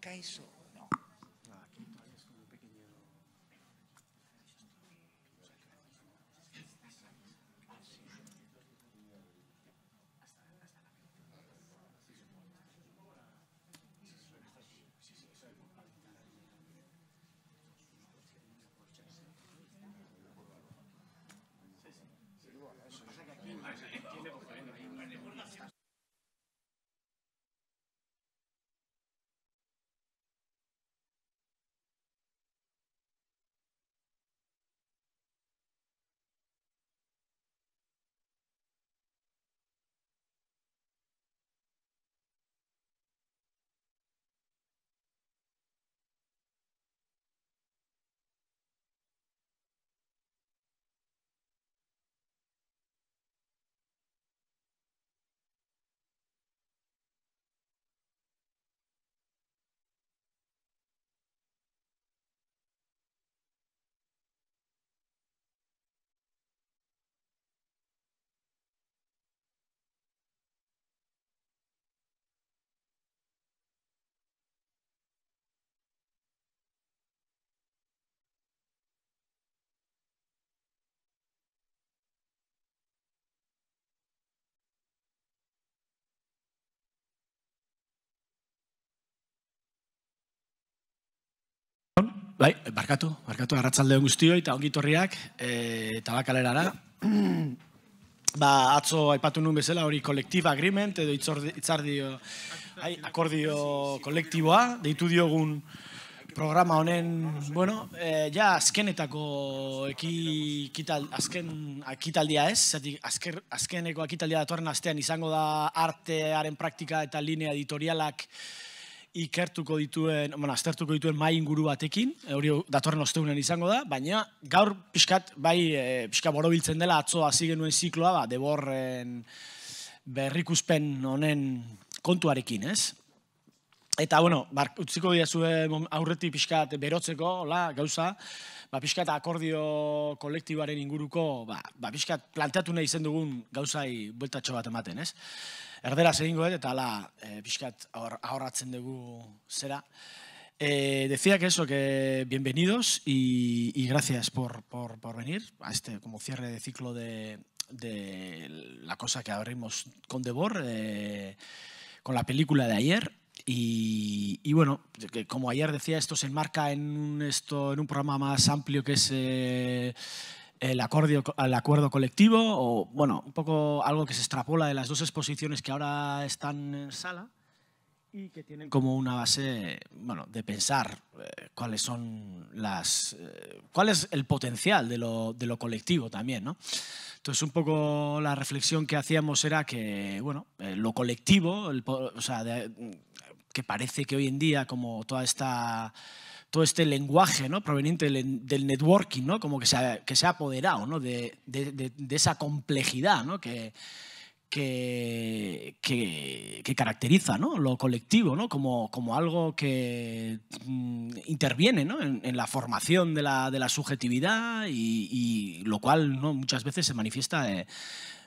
que so Bai, barkatu, barkatu, arratzalde hon guztioi eta ongitorriak, eta bakalera da. ba, atzo aipatu nuen bezala hori kolektiba agreement edo itzardio, akordio kolektiboa, deitu diogun programa honen, bueno, e, ja azkenetako ekital, azken akitaldia ez, zati azkeneko akitaldia datorren astean izango da artearen praktika eta linea editorialak ikertuko dituen, bueno, aztertuko dituen mai inguru batekin, eh, hori datorren osteunen izango da, baina gaur pixkat, bai, e, eh, pixkat borobiltzen dela, atzo hasi genuen zikloa, ba, deborren berrikuspen honen kontuarekin, ez? Eta, bueno, ba, utziko dira zuen aurreti pixkat berotzeko, la, gauza, ba, pixkat akordio kolektibaren inguruko, ba, ba, pixkat planteatu nahi zen dugun gauzai bueltatxo bat ematen, ez? erderaz egingo dut, eta ala, e, eh, pixkat ahorratzen eh, decía que eso, que bienvenidos y, gracias por, por, venir a este como cierre de ciclo de, de la cosa que abrimos con Debor, eh, con la película de ayer. Y, y, bueno, que como ayer decía, esto se enmarca en, esto, en un programa más amplio que es el, acuerdo colectivo, o bueno, un poco algo que se extrapola de las dos exposiciones que ahora están en sala y que tienen como una base bueno, de pensar eh, cuáles son las eh, cuál es el potencial de lo, colectivo también ¿no? entonces un poco la reflexión que hacíamos era que bueno eh, lo colectivo o que parece que hoy en día como toda esta todo este lenguaje ¿no? proveniente del, networking, ¿no? como que se ha, que se apoderado ¿no? de, esa complejidad que, que, caracteriza lo colectivo como, como algo que mm, interviene en, la formación de la, subjetividad y, lo cual muchas veces se manifiesta eh,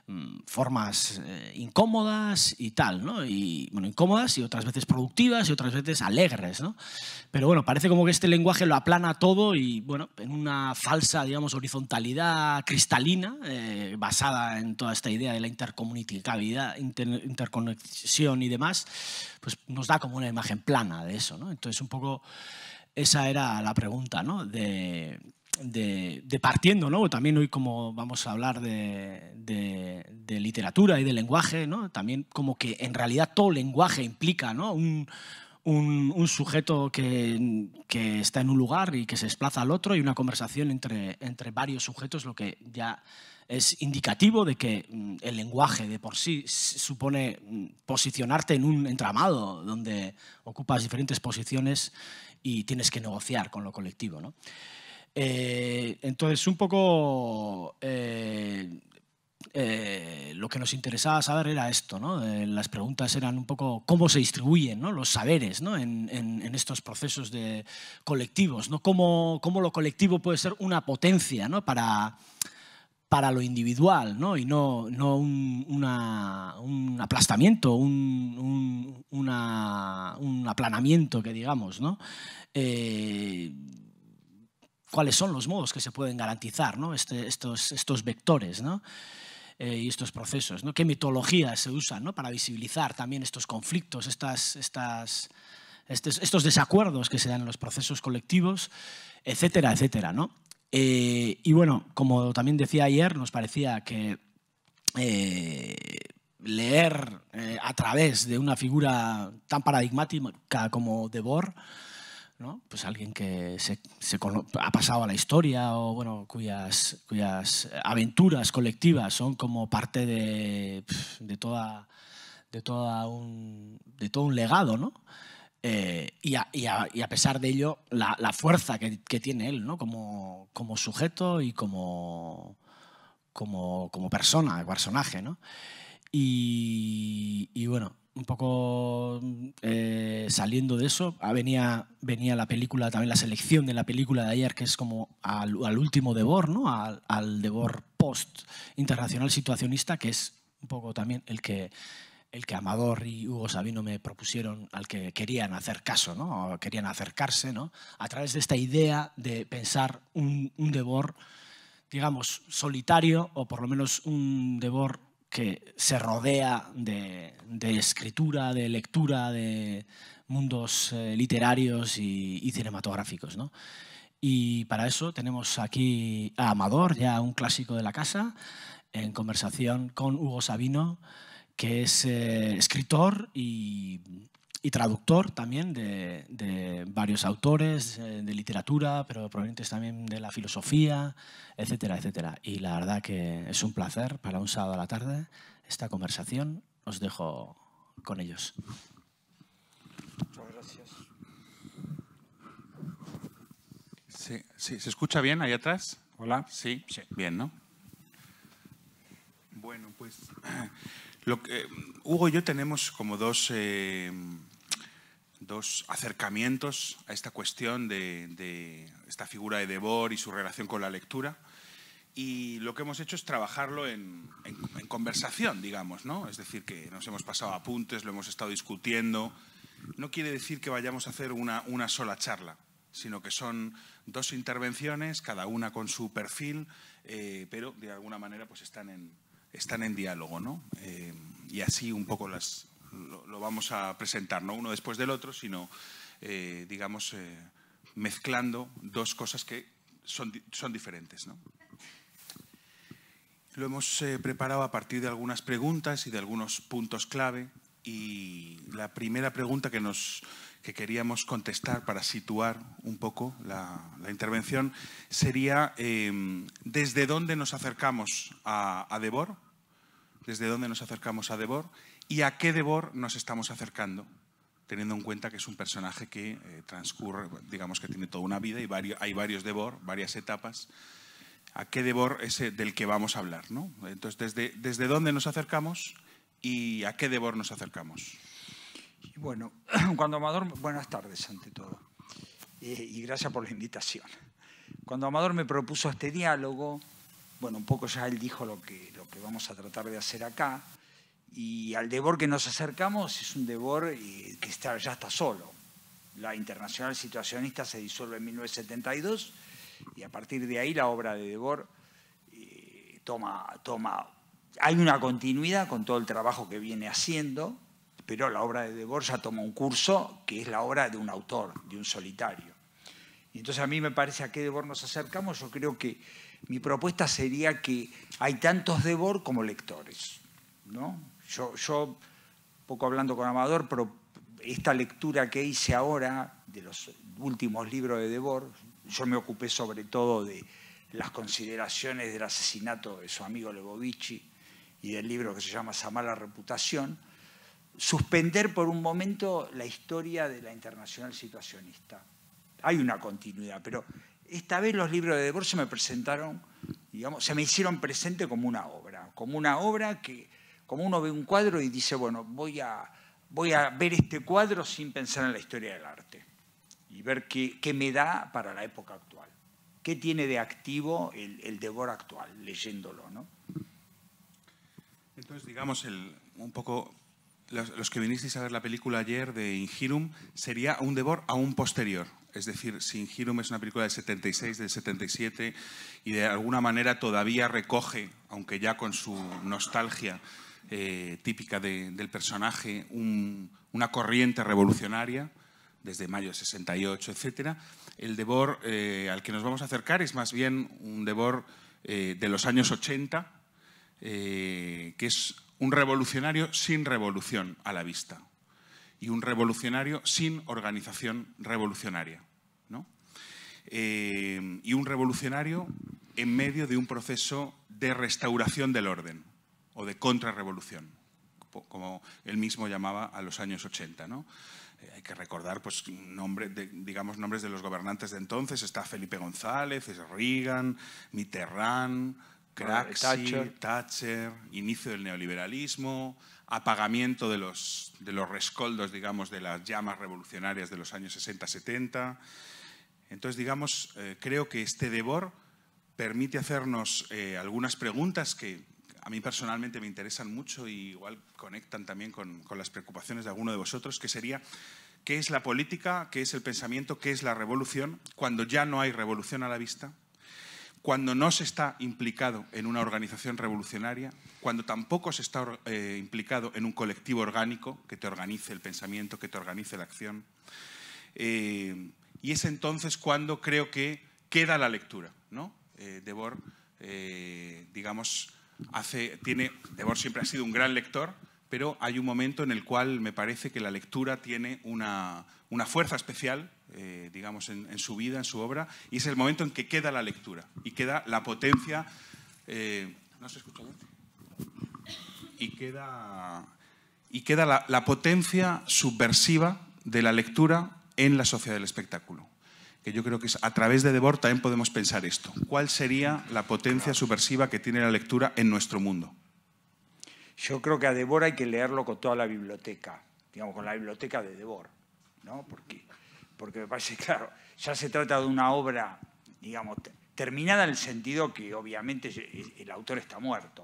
Mm, formas eh, incómodas y tal, ¿no? Y, bueno, incómodas y otras veces productivas y otras veces alegres, ¿no? Pero bueno, parece como que este lenguaje lo aplana todo y, bueno, en una falsa, digamos, horizontalidad cristalina, eh, basada en toda esta idea de la intercomunicabilidad, interconexión y demás, pues nos da como una imagen plana de eso, ¿no? Entonces, un poco esa era la pregunta, ¿no? De, de, partiendo, ¿no? También hoy como vamos a hablar de, de, literatura y de lenguaje, También como que en realidad todo lenguaje implica, Un, sujeto que, está en un lugar y que se desplaza al otro y una conversación entre, entre varios sujetos, lo que ya es indicativo de que mm, el lenguaje de por sí supone mm, posicionarte en un entramado donde ocupas diferentes posiciones y tienes que negociar con lo colectivo. ¿no? Eh, entonces, un poco eh, eh, lo que nos interesaba saber era esto, ¿no? las preguntas eran un poco cómo se distribuyen los saberes en, estos procesos de colectivos, ¿no? Cómo, lo colectivo puede ser una potencia para, lo individual y no, no un, aplastamiento, un, aplanamiento, que digamos. ¿no? cuáles son los modos que se pueden garantizar ¿no? Este, estos, estos, vectores ¿no? Eh, y estos procesos. ¿no? ¿Qué mitologías se usan para visibilizar también estos conflictos, estas, estas, estos desacuerdos que se dan en los procesos colectivos, etcétera, etcétera? Eh, y bueno, como también decía ayer, nos parecía que eh, leer a través de una figura tan paradigmática como Debord, pues alguien que se, ha pasado a la historia o bueno, cuyas, cuyas aventuras colectivas son como parte de, de, toda, de, un, de todo un legado, ¿no? Eh, y, a, pesar de ello, la, fuerza que, tiene él ¿no? como, sujeto y como, como, como persona, personaje. ¿no? y bueno, un poco eh, saliendo de eso, ah, venía, venía la película, también la selección de la película de ayer, que es como al, último Debor, ¿no? al, al Debor post-internacional situacionista, que es un poco también el que, el que Amador y Hugo Sabino me propusieron, al que querían hacer caso, ¿no? querían acercarse, ¿no? a través de esta idea de pensar un, un Debor, digamos, solitario, o por lo menos un Debor que se rodea de, escritura, de lectura, de mundos eh, literarios y, cinematográficos. Y para eso tenemos aquí a Amador, ya un clásico de la casa, en conversación con Hugo Sabino, que es eh, escritor y y traductor también de, varios autores, eh, de literatura, pero provenientes también de la filosofía, etcétera, etcétera. Y la verdad que es un placer para un sábado a la tarde esta conversación. Os dejo con ellos. Muchas gracias. Sí, ¿se escucha bien ahí atrás? Hola. Sí, bien, ¿no? Bueno, pues lo que, eh, Hugo y yo tenemos como dos eh, dos acercamientos a esta cuestión de, esta figura de Debor y su relación con la lectura. Y lo que hemos hecho es trabajarlo en, conversación, digamos, ¿no? Es decir, que nos hemos pasado apuntes, lo hemos estado discutiendo. No quiere decir que vayamos a hacer una, una sola charla, sino que son dos intervenciones, cada una con su perfil, eh, pero de alguna manera pues están en, están en diálogo, ¿no? Eh, y así un poco las, lo, vamos a presentar, no uno después del otro, sino, eh, digamos, eh, mezclando dos cosas que son, diferentes. Lo hemos eh, preparado a partir de algunas preguntas y de algunos puntos clave. Y la primera pregunta que, nos, que queríamos contestar para situar un poco la, intervención sería em, ¿desde dónde nos acercamos a, a ¿Desde dónde nos acercamos a Debor? y a qué Debor nos estamos acercando, teniendo en cuenta que es un personaje que eh, transcurre, digamos que tiene toda una vida y hay varios Debor, varias etapas. ¿A qué Debor es eh, del que vamos a hablar? Entonces, desde, ¿desde dónde nos acercamos y a qué Debor nos acercamos? Bueno, cuando Amador, buenas tardes ante todo. Eh, y gracias por la invitación. Cuando Amador me propuso este diálogo, bueno, un poco ya él dijo lo que, lo que vamos a tratar de hacer acá. Y al Debor que nos acercamos es un Debor eh, que ya está solo. La Internacional Situacionista se disuelve en 1972 y a partir de ahí la obra de Debor eh, toma, toma... Hay una continuidad con todo el trabajo que viene haciendo, pero la obra de Debor ya toma un curso que es la obra de un autor, de un solitario. entonces a mí me parece a qué Debor nos acercamos. Yo creo que mi propuesta sería que hay tantos Debor como lectores, ¿no? Yo, poco hablando con Amador, pero esta lectura que hice ahora de los últimos libros de Debord, yo me ocupé sobre todo de las consideraciones del asesinato de su amigo Lebovici y del libro que se llama Esa mala reputación, suspender por un momento la historia de la internacional situacionista. Hay una continuidad, pero esta vez los libros de Debord se me presentaron, digamos, se me hicieron presente como una obra, como una obra que como uno ve un cuadro y dice, bueno, voy a, voy a ver este cuadro sin pensar en la historia del arte y ver qué, qué me da para la época actual. ¿Qué tiene de activo el, el devor actual leyéndolo? ¿no? Entonces, digamos, un poco los, que vinisteis a ver la película ayer de Ingirum, sería un devor aún posterior. Es decir, si Ingirum es una película del 76, del 77, y de alguna manera todavía recoge, aunque ya con su nostalgia, eh, típica del personaje, una corriente revolucionaria desde mayo de 68, etc. El Debor eh, al que nos vamos a acercar es más bien un Debor eh, de los años 80, que es un revolucionario sin revolución a la vista y un revolucionario sin organización revolucionaria. y un revolucionario en medio de un proceso de restauración del orden o de contrarrevolución, como él mismo llamaba a los años 80. Eh, hay que recordar pues, digamos, nombres de los gobernantes de entonces. Está Felipe González, Reagan, Mitterrand, Craxi, Thatcher. inicio del neoliberalismo, apagamiento de los, de los rescoldos, digamos, de las llamas revolucionarias de los años 60-70. Entonces, digamos, eh, creo que este devor permite hacernos eh, algunas preguntas que a mí personalmente me interesan mucho y igual conectan también con, las preocupaciones de alguno de vosotros, que sería qué es la política, qué es el pensamiento, qué es la revolución, cuando ya no hay revolución a la vista, cuando no se está implicado en una organización revolucionaria, cuando tampoco se está eh, implicado en un colectivo orgánico que te organice el pensamiento, que te organice la acción. Eh, y es entonces cuando creo que queda la lectura. ¿no? Eh, eh digamos, tiene, Debord siempre ha sido un gran lector, pero hay un momento en el cual me parece que la lectura tiene una, fuerza especial, eh, digamos, en, su vida, en su obra, y es el momento en que queda la lectura y queda la potencia. Eh, y queda, y queda la potencia subversiva de la lectura en la sociedad del espectáculo que yo creo que es, a través de Debord también podemos pensar esto. ¿Cuál sería la potencia subversiva que tiene la lectura en nuestro mundo? Yo creo que a Debord hay que leerlo con toda la biblioteca, digamos, con la biblioteca de Debord, ¿no? Porque, porque me parece, claro, ya se trata de una obra, digamos, terminada en el sentido que obviamente el autor está muerto,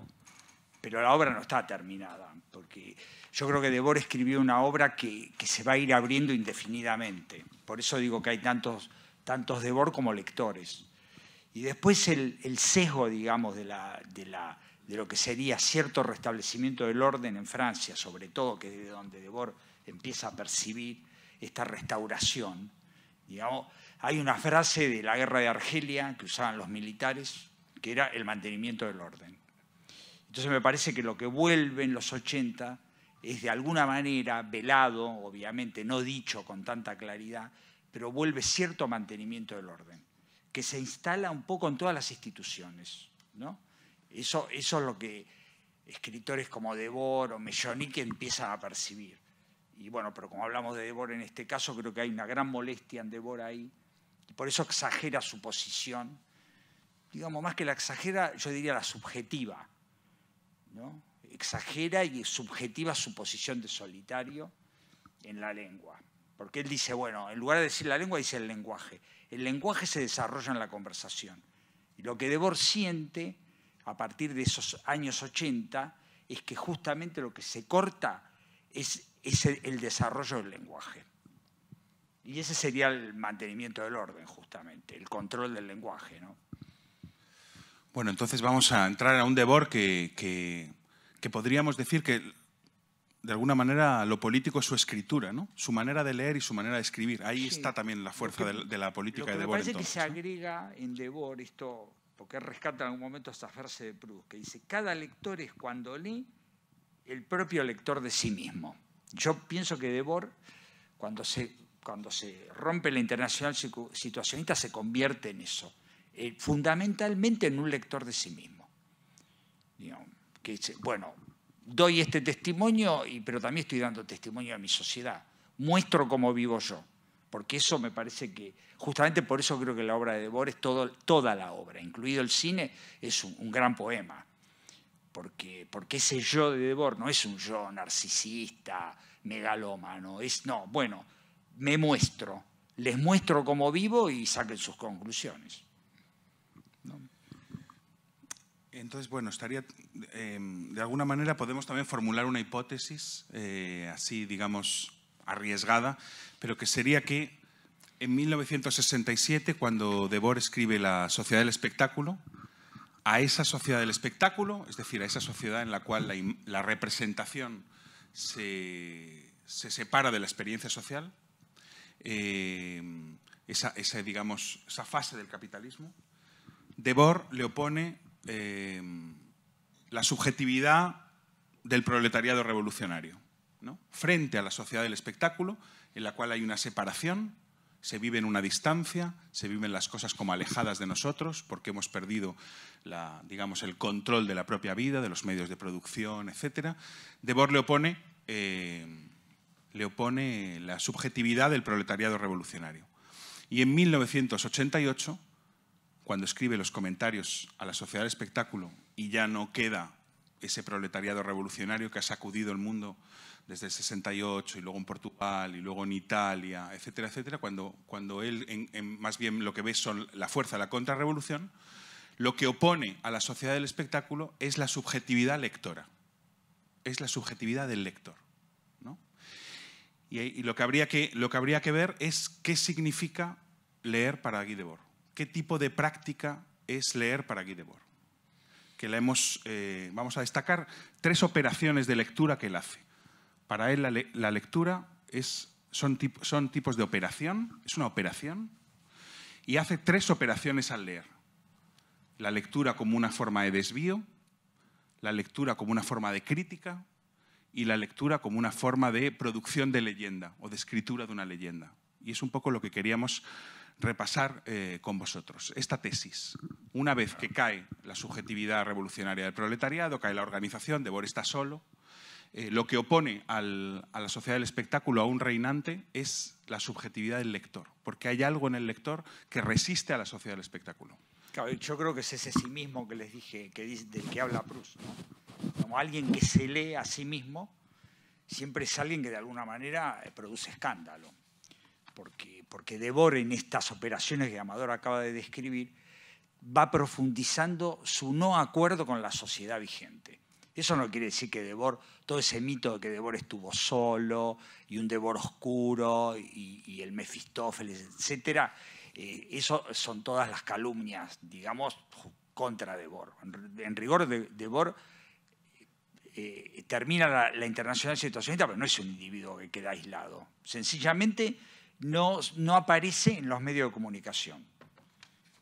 pero la obra no está terminada, porque yo creo que Debord escribió una obra que se va a ir abriendo indefinidamente. Por eso digo que hay tantos tantos de como lectores. Y después el, sesgo, digamos, de, la, lo que sería cierto restablecimiento del orden en Francia, sobre todo, que es de donde Debord empieza a percibir esta restauración. hay una frase de la guerra de Argelia que usaban los militares, que era el mantenimiento del orden. Entonces me parece que lo que vuelve en los 80 es de alguna manera velado, obviamente no dicho con tanta claridad, pero vuelve cierto mantenimiento del orden, que se instala un poco en todas las instituciones. ¿no? Eso, es lo que escritores como Debord o Mellonique empiezan a percibir. Y bueno, pero como hablamos de Debord en este caso, creo que hay una gran molestia en Debord ahí, y por eso exagera su posición. Digamos, más que la exagera, yo diría la subjetiva. Exagera y subjetiva su posición de solitario en la lengua. Porque él dice, bueno, en lugar de decir la lengua, dice el lenguaje. El lenguaje se desarrolla en la conversación. Y lo que Debor siente a partir de esos años 80 es que justamente lo que se corta es, el, desarrollo del lenguaje. Y ese sería el mantenimiento del orden, justamente, el control del lenguaje. Bueno, entonces vamos a entrar a un Debor que podríamos decir que de alguna manera, lo político es su escritura, ¿no? Su manera de leer y su manera de escribir. Ahí está también la fuerza de, la política de Debord. Me parece que se agrega en Debord esto, porque rescata en algún momento esta frase de Proust, que dice, cada lector es cuando lee el propio lector de sí mismo. Yo pienso que Debord, cuando se, cuando se rompe la internacional situacionista, se convierte en eso, eh, fundamentalmente en un lector de sí mismo. que dice, bueno, doy este testimonio, y, pero también estoy dando testimonio a mi sociedad. Muestro cómo vivo yo, porque eso me parece que, justamente por eso creo que la obra de Debord es todo, toda la obra, incluido el cine, es un, gran poema. Porque, ese yo de Debord no es un yo narcisista, megalómano, es, no, bueno, me muestro, les muestro cómo vivo y saquen sus conclusiones. Entonces, bueno, estaría, em, de alguna manera podemos también formular una hipótesis, eh, así, digamos, arriesgada, pero que sería que en 1967, cuando Debord escribe La Sociedad del Espectáculo, a esa sociedad del espectáculo, es decir, a esa sociedad en la cual la, representación se, separa de la experiencia social, em, esa, digamos, esa fase del capitalismo, Debord le opone Em, la subjetividad del proletariado revolucionario, frente a la sociedad del espectáculo, en la cual hay una separación, se vive en una distancia, se viven las cosas como alejadas de nosotros, porque hemos perdido la, digamos, el control de la propia vida, de los medios de producción, etc. Debord le opone, em, le opone la subjetividad del proletariado revolucionario. Y en 1988 cuando escribe los comentarios a la sociedad del espectáculo y ya no queda ese proletariado revolucionario que ha sacudido el mundo desde el 68 y luego en Portugal y luego en Italia, etcétera, etcétera, cuando, cuando él más bien lo que ve son la fuerza de la contrarrevolución, lo que opone a la sociedad del espectáculo es la subjetividad lectora, es la subjetividad del lector. Y, lo, que habría que, lo que habría que ver es qué significa leer para Guy Debord qué tipo de práctica es leer para Guy Debord. Que la hemos, eh, vamos a destacar tres operaciones de lectura que él hace. Para él la, lectura es, son tipos de operación, es una operación, y hace tres operaciones al leer. La lectura como una forma de desvío, la lectura como una forma de crítica y la lectura como una forma de producción de leyenda o de escritura de una leyenda. Y es un poco lo que queríamos repasar eh, con vosotros. Esta tesis, una vez que cae la subjetividad revolucionaria del proletariado, cae la organización, Debor está solo, eh, lo que opone a la sociedad del espectáculo a un reinante es la subjetividad del lector, porque hay algo en el lector que resiste a la sociedad del espectáculo. yo creo que es ese sí mismo que les dije, que del que habla Proust. Como alguien que se lee a sí mismo, siempre es alguien que de alguna manera eh, produce escándalo porque, porque en estas operaciones que Amador acaba de describir, va profundizando su no acuerdo con la sociedad vigente. Eso no quiere decir que Debor, todo ese mito de que Debor estuvo solo y un Debor oscuro y, el Mefistófeles, etc. Eh, eso son todas las calumnias, digamos, contra Debor. En, rigor, de, eh, termina la, la internacional situacionista, pero no es un individuo que queda aislado. Sencillamente no, aparece en los medios de comunicación.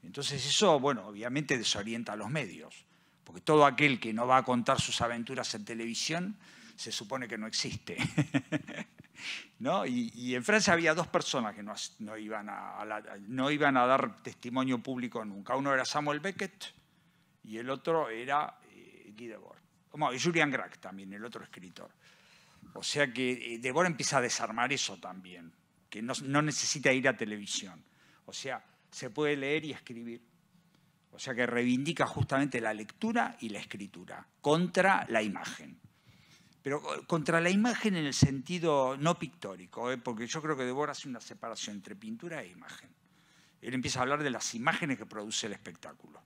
Entonces eso, bueno, obviamente desorienta a los medios, porque todo aquel que no va a contar sus aventuras en televisión se supone que no existe. ¿No? Y, en Francia había dos personas que no, iban a, dar testimonio público nunca. Uno era Samuel Beckett y el otro era eh, Guy Debord. y Julian Grac también, el otro escritor. O sea que eh, Debord empieza a desarmar eso también que no, necesita ir a televisión. O sea, se puede leer y escribir. O sea que reivindica justamente la lectura y la escritura contra la imagen. Pero eh, contra la imagen en el sentido no pictórico, eh, porque yo creo que Deborah hace una separación entre pintura e imagen. Él empieza a hablar de las imágenes que produce el espectáculo.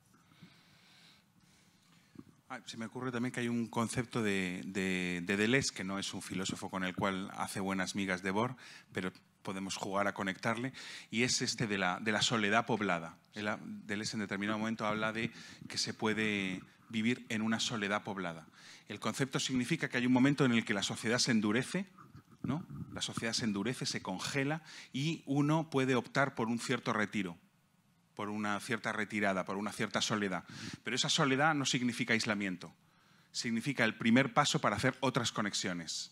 Ah, se me ocurre también que hay un concepto de, de, Deleuze, que no es un filósofo con el cual hace buenas migas Debord, pero podemos jugar a conectarle, y es este de la, de la soledad poblada. Deleuze en determinado momento habla de que se puede vivir en una soledad poblada. El concepto significa que hay un momento en el que la sociedad se endurece, ¿no? La sociedad se endurece, se congela y uno puede optar por un cierto retiro, por una cierta retirada, por una cierta soledad. Pero esa soledad no significa aislamiento, significa el primer paso para hacer otras conexiones,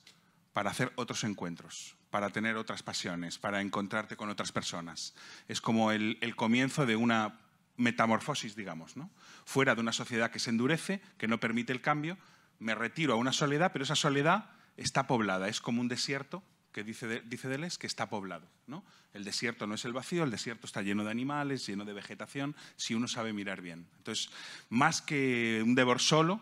para hacer otros encuentros para tener otras pasiones, para encontrarte con otras personas. Es como el, comienzo de una metamorfosis, digamos, Fuera de una sociedad que se endurece, que no permite el cambio, me retiro a una soledad, pero esa soledad está poblada, es como un desierto que dice, de, que está poblado. ¿no? El desierto no es el vacío, el desierto está lleno de animales, lleno de vegetación, si uno sabe mirar bien. Entonces, más que un Devor solo,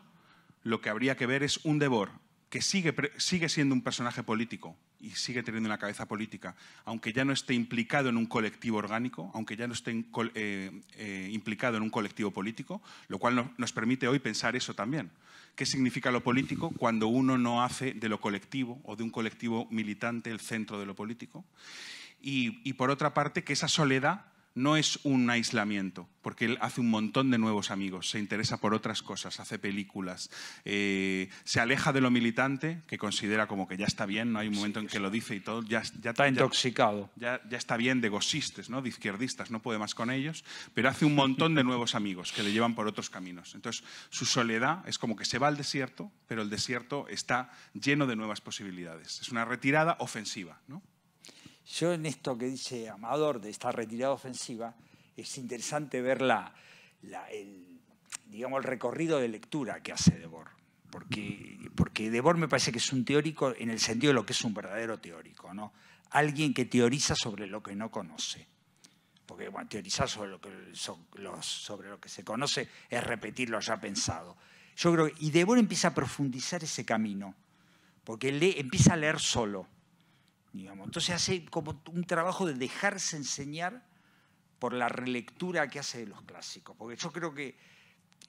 lo que habría que ver es un Devor que sigue siendo un personaje político, y sigue teniendo una cabeza política, aunque ya no esté implicado en un colectivo orgánico, aunque ya no esté eh, eh, implicado en un colectivo político, lo cual nos permite hoy pensar eso también. ¿Qué significa lo político cuando uno no hace de lo colectivo o de un colectivo militante el centro de lo político? Y, y por otra parte, que esa soledad no es un aislamiento, porque él hace un montón de nuevos amigos, se interesa por otras cosas, hace películas, eh, se aleja de lo militante, que considera como que ya está bien, no hay un momento en que lo dice y todo, ya, está intoxicado. Ya, está bien de gosistes, ¿no? de izquierdistas, no puede más con ellos, pero hace un montón de nuevos amigos que le llevan por otros caminos. Entonces, su soledad es como que se va al desierto, pero el desierto está lleno de nuevas posibilidades. Es una retirada ofensiva. ¿no? Yo en esto que dice Amador de esta retirada ofensiva, es interesante ver el, digamos, el recorrido de lectura que hace Debord. Porque, porque Debord me parece que es un teórico en el sentido de lo que es un verdadero teórico, ¿no? Alguien que teoriza sobre lo que no conoce. Porque bueno, teorizar sobre lo, que, sobre lo que se conoce es repetir lo ya pensado. Yo creo, y Debord empieza a profundizar ese camino, porque le empieza a leer solo entonces hace como un trabajo de dejarse enseñar por la relectura que hace de los clásicos, porque yo creo que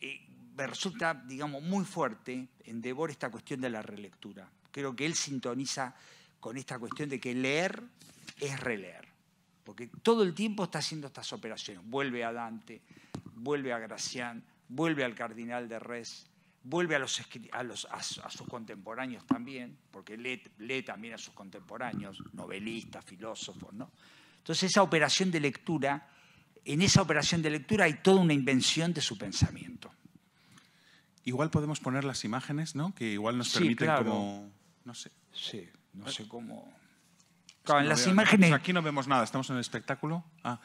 me eh, resulta, digamos, muy fuerte en Debor esta cuestión de la relectura. Creo que él sintoniza con esta cuestión de que leer es releer, porque todo el tiempo está haciendo estas operaciones. Vuelve a Dante, vuelve a Gracián, vuelve al Cardinal de Res, vuelve a, los, a, sus contemporáneos también, porque lee, también a sus contemporáneos, novelistas, filósofos, ¿no? Entonces esa operación de lectura, en esa operación de lectura hay toda una invención de su pensamiento. Igual podemos poner las imágenes, ¿no? Que igual nos permiten como... No sé. Sí, no ah. sé cómo... Claro, en las imágenes... Pues aquí no vemos nada, estamos en el espectáculo. Ah.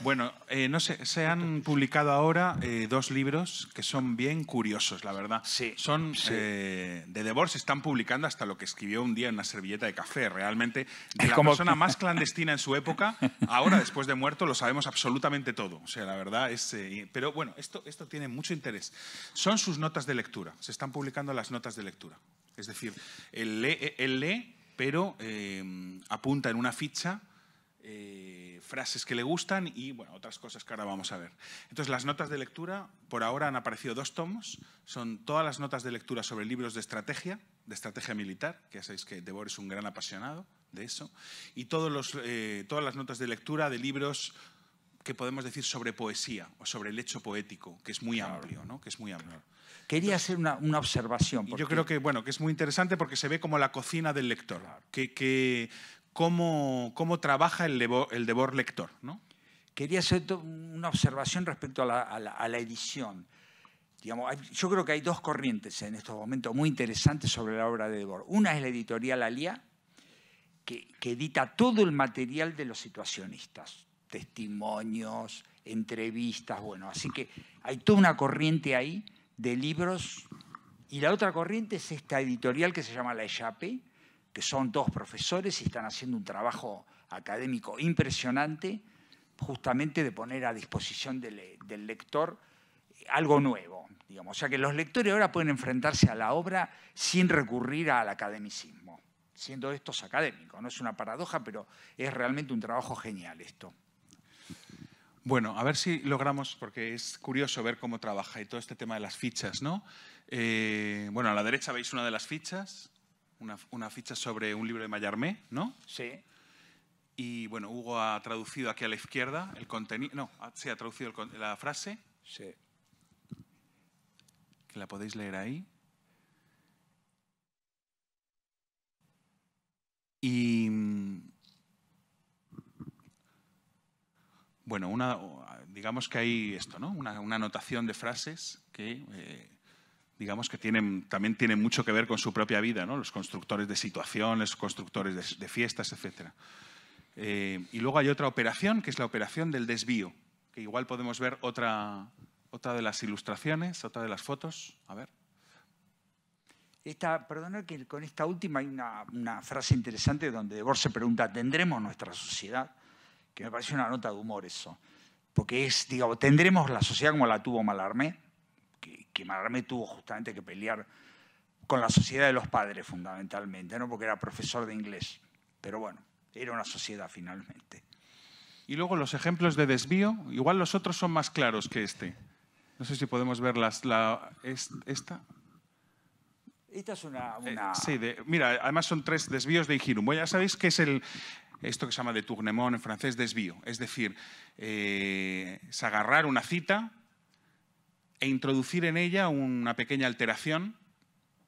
Bueno, eh, no sé, se han publicado ahora eh, dos libros que son bien curiosos, la verdad. Sí. Son eh, de Debord, se están publicando hasta lo que escribió un día en una servilleta de café, realmente. De la persona más clandestina en su época, ahora después de muerto lo sabemos absolutamente todo. O sea, la verdad es. pero bueno, esto, esto tiene mucho interés. Son sus notas de lectura, se están publicando las notas de lectura. Es decir, él lee pero apunta en una ficha eh, frases que le gustan y bueno, otras cosas que ahora vamos a ver. Entonces, las notas de lectura, por ahora han aparecido dos tomos, son todas las notas de lectura sobre libros de estrategia, de estrategia militar, que ya sabéis que Debor es un gran apasionado de eso, y todos los, eh, todas las notas de lectura de libros que podemos decir sobre poesía o sobre el hecho poético, que es muy amplio, ¿no? Que es muy Quería hacer una, observación. Porque... Yo creo que, bueno, que es muy interesante porque se ve como la cocina del lector, que cómo, cómo trabaja el, Debor, el lector. ¿no? Quería hacer una observación respecto a la, edición. Digamos, yo creo que hay dos corrientes en estos momentos muy interesantes sobre la obra de debor Una es la editorial Alia, que, que edita todo el material de los situacionistas, testimonios, entrevistas, bueno, así que hay toda una corriente ahí de libros y la otra corriente es esta editorial que se llama La Echape, que son dos profesores y están haciendo un trabajo académico impresionante justamente de poner a disposición del, lector algo nuevo. Digamos. O sea que los lectores ahora pueden enfrentarse a la obra sin recurrir al academicismo, siendo estos académicos. No es una paradoja, pero es realmente un trabajo genial esto. Bueno, a ver si logramos, porque es curioso ver cómo trabaja y todo este tema de las fichas, ¿no? Eh, bueno, a la derecha veis una de las fichas, una, ficha sobre un libro de Mallarmé, ¿no? Sí. Y bueno, Hugo ha traducido aquí a la izquierda el contenido. No, ah, sí, ha traducido la frase. Sí. Que la podéis leer ahí. Y. Mm, bueno, una, digamos que hay esto, ¿no? Una, anotación de frases que eh, digamos que tienen, también tienen mucho que ver con su propia vida, ¿no? los constructores de situaciones, constructores de, fiestas, etc. Eh, y luego hay otra operación, que es la operación del desvío, que igual podemos ver otra, otra de las ilustraciones, otra de las fotos. A ver. Esta, perdona que con esta última hay una, una frase interesante donde Debor se pregunta, ¿tendremos nuestra sociedad? Que me parece una nota de humor eso. Porque es, digo, ¿tendremos la sociedad como la tuvo Malarmé? Kimarame tuvo justamente que pelear con la sociedad de los padres fundamentalmente, ¿no? porque era profesor de inglés. Pero bueno, era una sociedad finalmente. Y luego los ejemplos de desvío, igual los otros son más claros que este. No sé si podemos ver la, esta. Esta es una... Eh, sí, mira, además son tres desvíos de Igirum. Ya sabéis que es el, esto que se llama de Tournemont en francés, desvío. Es decir, eh, es agarrar una cita e introducir en ella una pequeña alteración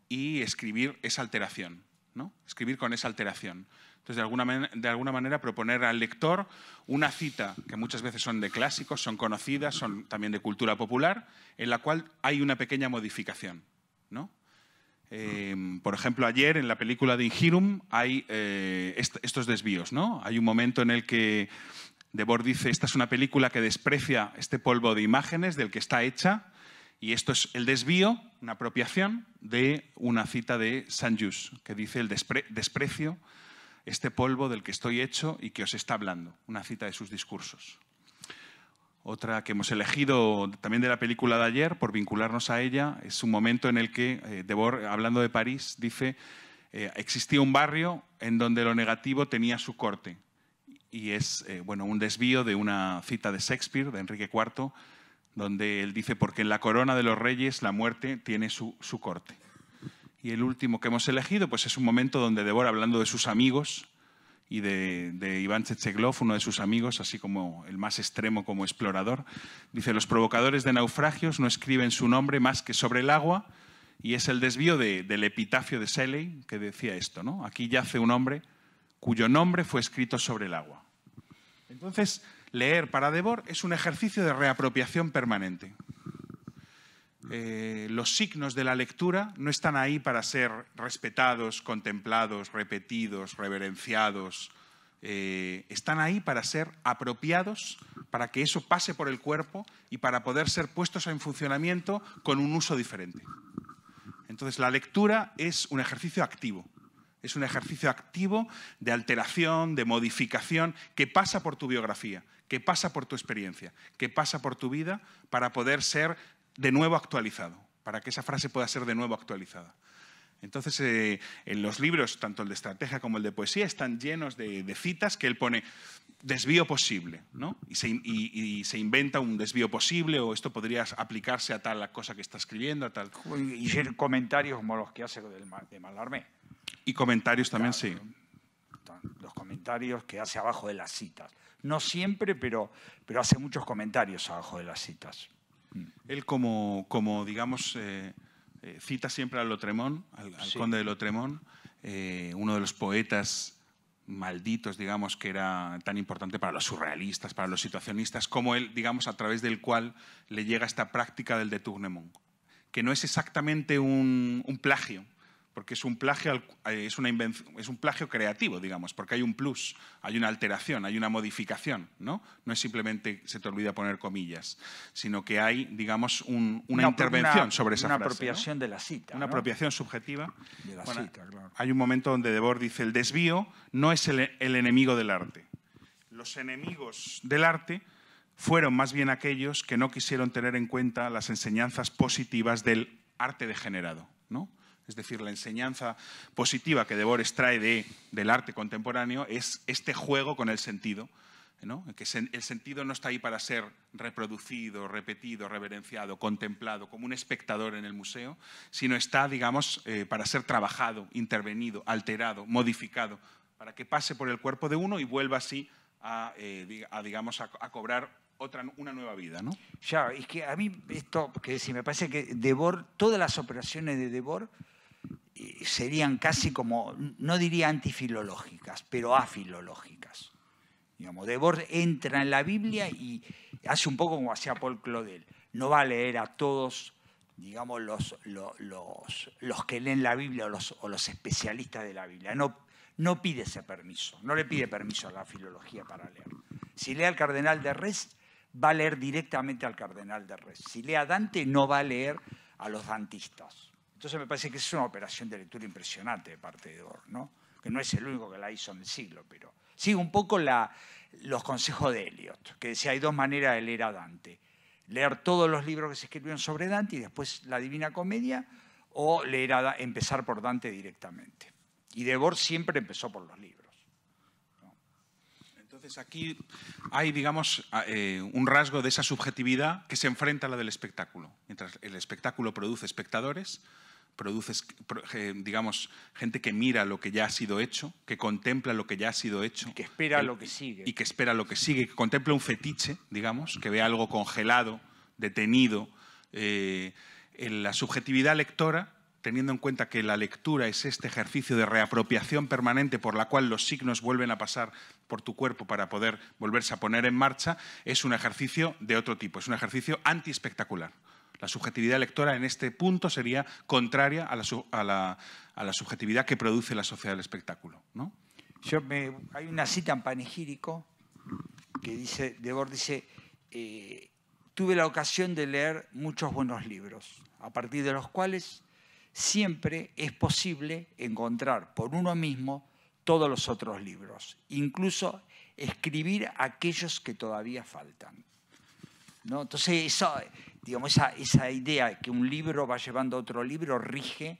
y escribir esa alteración, ¿no? escribir con esa alteración. Entonces, de alguna, de alguna, manera, proponer al lector una cita, que muchas veces son de clásicos, son conocidas, son también de cultura popular, en la cual hay una pequeña modificación. Eh, por ejemplo, ayer en la película de Ingirum hay eh, estos desvíos. Hay un momento en el que Debord dice, esta es una película que desprecia este polvo de imágenes del que está hecha y esto es el desvío, una apropiación de una cita de San Just, que dice el desprecio, este polvo del que estoy hecho y que os está hablando, una cita de sus discursos. Otra que hemos elegido también de la película de ayer, por vincularnos a ella, es un momento en el que eh, hablando de París, dice, eh, existía un barrio en donde lo negativo tenía su corte. Y es eh, bueno, un desvío de una cita de Shakespeare, de Enrique IV, donde él dice, porque en la corona de los reyes la muerte tiene su, corte. Y el último que hemos elegido, pues es un momento donde Débora, hablando de sus amigos y de, Iván Checheglov, uno de sus amigos, así como el más extremo como explorador, dice, los provocadores de naufragios no escriben su nombre más que sobre el agua, y es el desvío del epitafio de Shelley que decía esto, ¿no? Aquí yace un hombre cuyo nombre fue escrito sobre el agua. Entonces, Leer para devor es un ejercicio de reapropiación permanente. Eh, los signos de la lectura no están ahí para ser respetados, contemplados, repetidos, reverenciados. Eh, están ahí para ser apropiados, para que eso pase por el cuerpo y para poder ser puestos en funcionamiento con un uso diferente. Entonces, la lectura es un ejercicio activo. Es un ejercicio activo de alteración, de modificación, que pasa por tu biografía, que pasa por tu experiencia, que pasa por tu vida para poder ser de nuevo actualizado, para que esa frase pueda ser de nuevo actualizada. Entonces, eh, en los libros, tanto el de estrategia como el de poesía, están llenos de, citas que él pone desvío posible, ¿no? Y se, inventa un desvío posible o esto podría aplicarse a tal cosa que está escribiendo, a tal... Y, comentarios como los que hace de Malarmé. Y comentarios también, sí. Los comentarios que hace abajo de las citas. No siempre, pero, pero hace muchos comentarios abajo de las citas. Mm. Él como, digamos, eh, eh, cita siempre a Lotremont, al, conde de Lotremón, eh, uno de los poetas malditos, digamos, que era tan importante para los surrealistas, para los situacionistas, como él, digamos, a través del cual le llega esta práctica del de que no es exactamente un plagio, porque eh, es un plagio, creativo, digamos, porque hay un plus, hay una alteración, hay una modificación, ¿no? No es simplemente se te olvida poner comillas, sino que hay, digamos, una, intervención sobre esa Una apropiación de la cita. Una apropiación subjetiva. De la cita, claro. Hay un momento donde Debord dice, el desvío no es el, el enemigo del arte. Los enemigos del arte fueron más bien aquellos que no quisieron tener en cuenta las enseñanzas positivas del arte degenerado, ¿no? es decir, la enseñanza positiva que Debord extrae del arte contemporáneo, es este juego con el sentido. ¿no? Que el sentido no está ahí para ser reproducido, repetido, reverenciado, contemplado como un espectador en el museo, sino está, digamos, eh, para ser trabajado, intervenido, alterado, modificado, para que pase por el cuerpo de uno y vuelva así a, eh, digamos, a, cobrar otra, una nueva vida. ¿no? Ya, es que a mí esto, que si me parece que Debord, todas las operaciones de Debord serían casi como, no diría antifilológicas, pero afilológicas. Digamos, Debord entra en la Biblia y hace un poco como hacía Paul Claudel. No va a leer a todos, digamos, los, los, los, los que leen la Biblia o los, o los especialistas de la Biblia. No, no pide ese permiso, no le pide permiso a la filología para leer. Si lee al cardenal de Res, va a leer directamente al cardenal de Res. Si lee a Dante, no va a leer a los dantistas. Entonces me parece que es una operación de lectura impresionante de parte de Orr, ¿no? que no es el único que la hizo en el siglo, pero sigue un poco la, los consejos de Eliot, que decía, hay dos maneras de leer a Dante. Leer todos los libros que se escribieron sobre Dante y después la Divina Comedia, o leer a, empezar por Dante directamente. Y Debord siempre empezó por los libros. Entonces aquí hay, digamos, eh, un rasgo de esa subjetividad que se enfrenta a la del espectáculo. Mientras el espectáculo produce espectadores, produces, eh, digamos, gente que mira lo que ya ha sido hecho, que contempla lo que ya ha sido hecho. Y que espera lo que sigue. Y que espera lo que sigue, que contempla un fetiche, digamos, que ve algo congelado, detenido. Eh, en la subjetividad lectora, teniendo en cuenta que la lectura es este ejercicio de reapropiación permanente por la cual los signos vuelven a pasar por tu cuerpo para poder volverse a poner en marcha, es un ejercicio de otro tipo, es un ejercicio anti-espectacular. La subjetividad lectora en este punto sería contraria a la, subjetividad que produce la sociedad del espectáculo. ¿no? hay una cita en Panegírico que dice, Debord dice, eh, tuve la ocasión de leer muchos buenos libros, a partir de los cuales siempre es posible encontrar por uno mismo todos los otros libros, incluso escribir aquellos que todavía faltan. ¿no? Entonces, digamos, esa, esa, idea que un libro va llevando a otro libro rige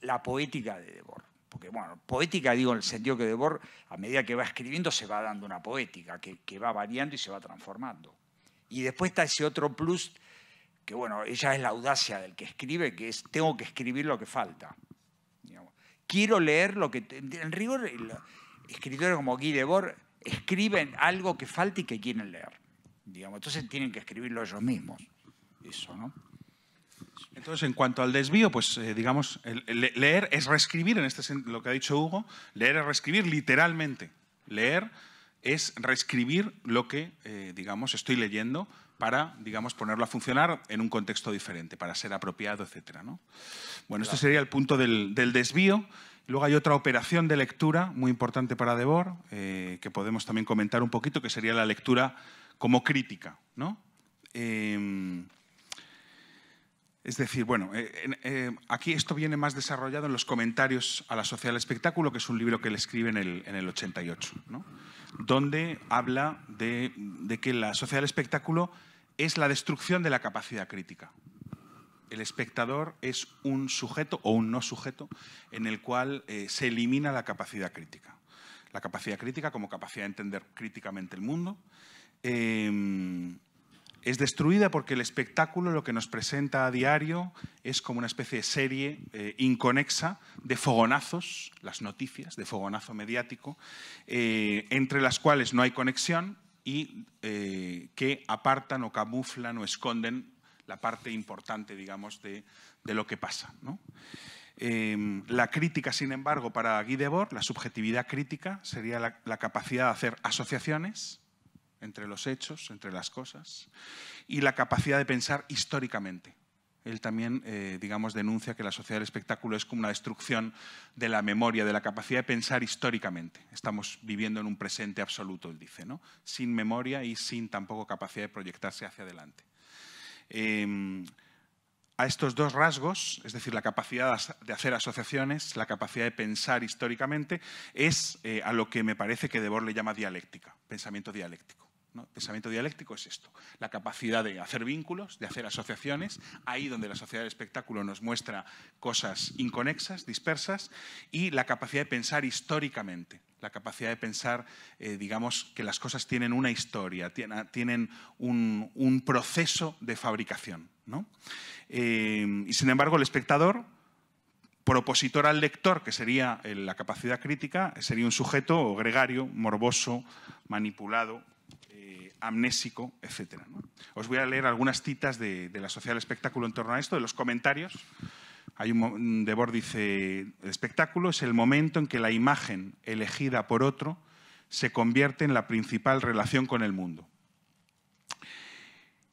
la poética de Debord. Porque, bueno, poética digo en el sentido que Debord, a medida que va escribiendo, se va dando una poética que, va variando y se va transformando. Y después está ese otro plus, que bueno, ella es la audacia del que escribe, que es tengo que escribir lo que falta. Quiero leer lo que... En rigor, escritores como Guy Debord escriben algo que falta y que quieren leer. Entonces tienen que escribirlo ellos mismos. Eso, ¿no? Entonces, en cuanto al desvío, pues eh, digamos, leer es reescribir, en este lo que ha dicho Hugo, leer es reescribir literalmente. Leer es reescribir lo que, eh, digamos, estoy leyendo para, digamos, ponerlo a funcionar en un contexto diferente, para ser apropiado, etc. Bueno, este sería el punto del, desvío. Luego hay otra operación de lectura muy importante para Debord, eh, que podemos también comentar un poquito, que sería la lectura como crítica, ¿no? Em, es decir, bueno, eh, eh, aquí esto viene más desarrollado en los comentarios a La Sociedad del Espectáculo, que es un libro que él escribe en el, 88, donde habla de, que la sociedad del espectáculo es la destrucción de la capacidad crítica. El espectador es un sujeto o un no sujeto en el cual eh, se elimina la capacidad crítica. La capacidad crítica como capacidad de entender críticamente el mundo, Em, es destruida porque el espectáculo lo que nos presenta a diario es como una especie de serie eh, inconexa de fogonazos, las noticias, de fogonazo mediático, eh, entre las cuales no hay conexión y eh, que apartan o camuflan o esconden la parte importante, digamos, de, lo que pasa. Em, la crítica, sin embargo, para Guy Debord, la subjetividad crítica sería la capacidad de hacer asociaciones, entre los hechos, entre las cosas, y la capacidad de pensar históricamente. Él también, eh, digamos, denuncia que la sociedad del espectáculo es como una destrucción de la memoria, de la capacidad de pensar históricamente. Estamos viviendo en un presente absoluto, él dice, ¿no? sin memoria y sin tampoco capacidad de proyectarse hacia adelante. Em, a estos dos rasgos, es decir, la capacidad de hacer asociaciones, la capacidad de pensar históricamente, es eh, a lo que me parece que Debord le llama dialéctica, pensamiento dialéctico. Pensamiento dialéctico es esto, la capacidad de hacer vínculos, de hacer asociaciones, ahí donde la sociedad del espectáculo nos muestra cosas inconexas, dispersas, y la capacidad de pensar históricamente, la capacidad de pensar, eh, digamos, que las cosas tienen una historia, tienen un, proceso de fabricación. Eh, y sin embargo, el espectador propositor al lector, que sería eh, la capacidad crítica, sería un sujeto gregario, morboso, manipulado, eh, amnésico, etc. Os voy a leer algunas citas de, la social Espectáculo en torno a esto, de los comentarios. Hay un Debord dice, el espectáculo es el momento en que la imagen elegida por otro se convierte en la principal relación con el mundo.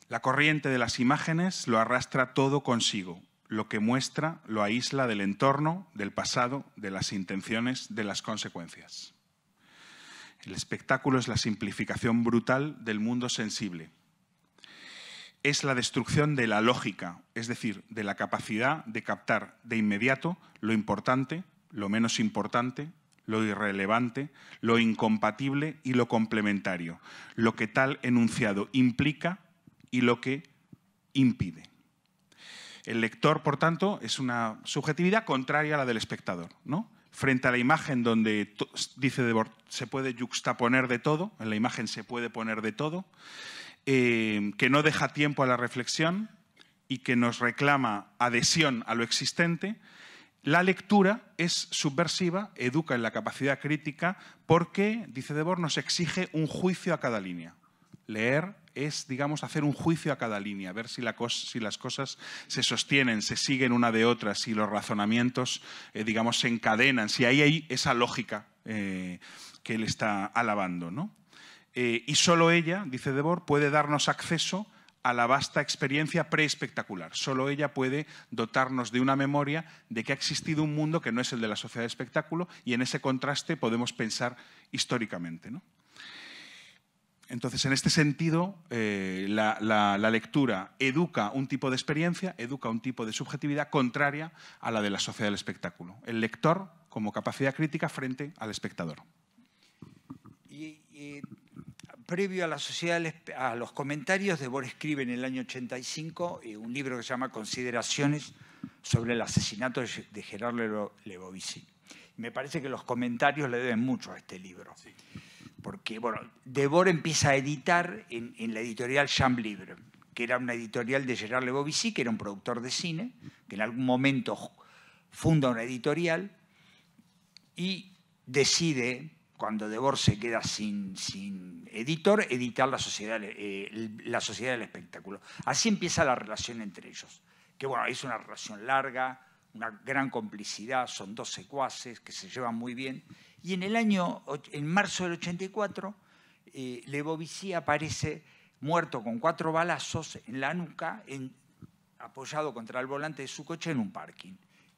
La corriente de las imágenes lo arrastra todo consigo, lo que muestra lo aísla del entorno, del pasado, de las intenciones, de las consecuencias. El espectáculo es la simplificación brutal del mundo sensible. Es la destrucción de la lógica, es decir, de la capacidad de captar de inmediato lo importante, lo menos importante, lo irrelevante, lo incompatible y lo complementario, lo que tal enunciado implica y lo que impide. El lector, por tanto, es una subjetividad contraria a la del espectador. ¿no? frente a la imagen donde dice Debord, se puede juxtaponer de todo, en la imagen se puede poner de todo, eh, que no deja tiempo a la reflexión y que nos reclama adhesión a lo existente, la lectura es subversiva, educa en la capacidad crítica, porque, dice Debord, nos exige un juicio a cada línea. Leer es, digamos, hacer un juicio a cada línea, ver si, las cosas se sostienen, se siguen una de otra, si los razonamientos, eh, digamos, se encadenan, si ahí hay esa lógica eh, que él está alabando. ¿no? Eh, y solo ella, dice Debord, puede darnos acceso a la vasta experiencia preespectacular. Solo ella puede dotarnos de una memoria de que ha existido un mundo que no es el de la sociedad de espectáculo y en ese contraste podemos pensar históricamente. ¿no? Entonces, en este sentido, eh, la, lectura educa un tipo de experiencia, educa un tipo de subjetividad contraria a la de la sociedad del espectáculo. El lector como capacidad crítica frente al espectador. Y, previo a, la sociedad, a los comentarios, Debor escribe en el año 85 eh, un libro que se llama Consideraciones sobre el asesinato de Gerardo Lebovici. Me parece que los comentarios le deben mucho a este libro porque bueno, Devor empieza a editar en, la editorial Jean Libre, que era una editorial de Gerard Lebovici, que era un productor de cine, que en algún momento funda una editorial y decide, cuando Devor se queda sin, sin editor, editar la sociedad, eh, la sociedad del espectáculo. Así empieza la relación entre ellos, que bueno, es una relación larga, una gran complicidad, son dos secuaces que se llevan muy bien y en el año, en marzo del 84, eh, aparece muerto con cuatro balazos en la nuca, apoyado contra el volante de su coche en un parking.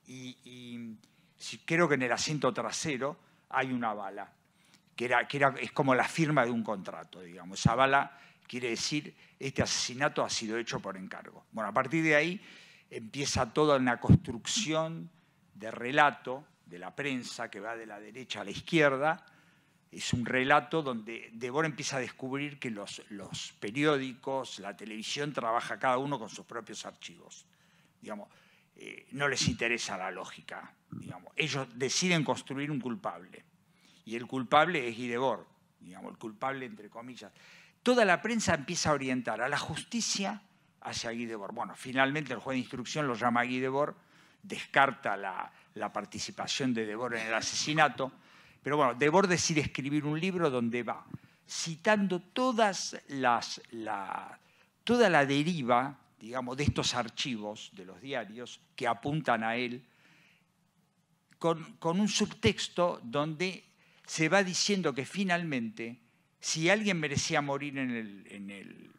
Y, creo que en el asiento trasero hay una bala, que, es como la firma de un contrato, digamos. Esa bala quiere decir, este asesinato ha sido hecho por encargo. Bueno, a partir de ahí empieza toda una construcción de relato de la prensa, que va de la derecha a la izquierda, es un relato donde Deborah empieza a descubrir que los, los periódicos, la televisión, trabaja cada uno con sus propios archivos. Digamos, eh, no les interesa la lógica. Digamos. Ellos deciden construir un culpable. Y el culpable es Guidebor, digamos, el culpable entre comillas. Toda la prensa empieza a orientar a la justicia hacia Guidebor. Bueno, finalmente el juez de instrucción lo llama Guidebor descarta la, participación de Debord en el asesinato. Pero bueno, Debord decide escribir un libro donde va citando todas las, la, toda la deriva, digamos, de estos archivos de los diarios que apuntan a él, con, un subtexto donde se va diciendo que finalmente, si alguien merecía morir en el,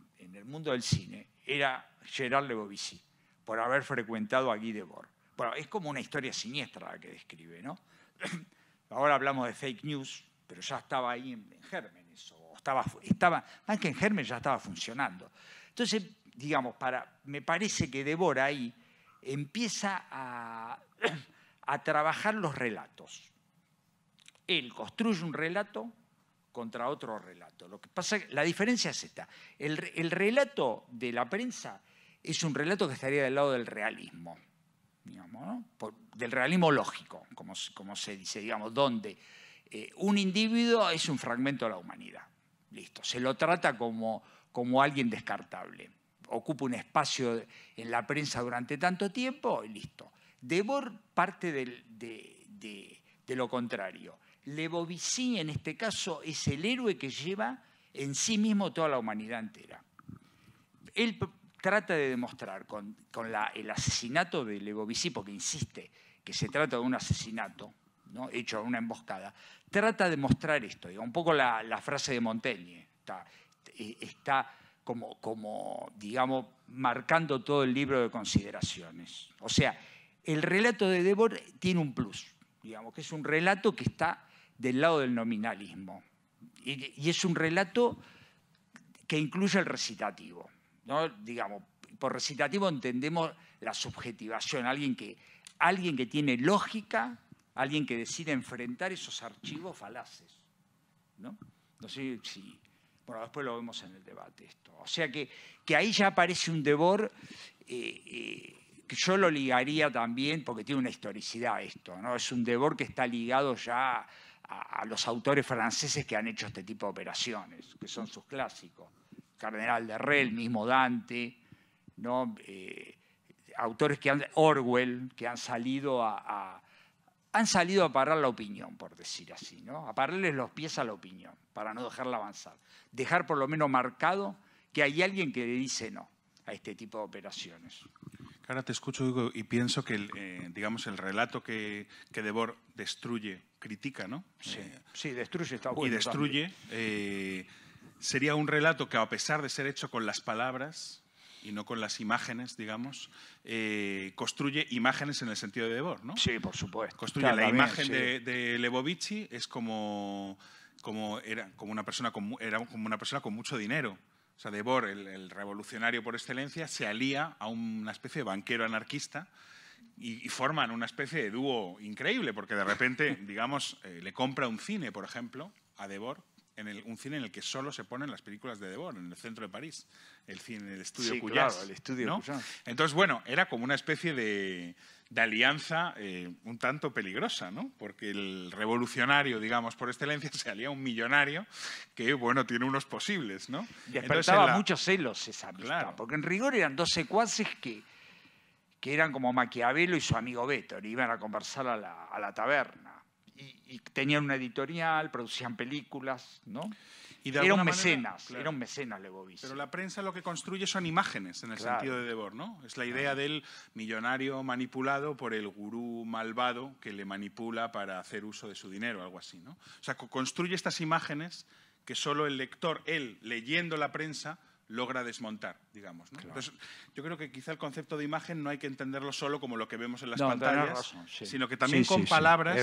mundo del cine, era Gerard Lebovici, por haber frecuentado a Guy Debord. Bueno, es como una historia siniestra la que describe, ¿no? Ahora hablamos de fake news, pero ya estaba ahí en, gérmenes. estaba, estaba, más que en germen ya estaba funcionando. Entonces, digamos, para, me parece que Deborah ahí empieza a, trabajar los relatos. Él construye un relato contra otro relato. Lo que pasa, la diferencia es esta. el relato de la prensa es un relato que estaría del lado del realismo del realismo lógico, como, se dice, digamos, donde eh, un individuo es un fragmento de la humanidad. Listo, se lo trata como, como alguien descartable. Ocupa un espacio en la prensa durante tanto tiempo y listo. Debord parte de, lo contrario. Lebovici, en este caso, es el héroe que lleva en sí mismo toda la humanidad entera. Él trata de demostrar con, el asesinato de Legovisipo, que insiste que se trata de un asesinato, ¿no? hecho una emboscada, trata de mostrar esto, un poco la, frase de Montaigne, está, eh, como, digamos, marcando todo el libro de consideraciones. O sea, el relato de Debord tiene un plus, digamos, que es un relato que está del lado del nominalismo, y es un relato que incluye el recitativo digamos, por recitativo entendemos la subjetivación, alguien que, alguien que tiene lógica, alguien que decide enfrentar esos archivos falaces. ¿no? sé Bueno, después lo vemos en el debate esto. O sea que, que ahí ya aparece un devor eh, eh, que yo lo ligaría también, porque tiene una historicidad esto, ¿no? Es un devor que está ligado ya a los autores franceses que han hecho este tipo de operaciones, que son sus clásicos. Cardenal de Rey, el mismo Dante, ¿no? Eh, autores que han, Orwell, que han salido a, han salido a parar la opinión, por decir así, ¿no? a pararles los pies a la opinión, para no dejarla avanzar. Dejar por lo menos marcado que hay alguien que le dice no a este tipo de operaciones. Cara, te escucho y pienso que el, eh, digamos, el relato que, que Debord destruye, critica, ¿no? Sí, eh, sí destruye, está Y destruye sería un relato que a pesar de ser hecho con las palabras y no con las imágenes, digamos, eh, construye imágenes en el sentido de Debord, ¿no? Sí, por supuesto. Construye la imagen de, de Lebovici, es como, como, era, como, una persona con, era como una persona con mucho dinero. O sea, Debord, el, revolucionario por excelencia, se alía a una especie de banquero anarquista y, forman una especie de dúo increíble, porque de repente, digamos, eh, le compra un cine, por ejemplo, a Debord, en un cine en el que solo se ponen las películas de Deborah, en el centro de París, el cine, el estudio sí, el estudio Entonces, bueno, era como una especie de, alianza eh, un tanto peligrosa, ¿no? Porque el revolucionario, digamos, por excelencia, se alía a un millonario que, bueno, tiene unos posibles, ¿no? Despertaba Entonces, muchos celos esa amistad, porque en rigor eran dos secuaces que, que eran como Maquiavelo y su amigo Vettori, iban a conversar a la, a la taberna y, tenían una editorial, producían películas, ¿no? Y eran mecenas, eran mecenas Lebovici. Pero la prensa lo que construye son imágenes, en el sentido de Debord, ¿no? Es la idea del millonario manipulado por el gurú malvado que le manipula para hacer uso de su dinero, algo así, ¿no? O sea, construye estas imágenes que solo el lector, él, leyendo la prensa, logra desmontar, digamos. yo creo que quizá el concepto de imagen no hay que entenderlo solo como lo que vemos en las pantallas, sino que también con palabras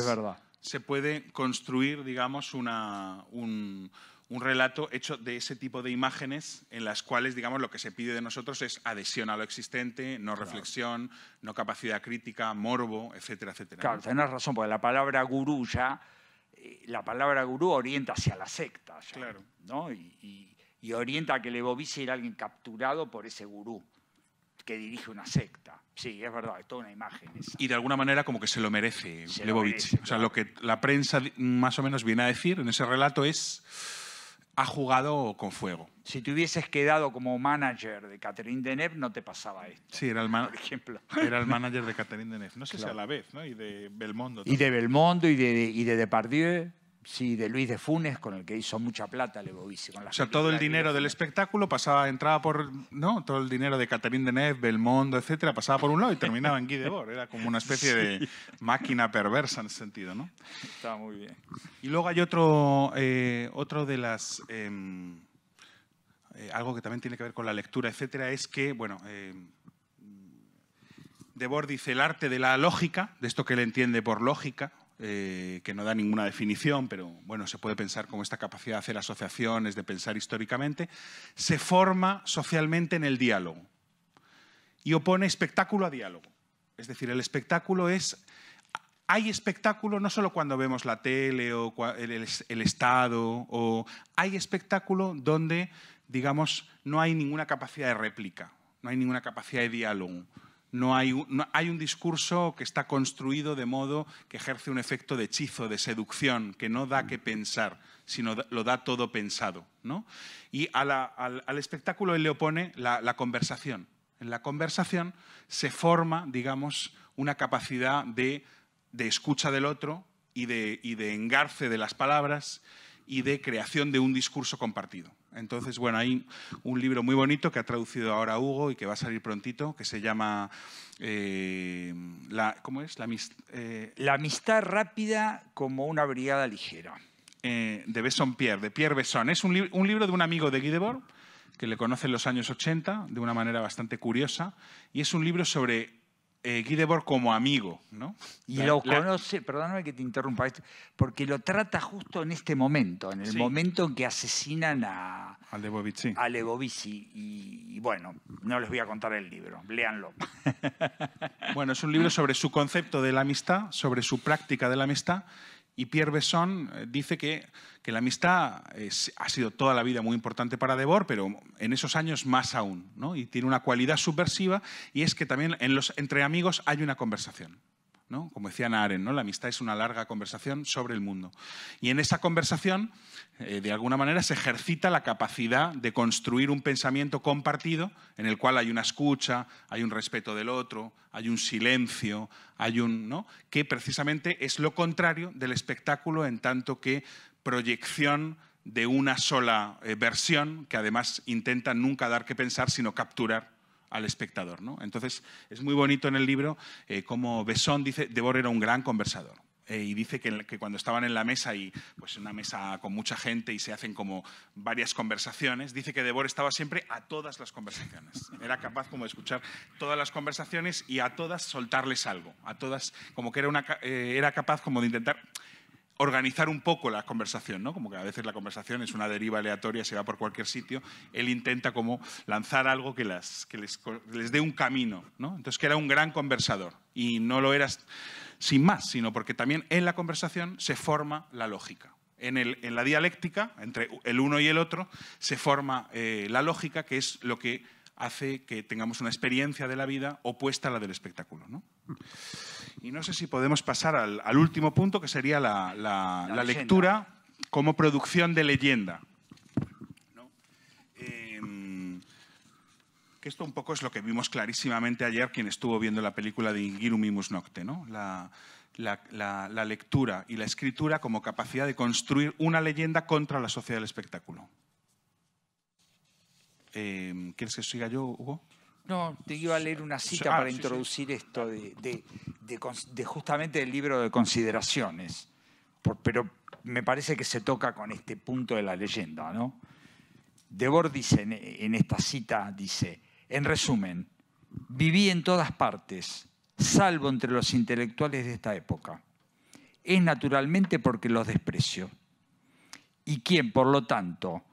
se puede construir, digamos, una, un, relato hecho de ese tipo de imágenes en las cuales, digamos, lo que se pide de nosotros es adhesión a lo existente, no reflexión, no capacidad crítica, morbo, etcétera, etcétera. Claro, tenés razón, porque la palabra gurú ya, eh, la palabra gurú orienta hacia la secta, claro. ¿no? y y orienta a que Lebovici era alguien capturado por ese gurú que dirige una secta. Sí, es verdad, es toda una imagen esa. Y de alguna manera como que se lo merece se O sea, lo que la prensa más o menos viene a decir en ese relato es ha jugado con fuego. Si te hubieses quedado como manager de Catherine Deneuve, no te pasaba esto. Sí, era el, ejemplo. Era el manager de Catherine Deneuve. No sé si a la vez, ¿no? Y de Belmondo. También. Y de Belmondo y de, y de Depardieu. Sí, de Luis de Funes, con el que hizo mucha plata Lebovici. o sea, todo el dinero del espectáculo pasaba, entraba por, ¿no? Todo el dinero de Catherine Deneuve, Belmondo, etcétera, pasaba por un lado y terminaba en Guy Debord. Era como una especie de máquina perversa en ese sentido, ¿no? Está muy bien. Y luego hay otro, eh, otro de las... Em, eh, algo que también tiene que ver con la lectura, etcétera, es que, bueno... Em, Debord dice el arte de la lógica, de esto que le entiende por lógica, eh, que no da ninguna definición, pero bueno, se puede pensar como esta capacidad de hacer asociaciones, de pensar históricamente, se forma socialmente en el diálogo y opone espectáculo a diálogo. Es decir, el espectáculo es... Hay espectáculo no solo cuando vemos la tele o el, Estado, o hay espectáculo donde, digamos, no hay ninguna capacidad de réplica, no hay ninguna capacidad de diálogo. No hay, un, discurso que está construido de modo que ejerce un efecto de hechizo, de seducción, que no da que pensar, sino lo da todo pensado. Y al, espectáculo él le opone la, conversación. En la conversación se forma, digamos, una capacidad de, escucha del otro y de, y de engarce de las palabras y de creación de un discurso compartido. Entonces, bueno, hay un libro muy bonito que ha traducido ahora Hugo y que va a salir prontito, que se llama eh, la, ¿cómo es? Eh, la, amistad rápida como una brigada ligera. Eh, de Besson Pierre, de Pierre Besson. Es un, libro de un amigo de Guy que le conoce en los años 80, de una manera bastante curiosa, y es un libro sobre eh, Guy Debord como amigo, ¿no? Y lo conoce, perdóname que te interrumpa, porque lo trata justo en este momento, en el momento en que asesinan a, a Y, y, bueno, no les voy a contar el libro, léanlo. bueno, es un libro sobre su concepto de la amistad, sobre su práctica de la amistad, y Pierre Besson eh, dice que que la amistad es, ha sido toda la vida muy importante para Debord, pero en esos años más aún, ¿no? Y tiene una cualidad subversiva y es que también en los, entre amigos hay una conversación. ¿no? Como decía Naren, ¿no? la amistad es una larga conversación sobre el mundo. Y en esa conversación, eh, de alguna manera, se ejercita la capacidad de construir un pensamiento compartido en el cual hay una escucha, hay un respeto del otro, hay un silencio, hay un. ¿no? que precisamente es lo contrario del espectáculo en tanto que proyección de una sola eh, versión que además intenta nunca dar que pensar, sino capturar al espectador. ¿no? Entonces, es muy bonito en el libro eh, cómo Besson dice, Debor era un gran conversador. Eh, y dice que, cuando estaban en la mesa, y pues una mesa con mucha gente y se hacen como varias conversaciones, dice que Debor estaba siempre a todas las conversaciones. Era capaz como de escuchar todas las conversaciones y a todas soltarles algo. A todas, como que era, una, eh, era capaz como de intentar organizar un poco la conversación, ¿no? Como que a veces la conversación es una deriva aleatoria, se va por cualquier sitio. Él intenta como lanzar algo que, les, dé un camino, ¿no? Entonces que era un gran conversador y no lo era sin más, sino porque también en la conversación se forma la lógica. En, la dialéctica, entre el uno y el otro, se forma eh, la lógica, que es lo que hace que tengamos una experiencia de la vida opuesta a la del espectáculo, y no sé si podemos pasar al, último punto, que sería la, lectura como producción de leyenda. Em, que esto un poco es lo que vimos clarísimamente ayer quien estuvo viendo la película de Ingirumimus Nocte, ¿no? La, lectura y la escritura como capacidad de construir una leyenda contra la sociedad del espectáculo. Em, ¿Quieres que siga yo, Hugo? No, te iba a leer una cita para ah, introducir esto de, justamente el libro de consideraciones, pero me parece que se toca con este punto de la leyenda, ¿no? Debord dice en, en esta cita, dice, en resumen, viví en todas partes, salvo entre los intelectuales de esta época. Es naturalmente porque los desprecio. Y quien, por lo tanto,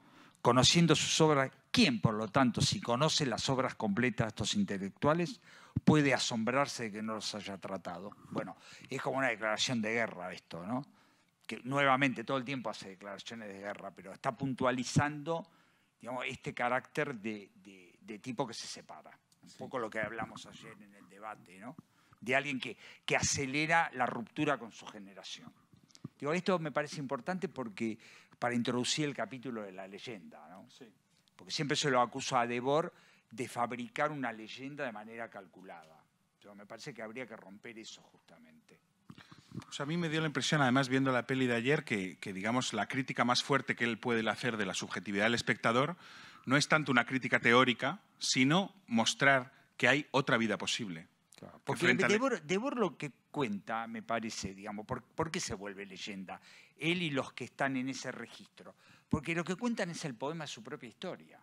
conociendo sus obras ¿Quién, por lo tanto, si conoce las obras completas de estos intelectuales, puede asombrarse de que no los haya tratado? Bueno, es como una declaración de guerra esto, ¿no? Que nuevamente todo el tiempo hace declaraciones de guerra, pero está puntualizando digamos, este carácter de, tipo que se separa. Un poco lo que hablamos ayer en el debate, ¿no? De alguien que, que acelera la ruptura con su generación. Digo, esto me parece importante porque para introducir el capítulo de la leyenda, ¿no? Sí porque siempre se lo acusa a Debord de fabricar una leyenda de manera calculada. me parece que habría que romper eso justamente. Pues a mí me dio la impresión, además, viendo la peli de ayer, que, digamos la crítica más fuerte que él puede hacer de la subjetividad del espectador no es tanto una crítica teórica, sino mostrar que hay otra vida posible. porque Debor, lo que cuenta, me parece, digamos, ¿por qué se vuelve leyenda? Él y los que están en ese registro. Porque lo que cuentan es el poema de su propia historia,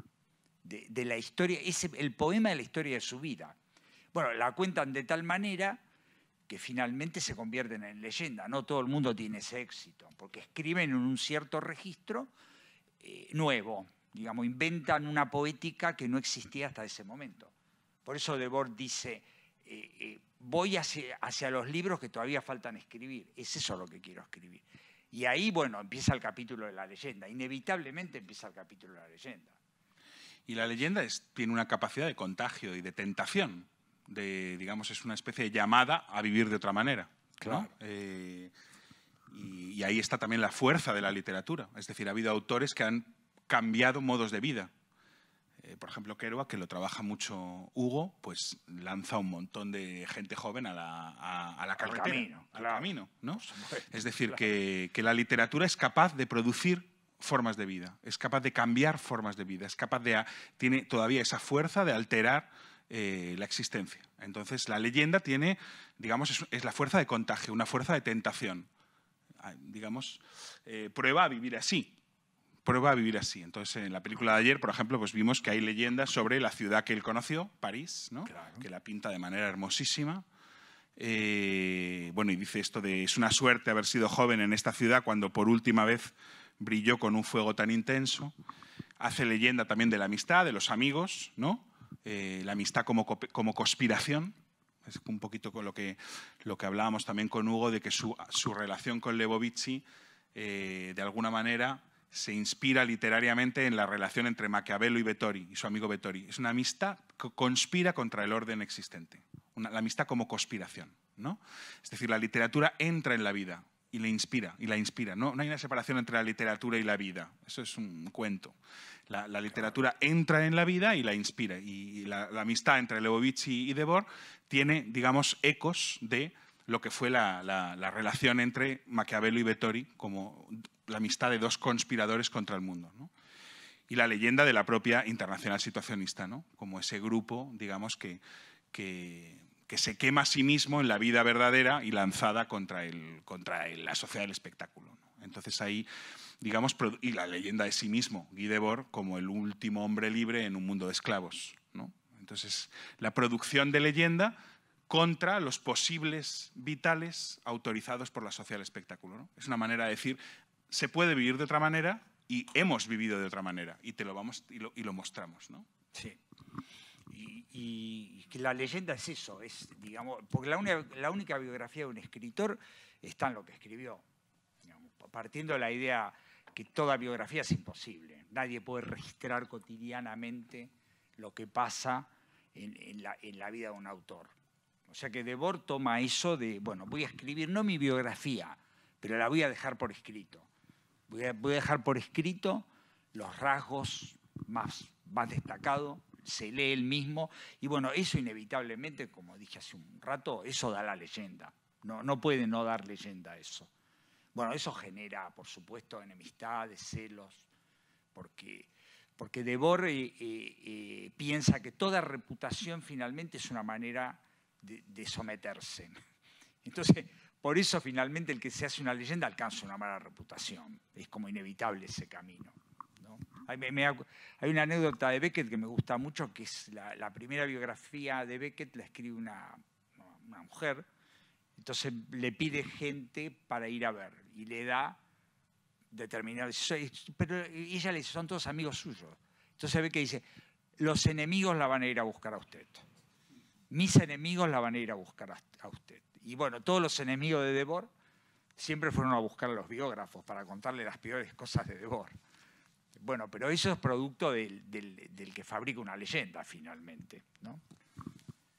de, la historia, el poema de la historia de su vida. Bueno, la cuentan de tal manera que finalmente se convierten en leyenda. No todo el mundo tiene ese éxito, porque escriben en un cierto registro eh, nuevo, digamos, inventan una poética que no existía hasta ese momento. Por eso Debord dice, eh, eh, voy hacia los libros que todavía faltan escribir, es eso lo que quiero escribir. Y ahí, bueno, empieza el capítulo de la leyenda, inevitablemente empieza el capítulo de la leyenda. Y la leyenda tiene una capacidad de contagio y de tentación, de, digamos, es una especie de llamada a vivir de otra manera. Eh, y ahí está también la fuerza de la literatura. Es decir, ha habido autores que han cambiado modos de vida eh, por ejemplo, Kerouac, que lo trabaja mucho Hugo, pues lanza un montón de gente joven a la, a, al camino, al camino ¿no? Es decir, que, la literatura es capaz de producir formas de vida, es capaz de cambiar formas de vida, es capaz de, tiene todavía esa fuerza de alterar eh, la existencia. Entonces, la leyenda tiene, digamos, es, la fuerza de contagio, una fuerza de tentación. Ah, digamos, eh, prueba a vivir así, prueba a vivir así. Entonces, en la película de ayer, por ejemplo, pues vimos que hay leyendas sobre la ciudad que él conoció, París, ¿no? que la pinta de manera hermosísima. Eh, bueno, y dice esto de, es una suerte haber sido joven en esta ciudad cuando por última vez brilló con un fuego tan intenso. Hace leyenda también de la amistad, de los amigos, ¿no? Eh, la amistad como, como conspiración. Es un poquito con lo que, lo que hablábamos también con Hugo, de que su, su relación con Lebovici, eh, de alguna manera, se inspira literariamente en la relación entre Maquiavelo y Vettori, y su amigo Vettori. Es una amistad que conspira contra el orden existente. la amistad como conspiración. ¿no? Es decir, la literatura entra en la vida y le inspira, y la inspira. No, no hay una separación entre la literatura y la vida. Eso es un cuento. La, literatura entra en la vida y la inspira. Y la, amistad entre Lebovich y, y Debord tiene, digamos, ecos de lo que fue la, la, relación entre Maquiavelo y Vettori como la amistad de dos conspiradores contra el mundo. ¿no? Y la leyenda de la propia Internacional Situacionista, ¿no? como ese grupo, digamos, que, que, se quema a sí mismo en la vida verdadera y lanzada contra, el, contra la sociedad del espectáculo. Entonces ahí, digamos, y la leyenda de sí mismo, Guy Debord, como el último hombre libre en un mundo de esclavos. ¿no? Entonces, la producción de leyenda contra los posibles vitales autorizados por la sociedad del espectáculo. ¿no? Es una manera de decir, se puede vivir de otra manera y hemos vivido de otra manera y te lo vamos y lo, mostramos, ¿no? Sí. Y, la leyenda es eso, es, digamos, porque la, única biografía de un escritor está en lo que escribió, partiendo de la idea que toda biografía es imposible. Nadie puede registrar cotidianamente lo que pasa en, la, la, vida de un autor. O sea que Debord toma eso de, bueno, voy a escribir no mi biografía, pero la voy a dejar por escrito. Voy a, dejar por escrito los rasgos más, destacados, se lee el mismo, y bueno, eso inevitablemente, como dije hace un rato, eso da la leyenda. No, no puede no dar leyenda eso. Bueno, eso genera, por supuesto, enemistades, celos, porque, porque Debord eh, eh, eh, piensa que toda reputación finalmente es una manera de, de someterse. Entonces, por eso finalmente el que se hace una leyenda alcanza una mala reputación. Es como inevitable ese camino. Hay, una anécdota de Beckett que me gusta mucho, que es la, primera biografía de Beckett, la escribe una, mujer, entonces le pide gente para ir a ver y le da determinados. Pero ella le dice, son todos amigos suyos. Entonces Beckett dice, los enemigos la van a ir a buscar a usted. Mis enemigos la van a ir a buscar a usted y bueno, todos los enemigos de Debor siempre fueron a buscar a los biógrafos para contarle las peores cosas de Debor Bueno, pero eso es producto del, que fabrica una leyenda finalmente.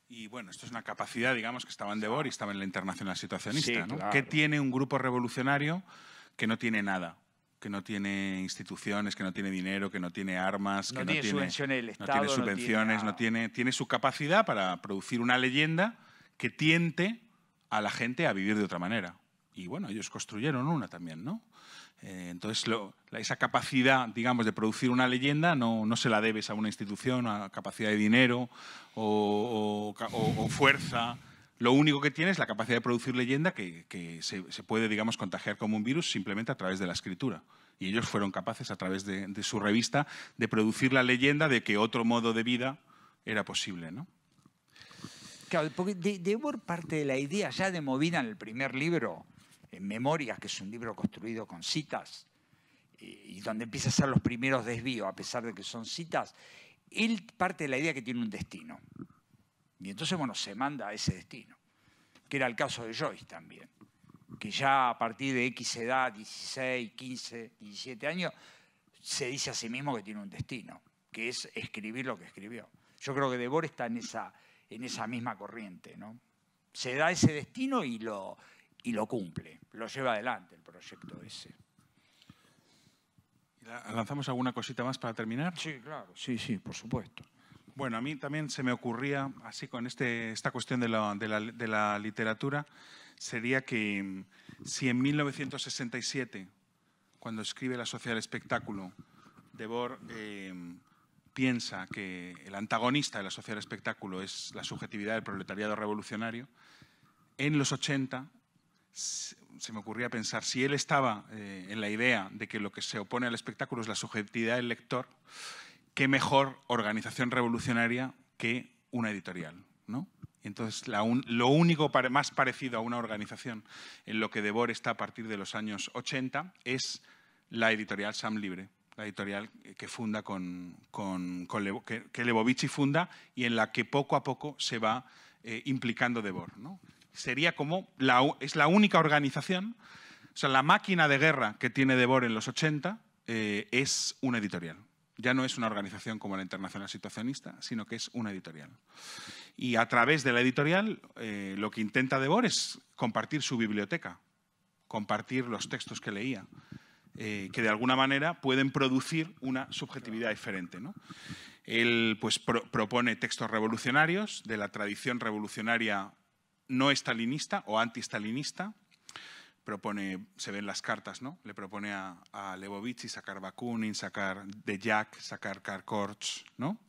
Y bueno, esto es una capacidad, digamos, que estaba en Debord y estaba en la internacional situacionista. ¿no? ¿Qué tiene un grupo revolucionario que no tiene nada? que no tiene instituciones, que no tiene dinero, que no tiene armas, que tiene no, tiene, no tiene subvenciones, no tiene, no tiene, tiene, su capacidad para producir una leyenda que tiente a la gente a vivir de otra manera. Y bueno, ellos construyeron una también, ¿no? Eh, entonces, esa capacidad, digamos, de producir una leyenda no, no, se la debes a una institución, a capacidad de dinero o, fuerza. Lo único que tiene es la capacidad de producir leyenda que, se, puede, digamos, contagiar como un virus simplemente a través de la escritura. Y ellos fueron capaces, a través de, de su revista, de producir la leyenda de que otro modo de vida era posible, ¿no? Claro, porque de, parte de la idea ya de movida en el primer libro, en Memorias, que es un libro construido con citas, eh, y donde empieza a ser los primeros desvíos, a pesar de que son citas, él parte de la idea que tiene un destino. Y entonces, bueno, se manda a ese destino, que era el caso de Joyce también, que ya a partir de X edad, 16, 15, 17 años, se dice a sí mismo que tiene un destino, que es escribir lo que escribió. Yo creo que Debor está en esa, en esa misma corriente. ¿no? Se da ese destino y lo, y lo cumple, lo lleva adelante el proyecto ese. ¿Lanzamos alguna cosita más para terminar? Sí, claro, sí, sí, por supuesto. Bueno, a mí también se me ocurría, así con este, esta cuestión de la, literatura, sería que mm, si en 1967, cuando escribe La Sociedad del Espectáculo, de eh, piensa que el antagonista de la sociedad del espectáculo es la subjetividad del proletariado revolucionario, en los 80 se me ocurría pensar, si él estaba eh, en la idea de que lo que se opone al espectáculo es la subjetividad del lector, qué mejor organización revolucionaria que una editorial. ¿no? entonces, lo único más parecido a una organización en lo que Debor está a partir de los años 80 es la editorial Sam Libre, la editorial que funda con, que, Lebovici funda y en la que poco a poco se va eh, implicando Debord. Sería como, es la única organización, o sea, la máquina de guerra que tiene Debord en los 80 eh, es una editorial. Ya no es una organización como la Internacional Situacionista, sino que es una editorial. Y a través de la editorial, eh, lo que intenta Debord es compartir su biblioteca, compartir los textos que leía, eh, que de alguna manera pueden producir una subjetividad diferente. ¿no? Él pues, propone textos revolucionarios de la tradición revolucionaria no estalinista o antiestalinista, Propone, se ven las cartas, ¿no? Le propone a, a Lebovici sacar Bakunin, sacar De Jack, sacar Karkorch, ¿no?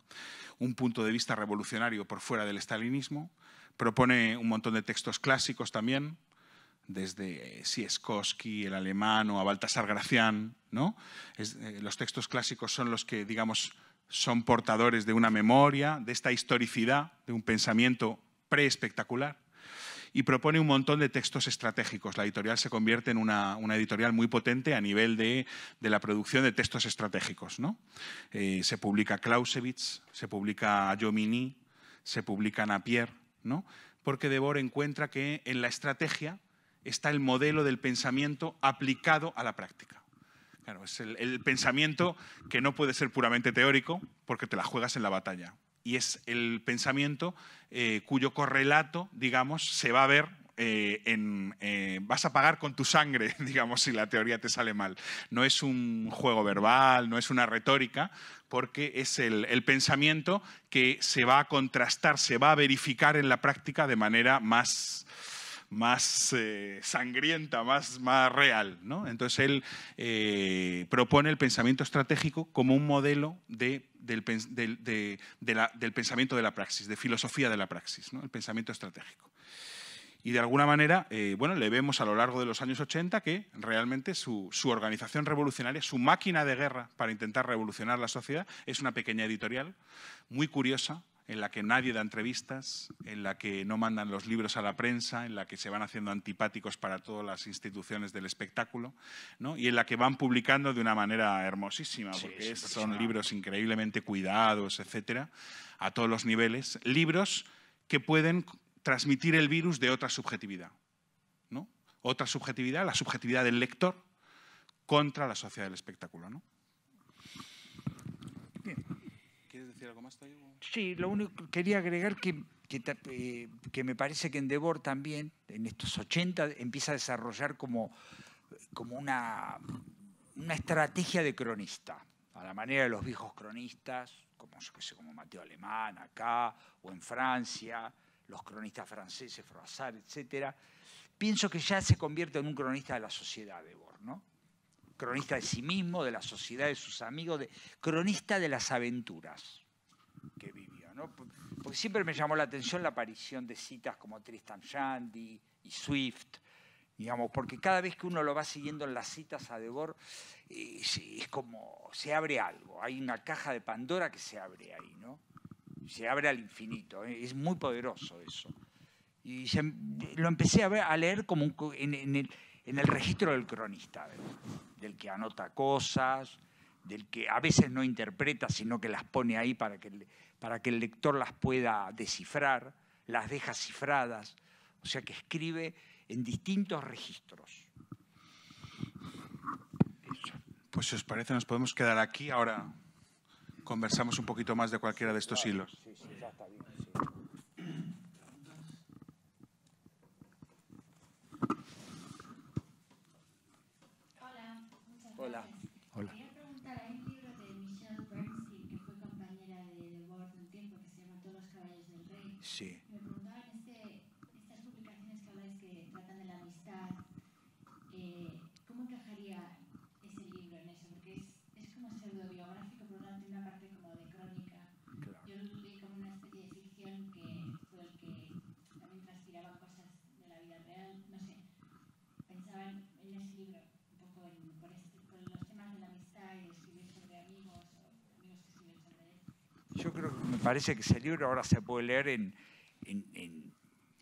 Un punto de vista revolucionario por fuera del estalinismo. Propone un montón de textos clásicos también, desde eh, Sieskowski, el alemán, o a Baltasar Gracián. ¿no? Eh, los textos clásicos son los que, digamos, son portadores de una memoria, de esta historicidad, de un pensamiento preespectacular. Y propone un montón de textos estratégicos. La editorial se convierte en una, editorial muy potente a nivel de, la producción de textos estratégicos. Eh, se publica Clausewitz, se publica Jomini, se publica Napier, ¿no? porque Debord encuentra que en la estrategia está el modelo del pensamiento aplicado a la práctica. es el, pensamiento que no puede ser puramente teórico porque te la juegas en la batalla. Y es el pensamiento eh, cuyo correlato, digamos, se va a ver eh, en, eh, vas a pagar con tu sangre, digamos, si la teoría te sale mal. No es un juego verbal, no es una retórica, porque es el, pensamiento que se va a contrastar, se va a verificar en la práctica de manera más más eh, sangrienta, más, más real. ¿no? Entonces él eh, propone el pensamiento estratégico como un modelo del, pensamiento de la praxis, de filosofía de la praxis, ¿no? el pensamiento estratégico. Y de alguna manera, eh, bueno, le vemos a lo largo de los años 80 que realmente su, su, organización revolucionaria, su máquina de guerra para intentar revolucionar la sociedad, es una pequeña editorial muy curiosa, en la que nadie da entrevistas, en la que no mandan los libros a la prensa, en la que se van haciendo antipáticos para todas las instituciones del espectáculo, ¿no? y en la que van publicando de una manera hermosísima, porque son libros increíblemente cuidados, etcétera, a todos los niveles, libros que pueden transmitir el virus de otra subjetividad. ¿no? Otra subjetividad, la subjetividad del lector contra la sociedad del espectáculo. ¿no? Bien. Sí, lo único que quería agregar que, que, eh, me parece que en Debor también, en estos 80, empieza a desarrollar como, como una, una estrategia de cronista, a la manera de los viejos cronistas, como, sé, como Mateo Alemán acá, o en Francia, los cronistas franceses, Froissart, etc. Pienso que ya se convierte en un cronista de la sociedad, Debord, ¿no? Cronista de sí mismo, de la sociedad, de sus amigos, de, cronista de las aventuras que vivió. Porque siempre me llamó la atención la aparición de citas como Tristan Shandy y Swift, digamos, porque cada vez que uno lo va siguiendo en las citas a Debord, eh, es, como se abre algo, hay una caja de Pandora que se abre ahí, ¿no? Se abre al infinito, eh, es muy poderoso eso. Y em, lo empecé a, leer como en, el, registro del cronista, del que anota cosas, del que a veces no interpreta, sino que las pone ahí para que, para que el lector las pueda descifrar, las deja cifradas, o sea que escribe en distintos registros. Pues si os parece, nos podemos quedar aquí. Ahora conversamos un poquito más de cualquiera de estos hilos. Sí, sí, ya está bien. me parece que ese libro ahora se puede leer en,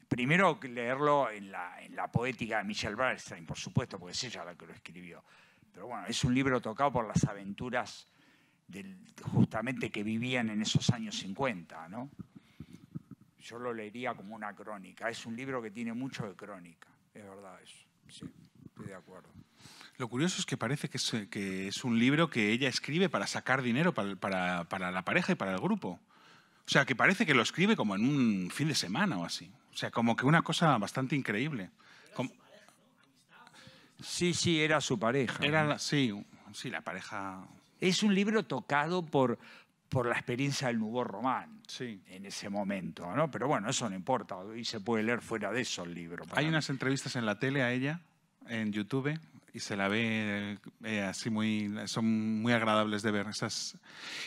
primero leerlo en la, poética de Michelle Bernstein, por supuesto, porque es ella la que lo escribió. Pero bueno, es un libro tocado por las aventuras del, justamente que vivían en esos años 50, ¿no? Yo lo leería como una crónica. Es un libro que tiene mucho de crónica, es verdad eso. Sí, estoy de acuerdo. Lo curioso es que parece que es, que es un libro que ella escribe para sacar dinero para, para la pareja y para el grupo. O sea, que parece que lo escribe como en un fin de semana o así. O sea, como que una cosa bastante increíble. Sí, sí, era su pareja. Era sí, sí, la pareja. Es un libro tocado por, por la experiencia del nuevo román en ese momento, ¿no? Pero bueno, eso no importa, y se puede leer fuera de eso el libro. Hay unas entrevistas en la tele a ella, en YouTube, y se la ve eh, así muy, son muy agradables de ver. Esas...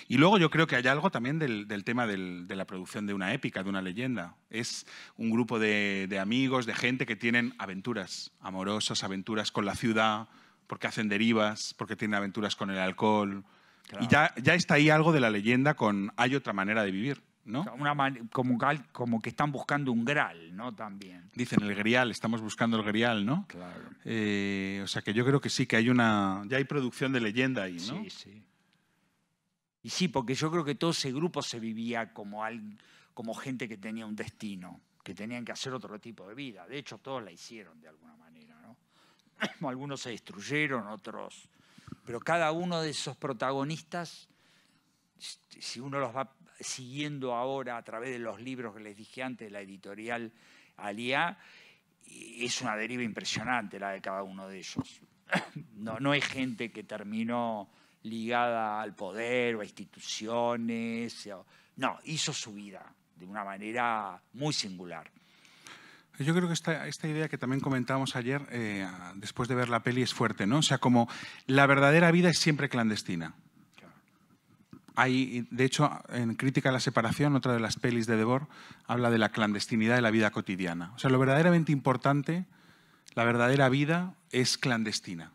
Y luego yo creo que hay algo también del, tema de la producción de una épica, de una leyenda. Es un grupo de, amigos, de gente que tienen aventuras, amorosas aventuras con la ciudad, porque hacen derivas, porque tienen aventuras con el alcohol. Y ya, ya está ahí algo de la leyenda con hay otra manera de vivir. ¿no? una, como, como, que están buscando un gral ¿no? También. Dicen el Grial, estamos buscando el Grial, ¿no? Claro. Eh, o sea que yo creo que sí, que hay una. Ya hay producción de leyenda ahí, ¿no? Sí, sí. Y sí, porque yo creo que todo ese grupo se vivía como, al, como gente que tenía un destino, que tenían que hacer otro tipo de vida. De hecho, todos la hicieron de alguna manera, ¿no? Algunos se destruyeron, otros. Pero cada uno de esos protagonistas, si uno los va siguiendo ahora a través de los libros que les dije antes, de la editorial alía es una deriva impresionante la de cada uno de ellos. No, no hay gente que terminó ligada al poder o a instituciones. no, hizo su vida de una manera muy singular. Yo creo que esta, idea que también comentábamos ayer, eh, después de ver la peli, es fuerte, ¿no? O sea, como la verdadera vida es siempre clandestina. Hay, de hecho, en Crítica a la Separación, otra de las pelis de Debord, habla de la clandestinidad de la vida cotidiana. O sea, lo verdaderamente importante, la verdadera vida es clandestina.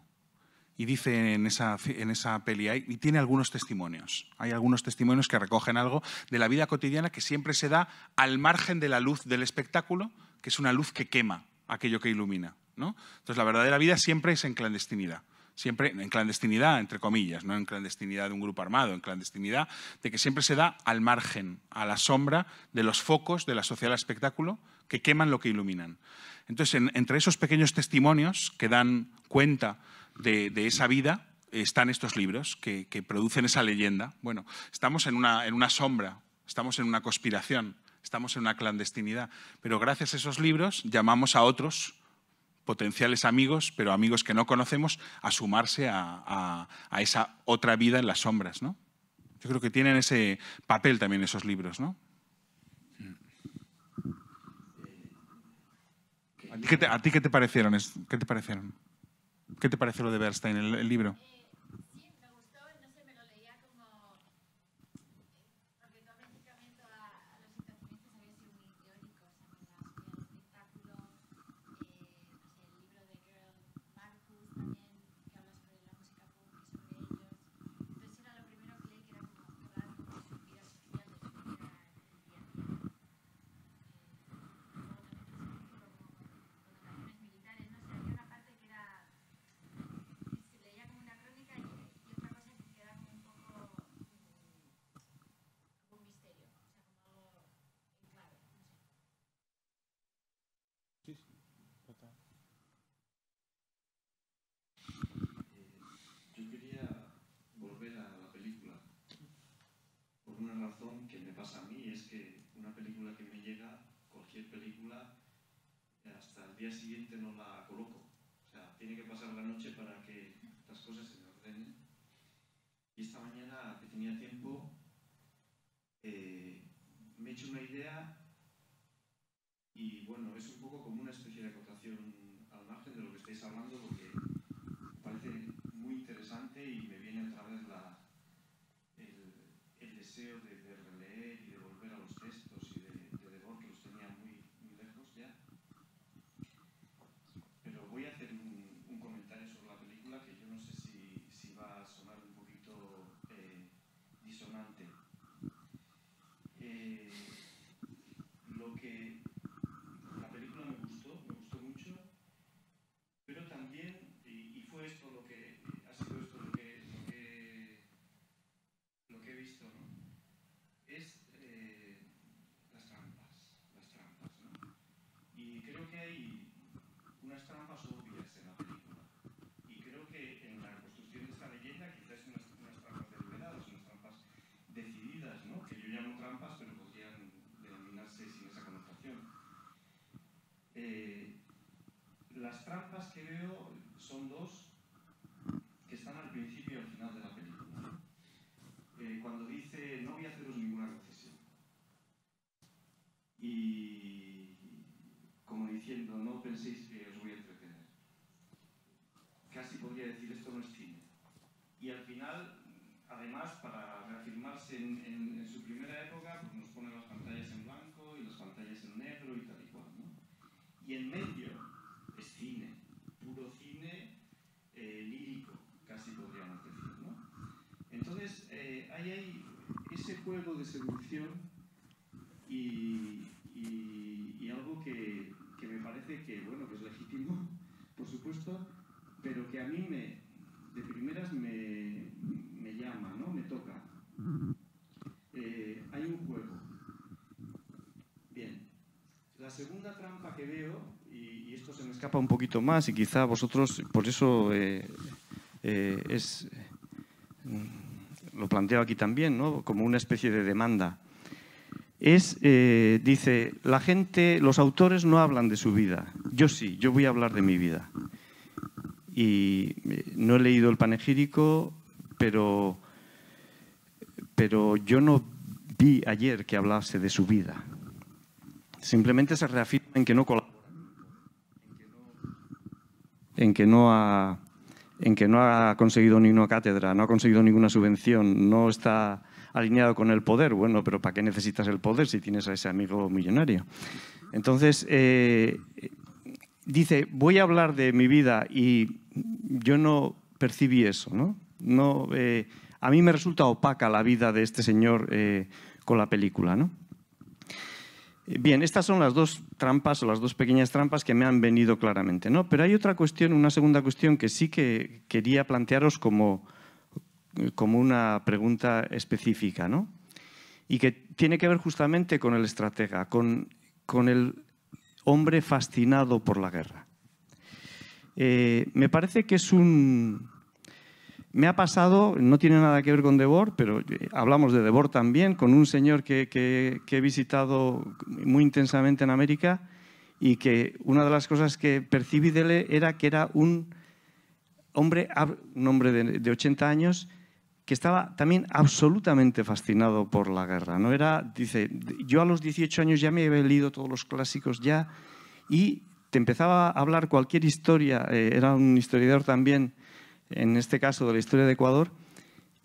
Y dice en esa, en peli, y tiene algunos testimonios. Hay algunos testimonios que recogen algo de la vida cotidiana que siempre se da al margen de la luz del espectáculo, que es una luz que quema aquello que ilumina. ¿no? Entonces, la verdadera vida siempre es en clandestinidad siempre en clandestinidad, entre comillas, no en clandestinidad de un grupo armado, en clandestinidad de que siempre se da al margen, a la sombra de los focos de la sociedad espectáculo que queman lo que iluminan. Entonces, entre esos pequeños testimonios que dan cuenta de, esa vida, están estos libros que, producen esa leyenda. Bueno, estamos en una sombra, estamos en una conspiración, estamos en una clandestinidad, pero gracias a esos libros llamamos a otros potenciales amigos, pero amigos que no conocemos, a sumarse a, esa otra vida en las sombras. ¿no? Yo creo que tienen ese papel también esos libros. ¿no? ¿A ti qué te, parecieron? ¿Qué te parecieron? ¿Qué te pareció lo de Bernstein, el libro? una razón que me pasa a mí, es que una película que me llega, cualquier película, hasta el día siguiente no la coloco. O sea, tiene que pasar la noche para que las cosas se me ordenen. Y esta mañana, que tenía tiempo, eh, me he hecho una idea y bueno, es sincerely Eh, las trampas que veo son dos que están al principio y al final de la película. Eh, cuando dice, no voy a haceros ninguna concesión. Y como diciendo, no penséis que os voy a entretener. Casi podría decir, esto no es cine. Y al final, además, para reafirmarse en, su primera época, pues, Y medio es cine, puro cine eh, lírico, casi podríamos decir. Entonces, eh, ahí hay ese juego de seducción y, algo que, me parece que, bueno, es legítimo, por supuesto, pero que a mí me, de primeras me, llama, ¿no? me toca. segunda trampa que veo, y, esto se me escapa un poquito más, y quizá vosotros, por eso eh, eh, es, mm, lo planteo aquí también, como una especie de demanda, es, eh, dice, la gente, los autores no hablan de su vida, yo sí, yo voy a hablar de mi vida. Y no he leído el panegírico, pero, pero yo no vi ayer que hablase de su vida Simplemente se reafirma en que no colabora, en que no ha, en que no ha conseguido ninguna cátedra, no ha conseguido ninguna subvención, no está alineado con el poder. Bueno, pero ¿para qué necesitas el poder si tienes a ese amigo millonario? Entonces, eh, dice, voy a hablar de mi vida y yo no percibí eso, ¿no? no eh, a mí me resulta opaca la vida de este señor eh, con la película, ¿no? Bien, estas son las dos trampas o las dos pequeñas trampas que me han venido claramente, ¿no? Pero hay otra cuestión, una segunda cuestión que sí que quería plantearos como, una pregunta específica, ¿no? Y que tiene que ver justamente con el estratega, con, el hombre fascinado por la guerra. Eh, me parece que es un, me ha pasado, no tiene nada que ver con Debord, pero eh, hablamos de Debord también, con un señor que, que, he visitado muy intensamente en América y que una de las cosas que percibí de él era que era un hombre, un hombre de, 80 años que estaba también absolutamente fascinado por la guerra. No era, dice, yo a los 18 años ya me había leído todos los clásicos ya y te empezaba a hablar cualquier historia, eh, era un historiador también en este caso de la historia de Ecuador,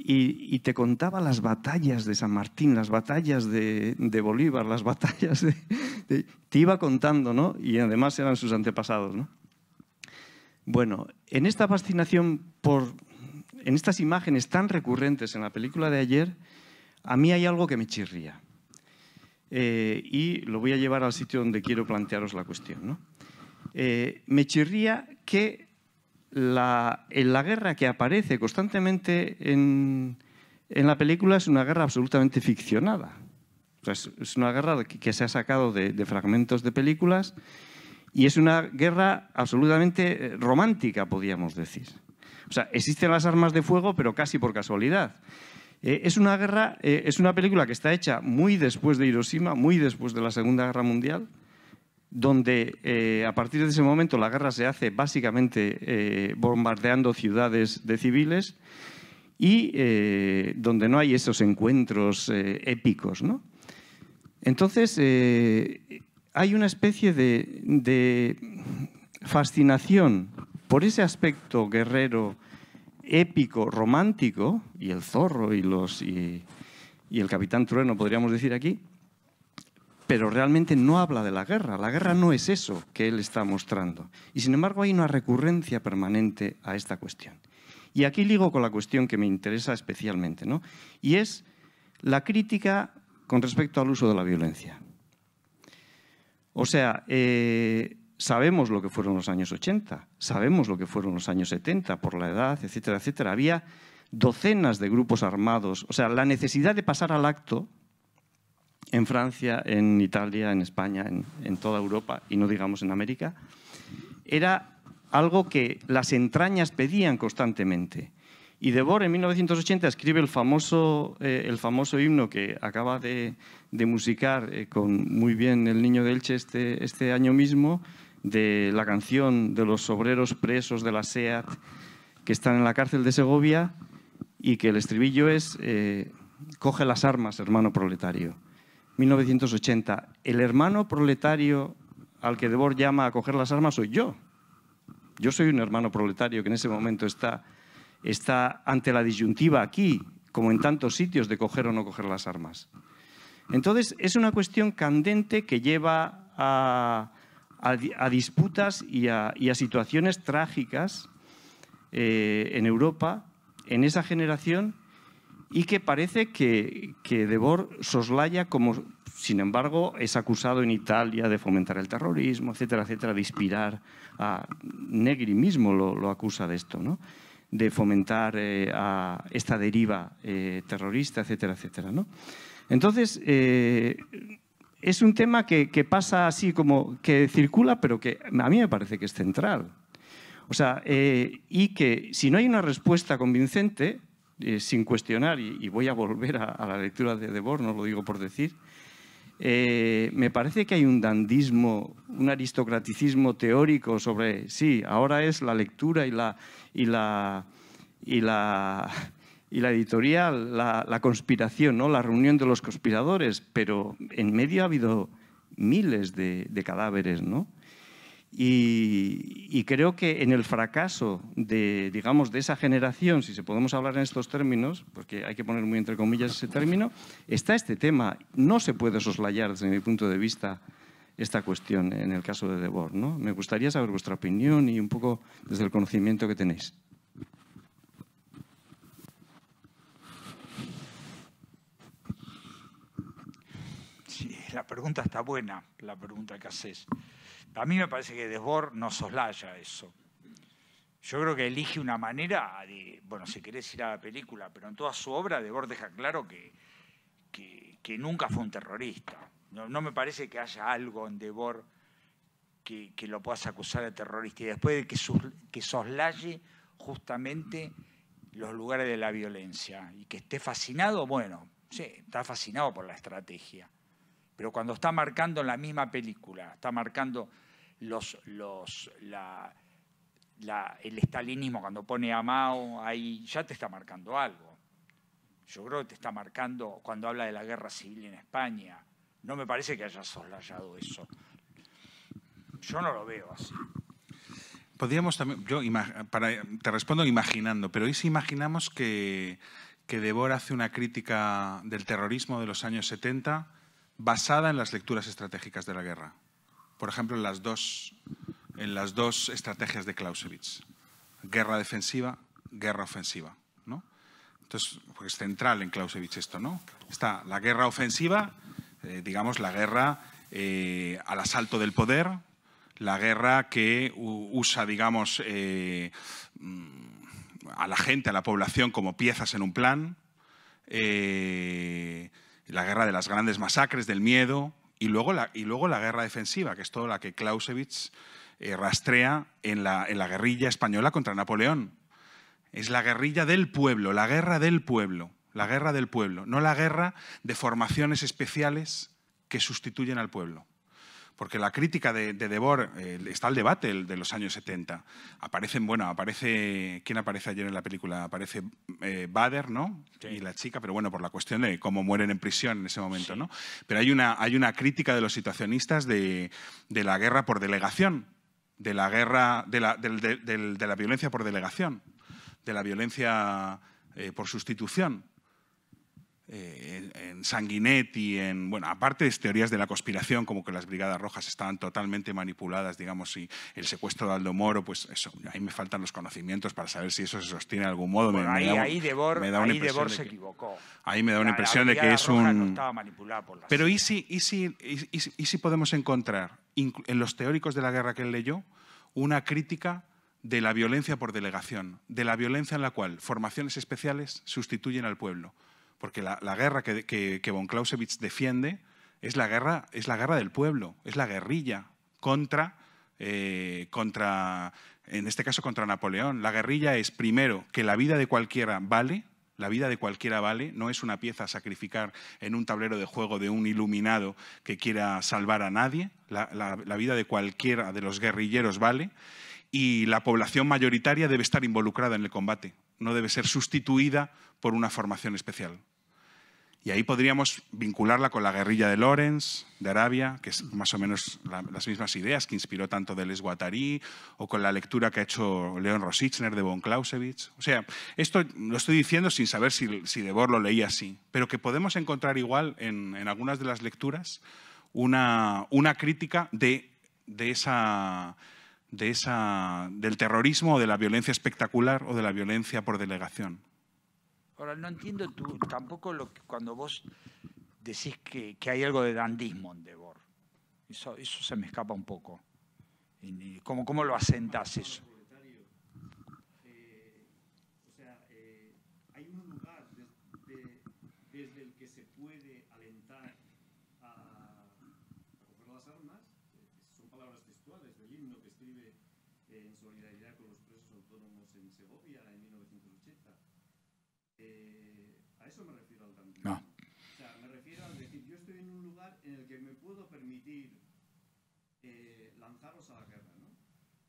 y, te contaba las batallas de San Martín, las batallas de, Bolívar, las batallas de, Te iba contando, ¿no? Y además eran sus antepasados, ¿no? Bueno, en esta fascinación por... En estas imágenes tan recurrentes en la película de ayer, a mí hay algo que me chirría. Eh, y lo voy a llevar al sitio donde quiero plantearos la cuestión. ¿no? Eh, me chirría que la, guerra que aparece constantemente en, la película es una guerra absolutamente ficcionada. es, una guerra que, se ha sacado de, fragmentos de películas y es una guerra absolutamente eh, romántica, podríamos decir. sea, existen las armas de fuego, pero casi por casualidad. Eh, es guerra, eh, es una película que está hecha muy después de Hiroshima, muy después de la Segunda Guerra Mundial, donde eh, a partir de ese momento la guerra se hace básicamente eh, bombardeando ciudades de civiles y eh, donde no hay esos encuentros épicos. ¿no? Entonces, hay una especie de, fascinación por ese aspecto guerrero épico, romántico, y el zorro y, y el capitán trueno, podríamos decir aquí, pero realmente no habla de la guerra. La guerra no es eso que él está mostrando. Y sin embargo hay una recurrencia permanente a esta cuestión. Y aquí ligo con la cuestión que me interesa especialmente, ¿no? Y es la crítica con respecto al uso de la violencia. O sea, eh, sabemos lo que fueron los años 80, sabemos lo que fueron los años 70 por la edad, etcétera, etcétera. Había docenas de grupos armados. O sea, la necesidad de pasar al acto en Francia, en Italia, en España, en, toda Europa y no digamos en América, era algo que las entrañas pedían constantemente. Y Debord en 1980 escribe el famoso, eh, el famoso himno que acaba de, musicar eh, con muy bien el niño de Elche este, este, año mismo, de la canción de los obreros presos de la SEAT que están en la cárcel de Segovia y que el estribillo es, eh, coge las armas, hermano proletario. 1980, el hermano proletario al que Debord llama a coger las armas soy yo. Yo soy un hermano proletario que en ese momento está, está ante la disyuntiva aquí, como en tantos sitios, de coger o no coger las armas. Entonces, es una cuestión candente que lleva a, disputas y a, situaciones trágicas eh, en Europa, en esa generación y que parece que, que Debord soslaya como, sin embargo, es acusado en Italia de fomentar el terrorismo, etcétera, etcétera, de inspirar a... Negri mismo lo, acusa de esto, ¿no? de fomentar eh, esta deriva eh, terrorista, etcétera, etcétera. Entonces, eh, es un tema que, que, pasa así como que circula, pero que a mí me parece que es central. O sea, y que si no hay una respuesta convincente, eh, sin cuestionar, y, voy a volver a, la lectura de Debord, no lo digo por decir, eh, me parece que hay un dandismo, un aristocraticismo teórico sobre, sí, ahora es la lectura y la, editorial, la, conspiración, la reunión de los conspiradores, pero en medio ha habido miles de, de cadáveres, ¿no? Y, creo que en el fracaso de, esa generación, si se podemos hablar en estos términos, porque hay que poner muy entre comillas ese término, está este tema. No se puede soslayar desde mi punto de vista esta cuestión en el caso de Debord. Me gustaría saber vuestra opinión y un poco desde el conocimiento que tenéis. Sí, la pregunta está buena, la pregunta que haces. A mí me parece que Desbord no soslaya eso. Yo creo que elige una manera de, bueno, si querés ir a la película, pero en toda su obra Desbord deja claro que, que, nunca fue un terrorista. No, me parece que haya algo en Desbord que, que, lo puedas acusar de terrorista. Y después de que, que soslaye justamente los lugares de la violencia y que esté fascinado, bueno, sí, está fascinado por la estrategia. Pero cuando está marcando en la misma película, está marcando los, los, el estalinismo, cuando pone a Mao ahí, ya te está marcando algo. Yo creo que te está marcando cuando habla de la guerra civil en España. No me parece que haya soslayado eso. Yo no lo veo así. Podríamos también, yo para, te respondo imaginando, pero ¿y si imaginamos que, que hace una crítica del terrorismo de los años 70 basada en las lecturas estratégicas de la guerra. Por ejemplo, en las dos, en las dos estrategias de Clausewitz. Guerra defensiva, guerra ofensiva. ¿no? Entonces, pues es central en Clausewitz esto. ¿no? Está la guerra ofensiva, eh, digamos, la guerra eh, al asalto del poder, la guerra que usa, digamos, eh, a la gente, a la población como piezas en un plan la guerra de las grandes masacres, del miedo, y luego la, y luego la guerra defensiva, que es toda la que Clausewitz eh, rastrea en la, en la guerrilla española contra Napoleón. Es la guerrilla del pueblo, la guerra del pueblo, la guerra del pueblo, no la guerra de formaciones especiales que sustituyen al pueblo porque la crítica de, de Debord eh, está el debate de los años 70. Aparecen, bueno, aparece, ¿quién aparece ayer en la película? Aparece eh, Bader, ¿no? Y la chica, pero bueno, por la cuestión de cómo mueren en prisión en ese momento, ¿no? Pero hay una, hay una crítica de los situacionistas de, la guerra por delegación, de la guerra, de la, violencia por delegación, de la violencia eh, por sustitución. Eh, en, Sanguinetti, en, bueno, aparte de teorías de la conspiración, como que las Brigadas Rojas estaban totalmente manipuladas, digamos, y el secuestro de Aldo Moro, pues eso, ahí me faltan los conocimientos para saber si eso se sostiene de algún modo. ahí, ahí se equivocó. Ahí me da una impresión de que es un... Pero ¿y si, y, si, y, si, podemos encontrar en los teóricos de la guerra que él leyó una crítica de la violencia por delegación, de la violencia en la cual formaciones especiales sustituyen al pueblo. Porque la, guerra que, von Clausewitz defiende es la, guerra, es la guerra del pueblo, es la guerrilla contra, eh, contra, en este caso, contra Napoleón. La guerrilla es, primero, que la vida de cualquiera vale, la vida de cualquiera vale, no es una pieza a sacrificar en un tablero de juego de un iluminado que quiera salvar a nadie. la, vida de cualquiera de los guerrilleros vale y la población mayoritaria debe estar involucrada en el combate, no debe ser sustituida por una formación especial. Y ahí podríamos vincularla con la guerrilla de Lorenz, de Arabia, que es más o menos las mismas ideas que inspiró tanto de Les Guattari, o con la lectura que ha hecho Leon Rosichner de von Clausewitz. O sea, esto lo estoy diciendo sin saber si, si lo leía así, pero que podemos encontrar igual en, algunas de las lecturas una, crítica de, esa, de esa, del terrorismo o de la violencia espectacular o de la violencia por delegación. Ahora, no entiendo tú tampoco lo cuando vos decís que, hay algo de dandismo en Debor. Eso, eso se me escapa un poco. ¿Cómo, cómo lo asentás eso? permitir eh, a la guerra,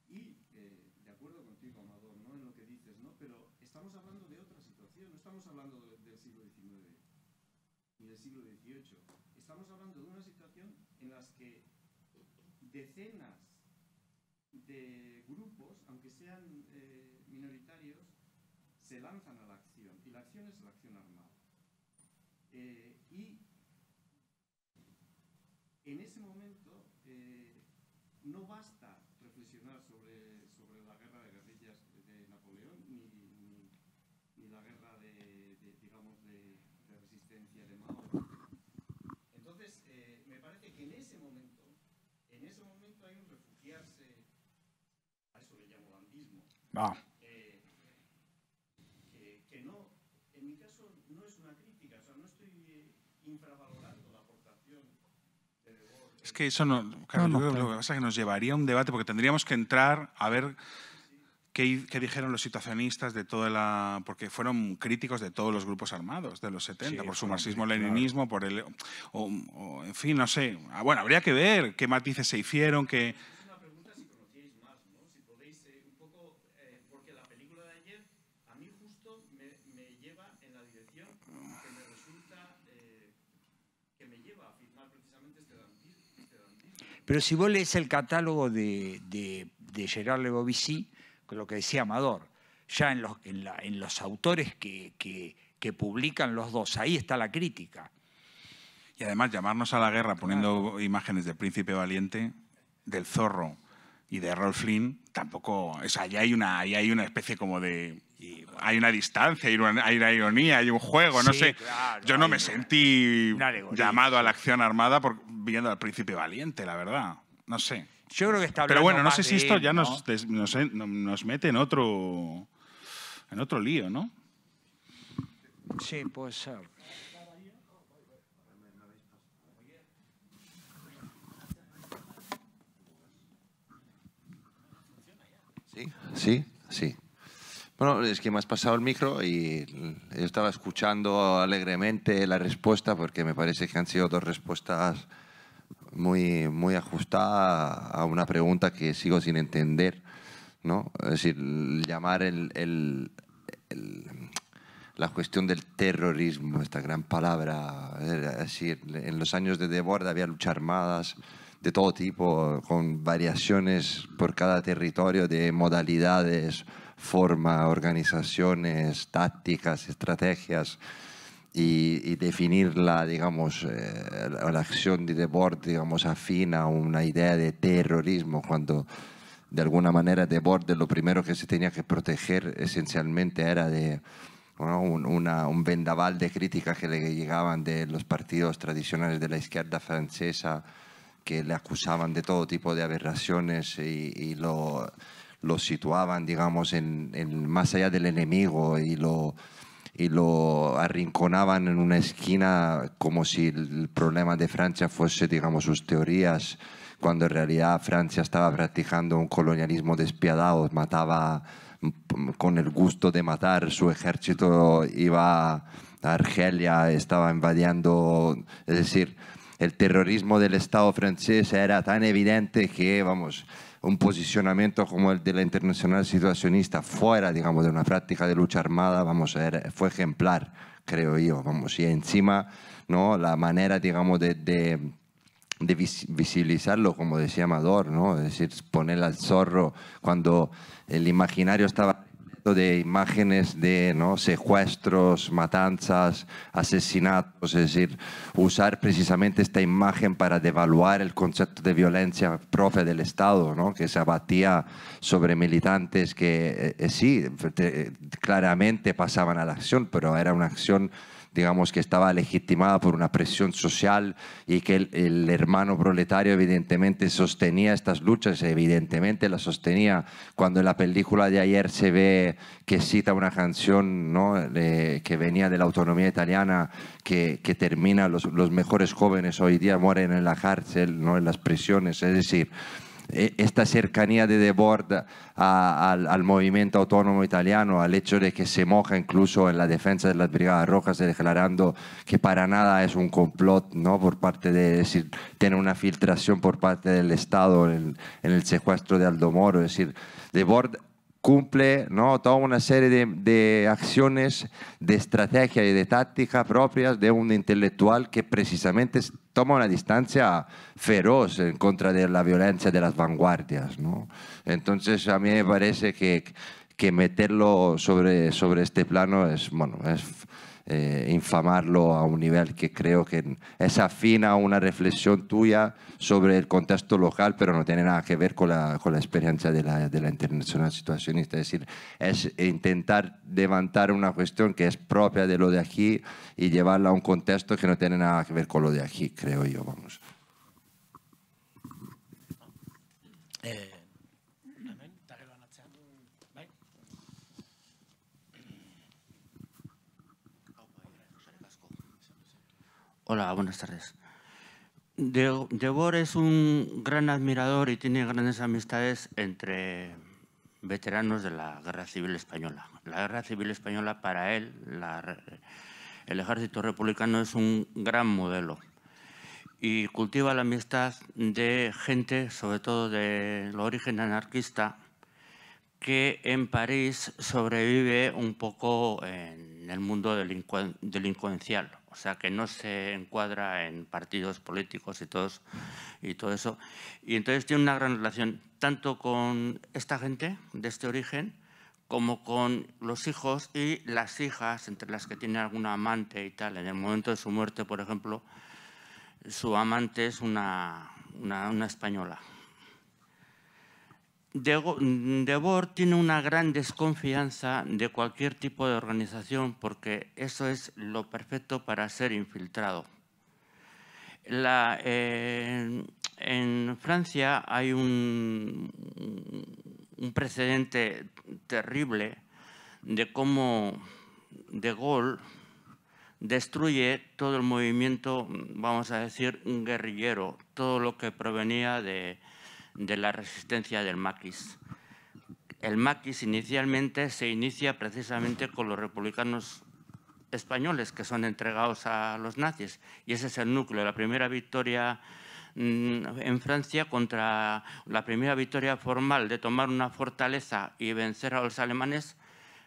Y, eh, de acuerdo contigo, Amador, ¿no? En lo que dices, ¿no? Pero estamos hablando de otra situación, no estamos hablando del siglo XIX ni del siglo XVIII. Estamos hablando de una situación en la que decenas de grupos, aunque sean eh, minoritarios, se lanzan a la acción, y la acción es la acción armada en ese momento eh, no basta reflexionar sobre, sobre, la guerra de guerrillas de Napoleón ni, ni, la guerra de, digamos, de, resistencia de Mao. Entonces, eh, me parece que en ese momento, en ese momento hay un refugiarse, a eso le llamo bandismo, ah. eh, que, que no, en mi caso no es una crítica, o sea, no estoy infravalorando es que eso no, que pasa es que nos llevaría a un debate porque tendríamos que entrar a ver qué, dijeron los situacionistas de toda la... porque fueron críticos de todos los grupos armados de los 70, por su marxismo-leninismo, por el... en fin, no sé. Ah, bueno, habría que ver qué matices se hicieron, qué... Pero si vos lees el catálogo de, de, de Gerard Lebovici, lo que decía Amador, ya en los, en los autores que, que, publican los dos, ahí está la crítica. Y además llamarnos a la guerra poniendo imágenes del príncipe valiente, del zorro y de Rolf Flynn, tampoco, o sea, ahí hay una, ahí hay una especie como de hay una distancia, hay una, ironía, hay un juego, no sé. Yo no me sentí llamado a la acción armada por, viendo al príncipe valiente, la verdad. No sé. Yo creo que está Pero bueno, no sé si esto ya nos, eh, nos, mete en otro, en otro lío, ¿no? Sí, puede ser. Sí, sí, sí. Bueno, es que me has pasado el micro y estaba escuchando alegremente la respuesta porque me parece que han sido dos respuestas muy, muy ajustadas a una pregunta que sigo sin entender. ¿no? Es decir, llamar el, la cuestión del terrorismo, esta gran palabra. Es decir, en los años de Debord había luchas armadas de todo tipo, con variaciones por cada territorio de modalidades forma, organizaciones, tácticas, estrategias y, y definir la, digamos, eh, la, acción de deporte, digamos, afina a una idea de terrorismo cuando de alguna manera borde lo primero que se tenía que proteger esencialmente era de un, una, un, vendaval de críticas que le llegaban de los partidos tradicionales de la izquierda francesa que le acusaban de todo tipo de aberraciones y lo lo situaban, digamos, en, más allá del enemigo y lo, y lo arrinconaban en una esquina como si el problema de Francia fuese, digamos, sus teorías, cuando en realidad Francia estaba practicando un colonialismo despiadado, mataba mm, mm, con el gusto de matar, su ejército iba a Argelia, estaba invadiendo, es decir, el terrorismo del Estado francés era tan evidente que, vamos, un posicionamiento como el de la Internacional Situacionista fuera, digamos, de una práctica de lucha armada, vamos a ver, fue ejemplar, creo yo, vamos, y encima, ¿no? La manera, digamos, de, de visibilizarlo, como decía Amador, ¿no? Es decir, poner al zorro cuando el imaginario estaba de imágenes de ¿no? secuestros, matanzas, asesinatos, es decir, usar precisamente esta imagen para devaluar el concepto de violencia propia del Estado, que se abatía sobre militantes que eh, eh, sí, eh, claramente pasaban a la acción, pero era una acción digamos, que estaba legitimada por una presión social y que el, hermano proletario evidentemente sostenía estas luchas, evidentemente las sostenía. Cuando en la película de ayer se ve que cita una canción ¿no? que venía de la autonomía italiana, que, que termina, los, los mejores jóvenes hoy día mueren en la cárcel, ¿no? en las prisiones, es decir... E, esta cercanía de Debord al, al, movimiento autónomo italiano, al hecho de que se moja incluso en la defensa de las Brigadas Rojas, declarando que para nada es un complot, ¿no? Por parte de, decir, tiene una filtración por parte del Estado en, el secuestro de Aldomoro, es decir, Debord cumple ¿no? toda una serie de, acciones, de estrategia y de táctica propias de un intelectual que precisamente toma una distancia feroz en contra de la violencia de las vanguardias. Entonces a mí me parece que, que meterlo sobre, sobre este plano es, bueno, es eh, infamarlo a un nivel que creo que es afina a una reflexión tuya sobre el contexto local, pero no tiene nada que ver con la, con la experiencia de la, de la internacional situacionista. Es decir, es intentar levantar una cuestión que es propia de lo de aquí y llevarla a un contexto que no tiene nada que ver con lo de aquí, creo yo, vamos. Hola, buenas tardes. De, Debor es un gran admirador y tiene grandes amistades entre veteranos de la Guerra Civil Española. La Guerra Civil Española para él, el ejército republicano es un gran modelo y cultiva la amistad de gente, sobre todo de origen anarquista, que en París sobrevive un poco en el mundo delincuencial o sea que no se encuadra en partidos políticos y, todos, y todo eso. Y entonces tiene una gran relación tanto con esta gente de este origen como con los hijos y las hijas, entre las que tiene alguna amante y tal. En el momento de su muerte, por ejemplo, su amante es una española, Mm, Debord tiene una gran desconfianza de cualquier tipo de organización porque eso es lo perfecto para ser infiltrado. Eh, en Francia hay un, un, precedente terrible de cómo De Gaulle destruye todo el movimiento, vamos a decir, guerrillero, todo lo que provenía de, de la resistencia del maquis. El maquis inicialmente se inicia precisamente con los republicanos españoles que son entregados a los nazis y ese es el núcleo, la primera victoria mm, en Francia contra la primera victoria formal de tomar una fortaleza y vencer a los alemanes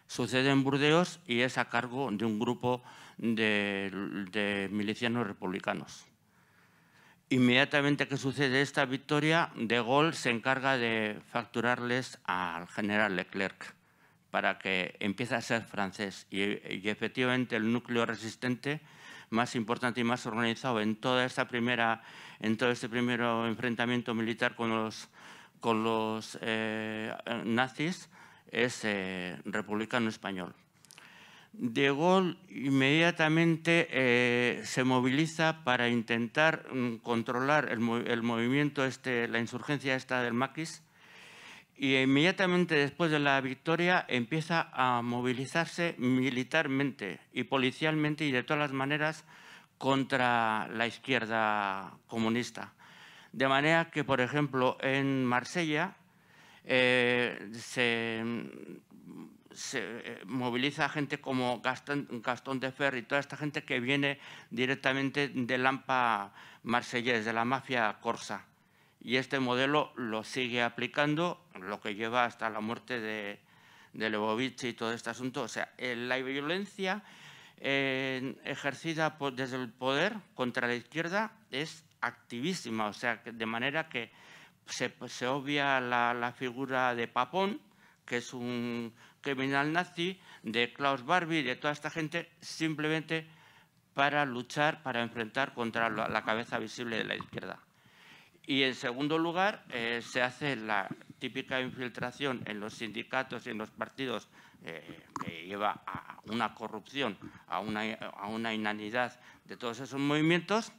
sucede en Burdeos y es a cargo de un grupo de, de milicianos republicanos. Inmediatamente que sucede esta victoria, De Gaulle se encarga de facturarles al general Leclerc para que empiece a ser francés y, efectivamente el núcleo resistente más importante y más organizado en toda esta primera en todo este primer enfrentamiento militar con los con los eh, nazis es eh, republicano español de Gaulle inmediatamente eh, se moviliza para intentar mm, controlar el, movimiento, este, la insurgencia esta del Maquis, y inmediatamente después de la victoria empieza a movilizarse militarmente y policialmente y de todas las maneras contra la izquierda comunista. De manera que, por ejemplo, en Marsella eh, se se eh, moviliza gente como Gastón, Gastón de Ferri, toda esta gente que viene directamente de Lampa Marsellés, de la mafia corsa. Y este modelo lo sigue aplicando, lo que lleva hasta la muerte de, de Lebovich y todo este asunto. O sea, eh, la violencia eh, ejercida desde el poder contra la izquierda es activísima, o sea, de manera que se, obvia la, figura de Papón, que es un criminal nazi, de Klaus Barbie, de toda esta gente, simplemente para luchar, para enfrentar contra la cabeza visible de la izquierda. Y en segundo lugar, eh, se hace la típica infiltración en los sindicatos y en los partidos eh, que lleva a una corrupción, a una, a una inanidad de todos esos movimientos.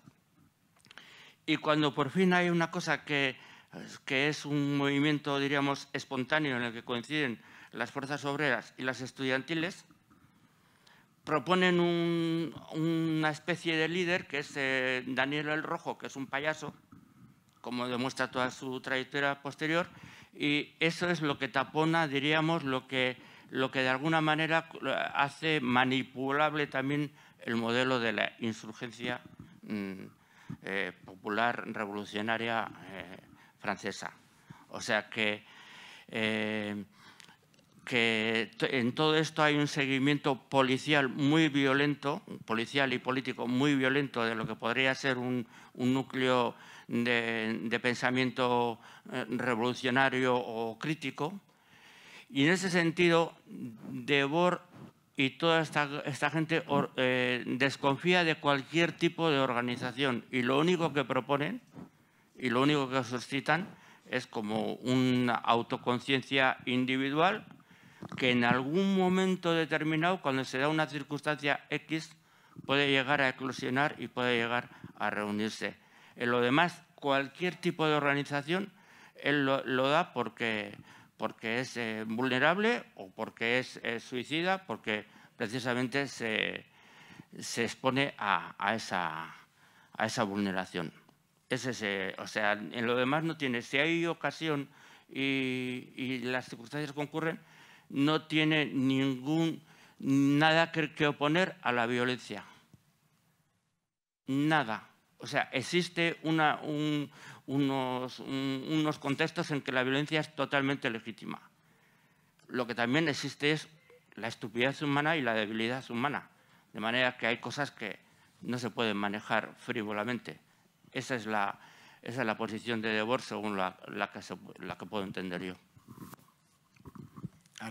Y cuando por fin hay una cosa que, que es un movimiento, diríamos, espontáneo en el que coinciden las fuerzas obreras y las estudiantiles, proponen una especie de líder que es eh, Daniel el Rojo, que es un payaso, como demuestra toda su trayectoria posterior, y eso es lo que tapona, diríamos, lo que, lo que de alguna manera hace manipulable también el modelo de la insurgencia mm, eh, popular revolucionaria eh, francesa. O sea que que en todo esto hay un seguimiento policial muy violento, policial y político muy violento de lo que podría ser un, núcleo de, pensamiento eh, revolucionario o crítico. Y en ese sentido, Debord y toda esta, gente eh, desconfía de cualquier tipo de organización y lo único que proponen y lo único que suscitan es como una autoconciencia individual que en algún momento determinado, cuando se da una circunstancia X, puede llegar a eclosionar y puede llegar a reunirse. En lo demás, cualquier tipo de organización, lo, da porque, es eh, vulnerable o porque es eh, suicida, porque precisamente se, expone a, a, esa, vulneración. o sea, en lo demás no tiene. Si hay ocasión y las circunstancias concurren, no tiene ningún, nada que, oponer a la violencia. Nada. O sea, existe unos, contextos en que la violencia es totalmente legítima. Lo que también existe es la estupidez humana y la debilidad humana. De manera que hay cosas que no se pueden manejar frívolamente. Esa es la, posición de Debord según la que puedo entender yo.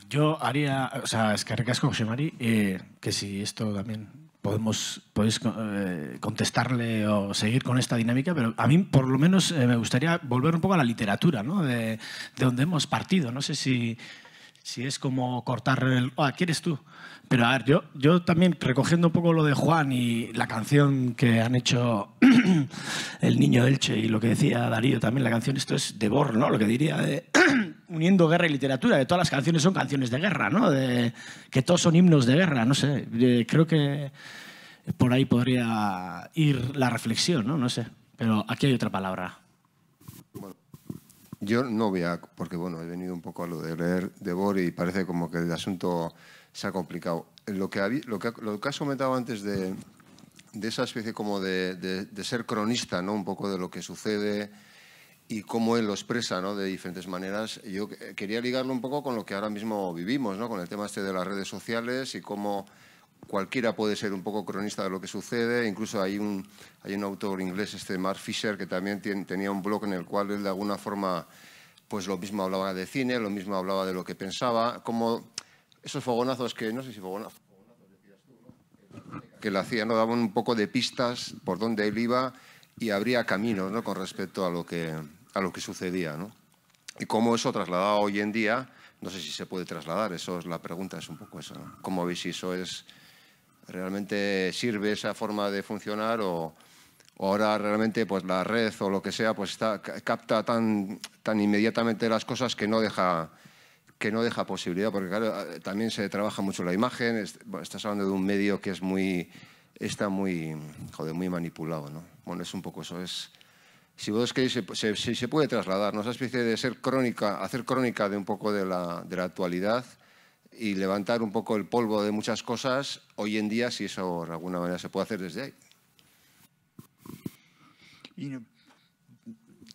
Yo haría, o sea, es que recasco, José eh, que si esto también podemos podéis eh, contestarle o seguir con esta dinámica, pero a mí por lo menos eh, me gustaría volver un poco a la literatura, ¿no? De, de donde hemos partido. No sé si, si es como cortar el... Ah, ¿quieres tú? Pero a ver, yo, yo también recogiendo un poco lo de Juan y la canción que han hecho El Niño Elche y lo que decía Darío también, la canción, esto es de Bor, ¿no? Lo que diría de uniendo guerra y literatura, de todas las canciones son canciones de guerra, ¿no? De, que todos son himnos de guerra, no sé. creo que por ahí podría ir la reflexión, ¿no? No sé. Pero aquí hay otra palabra. yo no voy a, porque bueno, he venido un poco a lo de leer de Bor y parece como que el asunto se ha complicado. Lo que, lo que, lo que has comentado antes de, de esa especie como de, de, de, ser cronista, ¿no? Un poco de lo que sucede y cómo él lo expresa ¿no? de diferentes maneras. Yo eh, quería ligarlo un poco con lo que ahora mismo vivimos, ¿no? con el tema este de las redes sociales y cómo cualquiera puede ser un poco cronista de lo que sucede. Incluso hay un, hay un autor inglés, este Mark Fisher, que también tenía un blog en el cual él de alguna forma pues lo mismo hablaba de cine, lo mismo hablaba de lo que pensaba, como esos fogonazos que, no sé si fogonazos, tú, ¿no? que le hacían, ¿no? daban un poco de pistas por dónde él iba y habría caminos ¿no? con respecto a lo que, a lo que sucedía. ¿no? Y cómo eso trasladado hoy en día, no sé si se puede trasladar, eso es la pregunta, es un poco eso. ¿no? ¿Cómo veis si eso es, realmente sirve esa forma de funcionar o, ahora realmente pues, la red o lo que sea pues, está, capta tan, tan inmediatamente las cosas que no deja que no deja posibilidad, porque claro, ah, también se trabaja mucho la imagen, estás hablando de un medio que es muy, está muy, muy manipulado, ¿no? Bueno, es un poco eso, es... Si vos queréis, se, se, puede trasladar, ¿no? Esa especie de ser crónica, hacer crónica de un poco de la, actualidad y levantar un poco el polvo de muchas cosas hoy en día, si eso de alguna manera se puede hacer desde ahí.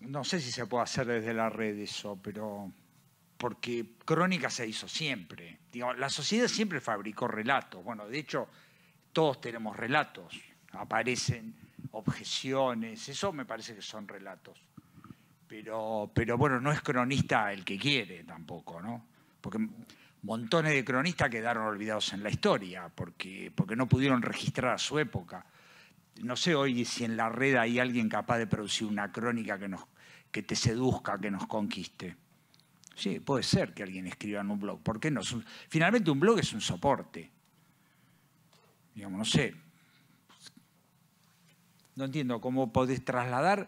no, sé si se puede hacer desde la red eso, pero porque crónica se hizo siempre. Digo, la sociedad siempre fabricó relatos. Bueno, de hecho, todos tenemos relatos. Aparecen objeciones, eso me parece que son relatos. Pero, pero bueno, no es cronista el que quiere tampoco, ¿no? Porque montones de cronistas quedaron olvidados en la historia, porque, porque no pudieron registrar a su época. No sé hoy si en la red hay alguien capaz de producir una crónica que, nos, que te seduzca, que nos conquiste. Sí, puede ser que alguien escriba en un blog. ¿Por qué no? Finalmente un blog es un soporte. Digamos, no sé, no entiendo cómo podés trasladar.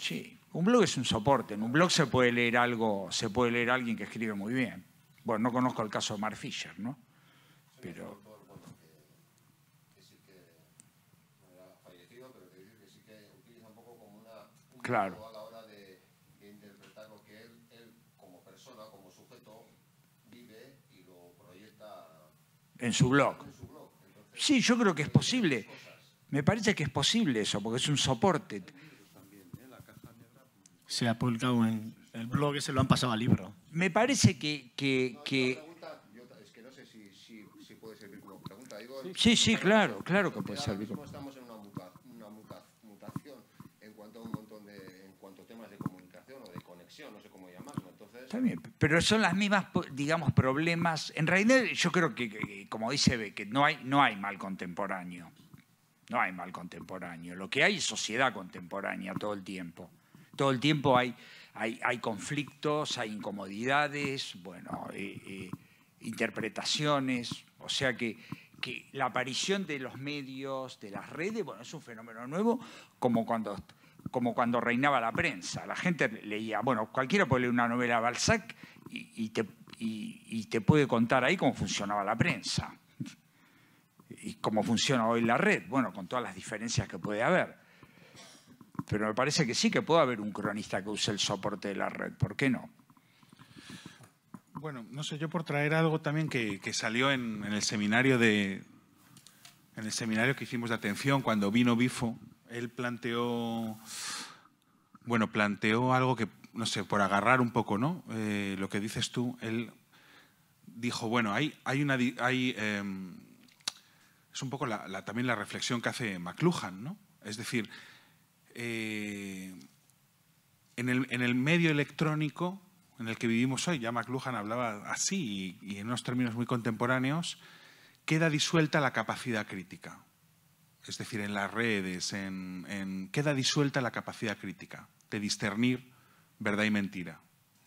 Sí, un blog es un soporte. En un blog se puede leer algo, se puede leer a alguien que escribe muy bien. Bueno, no conozco el caso de Mark Fisher, ¿no? Pero. Claro. en su blog. Sí, yo creo que es posible. Me parece que es posible eso, porque es un soporte. Se ha publicado en el blog, y se lo han pasado al libro. Me parece que... que, que... Sí, sí, claro, claro que puede servir. Estamos en una, mutación en cuanto a un montón de temas de comunicación o de conexión, no sé cómo llamarlo. Entonces... pero son las mismas, digamos, problemas. En realidad, yo creo que, como dice que no hay, no hay mal contemporáneo. No hay mal contemporáneo. Lo que hay es sociedad contemporánea todo el tiempo. Todo el tiempo hay, hay, conflictos, hay incomodidades, bueno, eh, eh, interpretaciones. O sea que, la aparición de los medios, de las redes, bueno, es un fenómeno nuevo como cuando, como cuando reinaba la prensa. La gente leía, bueno, cualquiera puede leer una novela de Balzac y, te, y te puede contar ahí cómo funcionaba la prensa y cómo funciona hoy la red, bueno, con todas las diferencias que puede haber. Pero me parece que sí que puede haber un cronista que use el soporte de la red, ¿por qué no? Bueno, no sé, yo por traer algo también que, salió en, el seminario de en el seminario que hicimos de atención cuando vino Bifo, él planteó bueno, planteó algo que, no sé, por agarrar un poco, ¿no? Eh, lo que dices tú, él dijo, bueno, hay, hay una hay, em, es un poco también la reflexión que hace McLuhan, ¿no? Es decir, eh, en, el, medio electrónico en el que vivimos hoy, ya McLuhan hablaba así y, en unos términos muy contemporáneos, queda disuelta la capacidad crítica. Es decir, en las redes, en, queda disuelta la capacidad crítica de discernir verdad y mentira.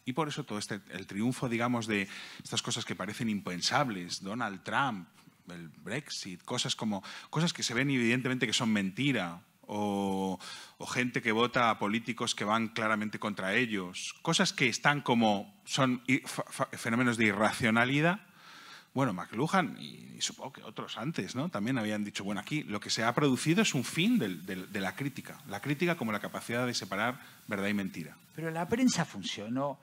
Y por eso todo este, el triunfo, digamos, de estas cosas que parecen impensables, Donald Trump, el Brexit, cosas como cosas que se ven evidentemente que son mentira o, gente que vota a políticos que van claramente contra ellos, cosas que están como son fenómenos de irracionalidad. Bueno, McLuhan y, supongo que otros antes ¿no? también habían dicho, bueno, aquí lo que se ha producido es un fin de la crítica, la crítica como la capacidad de separar verdad y mentira. Pero la prensa funcionó.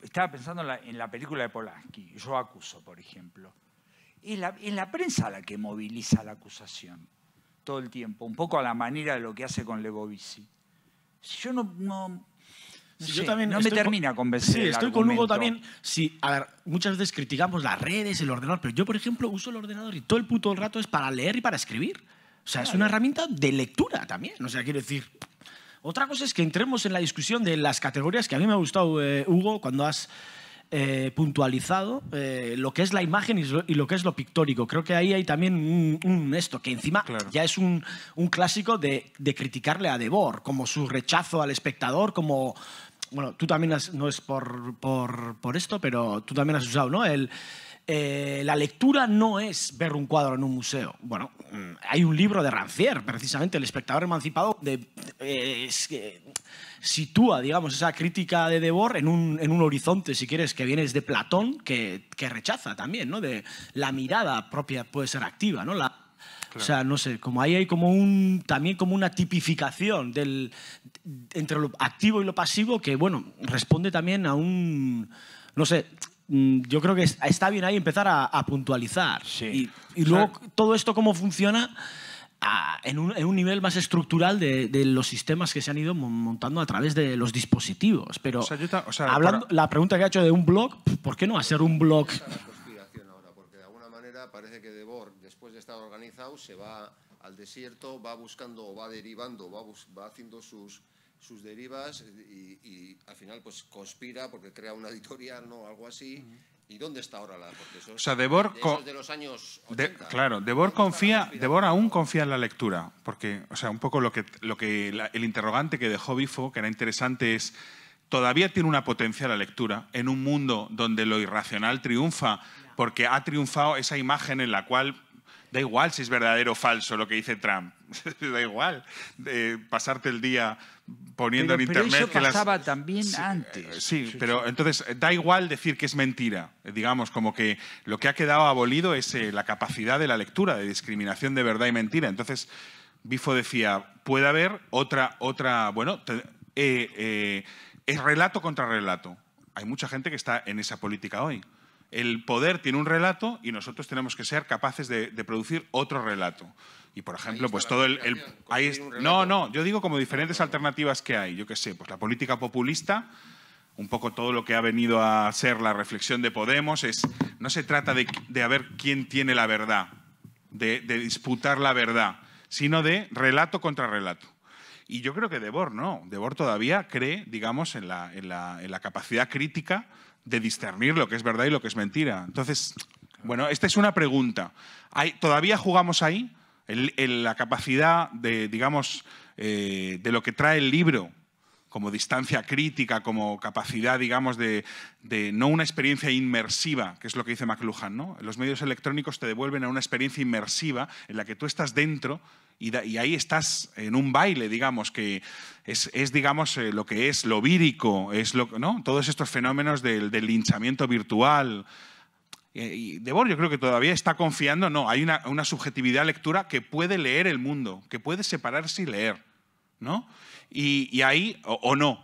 Estaba pensando en la, en la película de Polanski, Yo acuso, por ejemplo es la, la prensa la que moviliza la acusación todo el tiempo, un poco a la manera de lo que hace con Lebovici. Si yo no, yo también no me termina con, convencer. Sí, estoy con Hugo también. si a ver, muchas veces criticamos las redes, el ordenador, pero yo, por ejemplo, uso el ordenador y todo el puto rato es para leer y para escribir. O sea, es una herramienta de lectura también. O sea, quiero decir. Otra cosa es que entremos en la discusión de las categorías que a mí me ha gustado, eh, Hugo, cuando has eh, puntualizado eh, lo que es la imagen y lo, que es lo pictórico. Creo que ahí hay también un, esto, que encima ya es un, clásico de, criticarle a Debord, como su rechazo al espectador, como... Bueno, tú también no es por, esto, pero tú también has usado, ¿no? El, eh, la lectura no es ver un cuadro en un museo. Bueno, mm, hay un libro de Rancière, precisamente, El espectador emancipado, de, eh, sitúa, digamos, esa crítica de Debor en un, horizonte, si quieres, que viene de Platón, que, rechaza también, ¿no? De la mirada propia puede ser activa, ¿no? O sea, no sé, como ahí hay como un, también como una tipificación del, entre lo activo y lo pasivo que, bueno, responde también a un, no sé, Mm, yo creo que está bien ahí empezar a, a puntualizar. Sí. Y, y, luego todo esto cómo funciona a, ah, en, un, en, un, nivel más estructural de, de, los sistemas que se han ido montando a través de los dispositivos. Pero o sea, hablando, la pregunta que ha hecho de un blog, ¿por qué no hacer un blog? Ahora, porque de alguna manera parece que Debord, después de estar organizado, se va al desierto, va buscando, va derivando, va haciendo sus, sus derivas y, al final pues conspira porque crea una editorial ¿no? algo así. ¿Y dónde está ahora la.? profesora? o sea, Debor. De, los años claro, Debor, confía, Debor aún confía en la lectura. Porque, o sea, un poco lo que, lo que el interrogante que dejó Bifo, que era interesante, es. Todavía tiene una potencia la lectura en un mundo donde lo irracional triunfa, porque ha triunfado esa imagen en la cual Da igual si es verdadero o falso lo que dice Trump. da igual eh, pasarte el día poniendo en en pero internet eso que pasaba también antes. Eh, sí, pero entonces eh, da igual decir que es mentira. Digamos, como que lo que ha quedado abolido es la capacidad de la lectura, de discriminación de verdad y mentira. Entonces, Bifo decía, puede haber otra, otra bueno, es relato contra relato. Hay mucha gente que está en esa política hoy el poder tiene un relato y nosotros tenemos que ser capaces de, producir otro relato. Y por ejemplo, pues todo el... no, no, yo digo como diferentes alternativas que hay, yo qué sé, pues la política populista, un poco todo lo que ha venido a ser la reflexión de Podemos, es no se trata de, de ver quién tiene la verdad, de, disputar la verdad, sino de relato contra relato. Y yo creo que Debord no, Debord todavía cree, digamos, en la, en la capacidad crítica de discernir lo que es verdad y lo que es mentira. Entonces, bueno, esta es una pregunta. ¿Todavía jugamos ahí? En la capacidad de, digamos, eh, de lo que trae el libro como distancia crítica, como capacidad, digamos, de, no una experiencia inmersiva, que es lo que dice McLuhan, ¿no? Los medios electrónicos te devuelven a una experiencia inmersiva en la que tú estás dentro y, ahí estás en un baile, digamos, que es, digamos, eh, lo que es lo vírico, es lo, ¿no? todos estos fenómenos del, del linchamiento virtual. Eh, y Debord yo creo que todavía está confiando, no, hay una, una subjetividad lectura que puede leer el mundo, que puede separarse y leer, ¿no? Y, ahí, o no,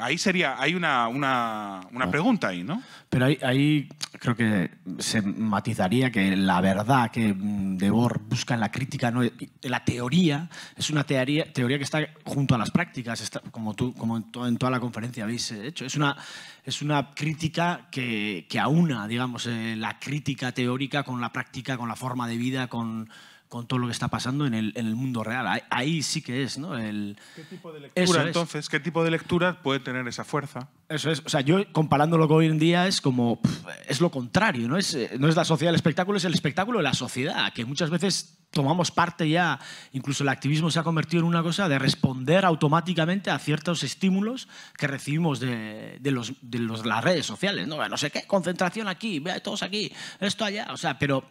ahí sería, hay una, una, una pregunta ahí, ¿no? Pero ahí, creo que se matizaría que la verdad que mm, Debord busca en la crítica, ¿no? la teoría, es una teoría, teoría que está junto a las prácticas, está, como, tú, como en, toda, en toda la conferencia habéis hecho. Es una, es una crítica que, que aúna, digamos, eh, la crítica teórica con la práctica, con la forma de vida, con con todo lo que está pasando en el, en el mundo real. Ahí, sí que es, ¿no? El, ¿Qué tipo de lectura, entonces? ¿Qué tipo de lectura puede tener esa fuerza? Eso es. O sea, yo comparándolo con hoy en día es como... es lo contrario, ¿no? Es, eh, no es la sociedad del espectáculo, es el espectáculo de la sociedad, que muchas veces tomamos parte ya, incluso el activismo se ha convertido en una cosa de responder automáticamente a ciertos estímulos que recibimos de, de, los, de los, las redes sociales. No, no sé qué, concentración aquí, todos aquí, esto allá, o sea, pero...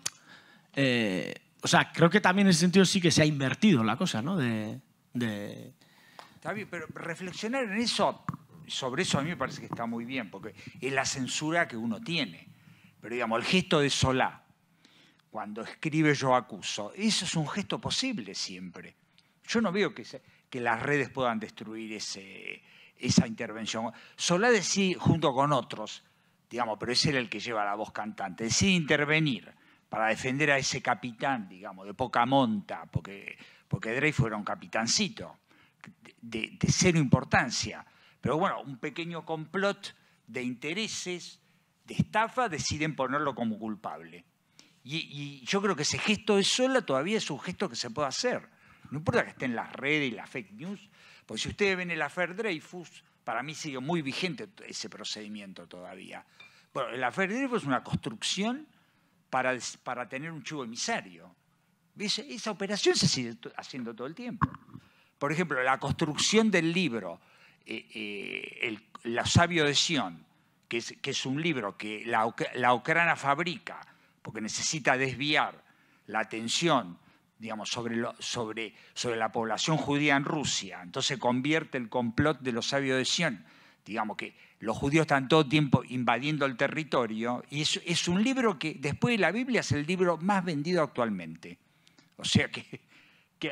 Eh, o sea, creo que también en ese sentido sí que se ha invertido la cosa, ¿no? De, Está bien, pero reflexionar en eso, sobre eso a mí me parece que está muy bien, porque es la censura que uno tiene. Pero digamos, el gesto de Solá, cuando escribe yo acuso, eso es un gesto posible siempre. Yo no veo que, que las redes puedan destruir ese, esa intervención. Solá decía, junto con otros, digamos, pero ese era el que lleva la voz cantante, decide intervenir para defender a ese capitán, digamos, de poca monta, porque, Dreyfus era un capitancito, de, cero importancia. Pero bueno, un pequeño complot de intereses, de estafa, deciden ponerlo como culpable. Y, yo creo que ese gesto de sola todavía es un gesto que se puede hacer. No importa que esté en las redes y las fake news, porque si ustedes ven el afer Dreyfus, para mí sigue muy vigente ese procedimiento todavía. Bueno, el afer Dreyfus es una construcción para, tener un chivo emisario. dice Esa operación se sigue haciendo todo el tiempo. Por ejemplo, la construcción del libro eh, eh el, La Sabio de Sion, que es, que es un libro que la, la Ucrania fabrica porque necesita desviar la atención digamos, sobre, sobre, sobre, la población judía en Rusia. Entonces convierte el complot de los sabios de Sion, digamos que los judíos están todo tiempo invadiendo el territorio, y es, es, un libro que después de la Biblia es el libro más vendido actualmente. O sea que,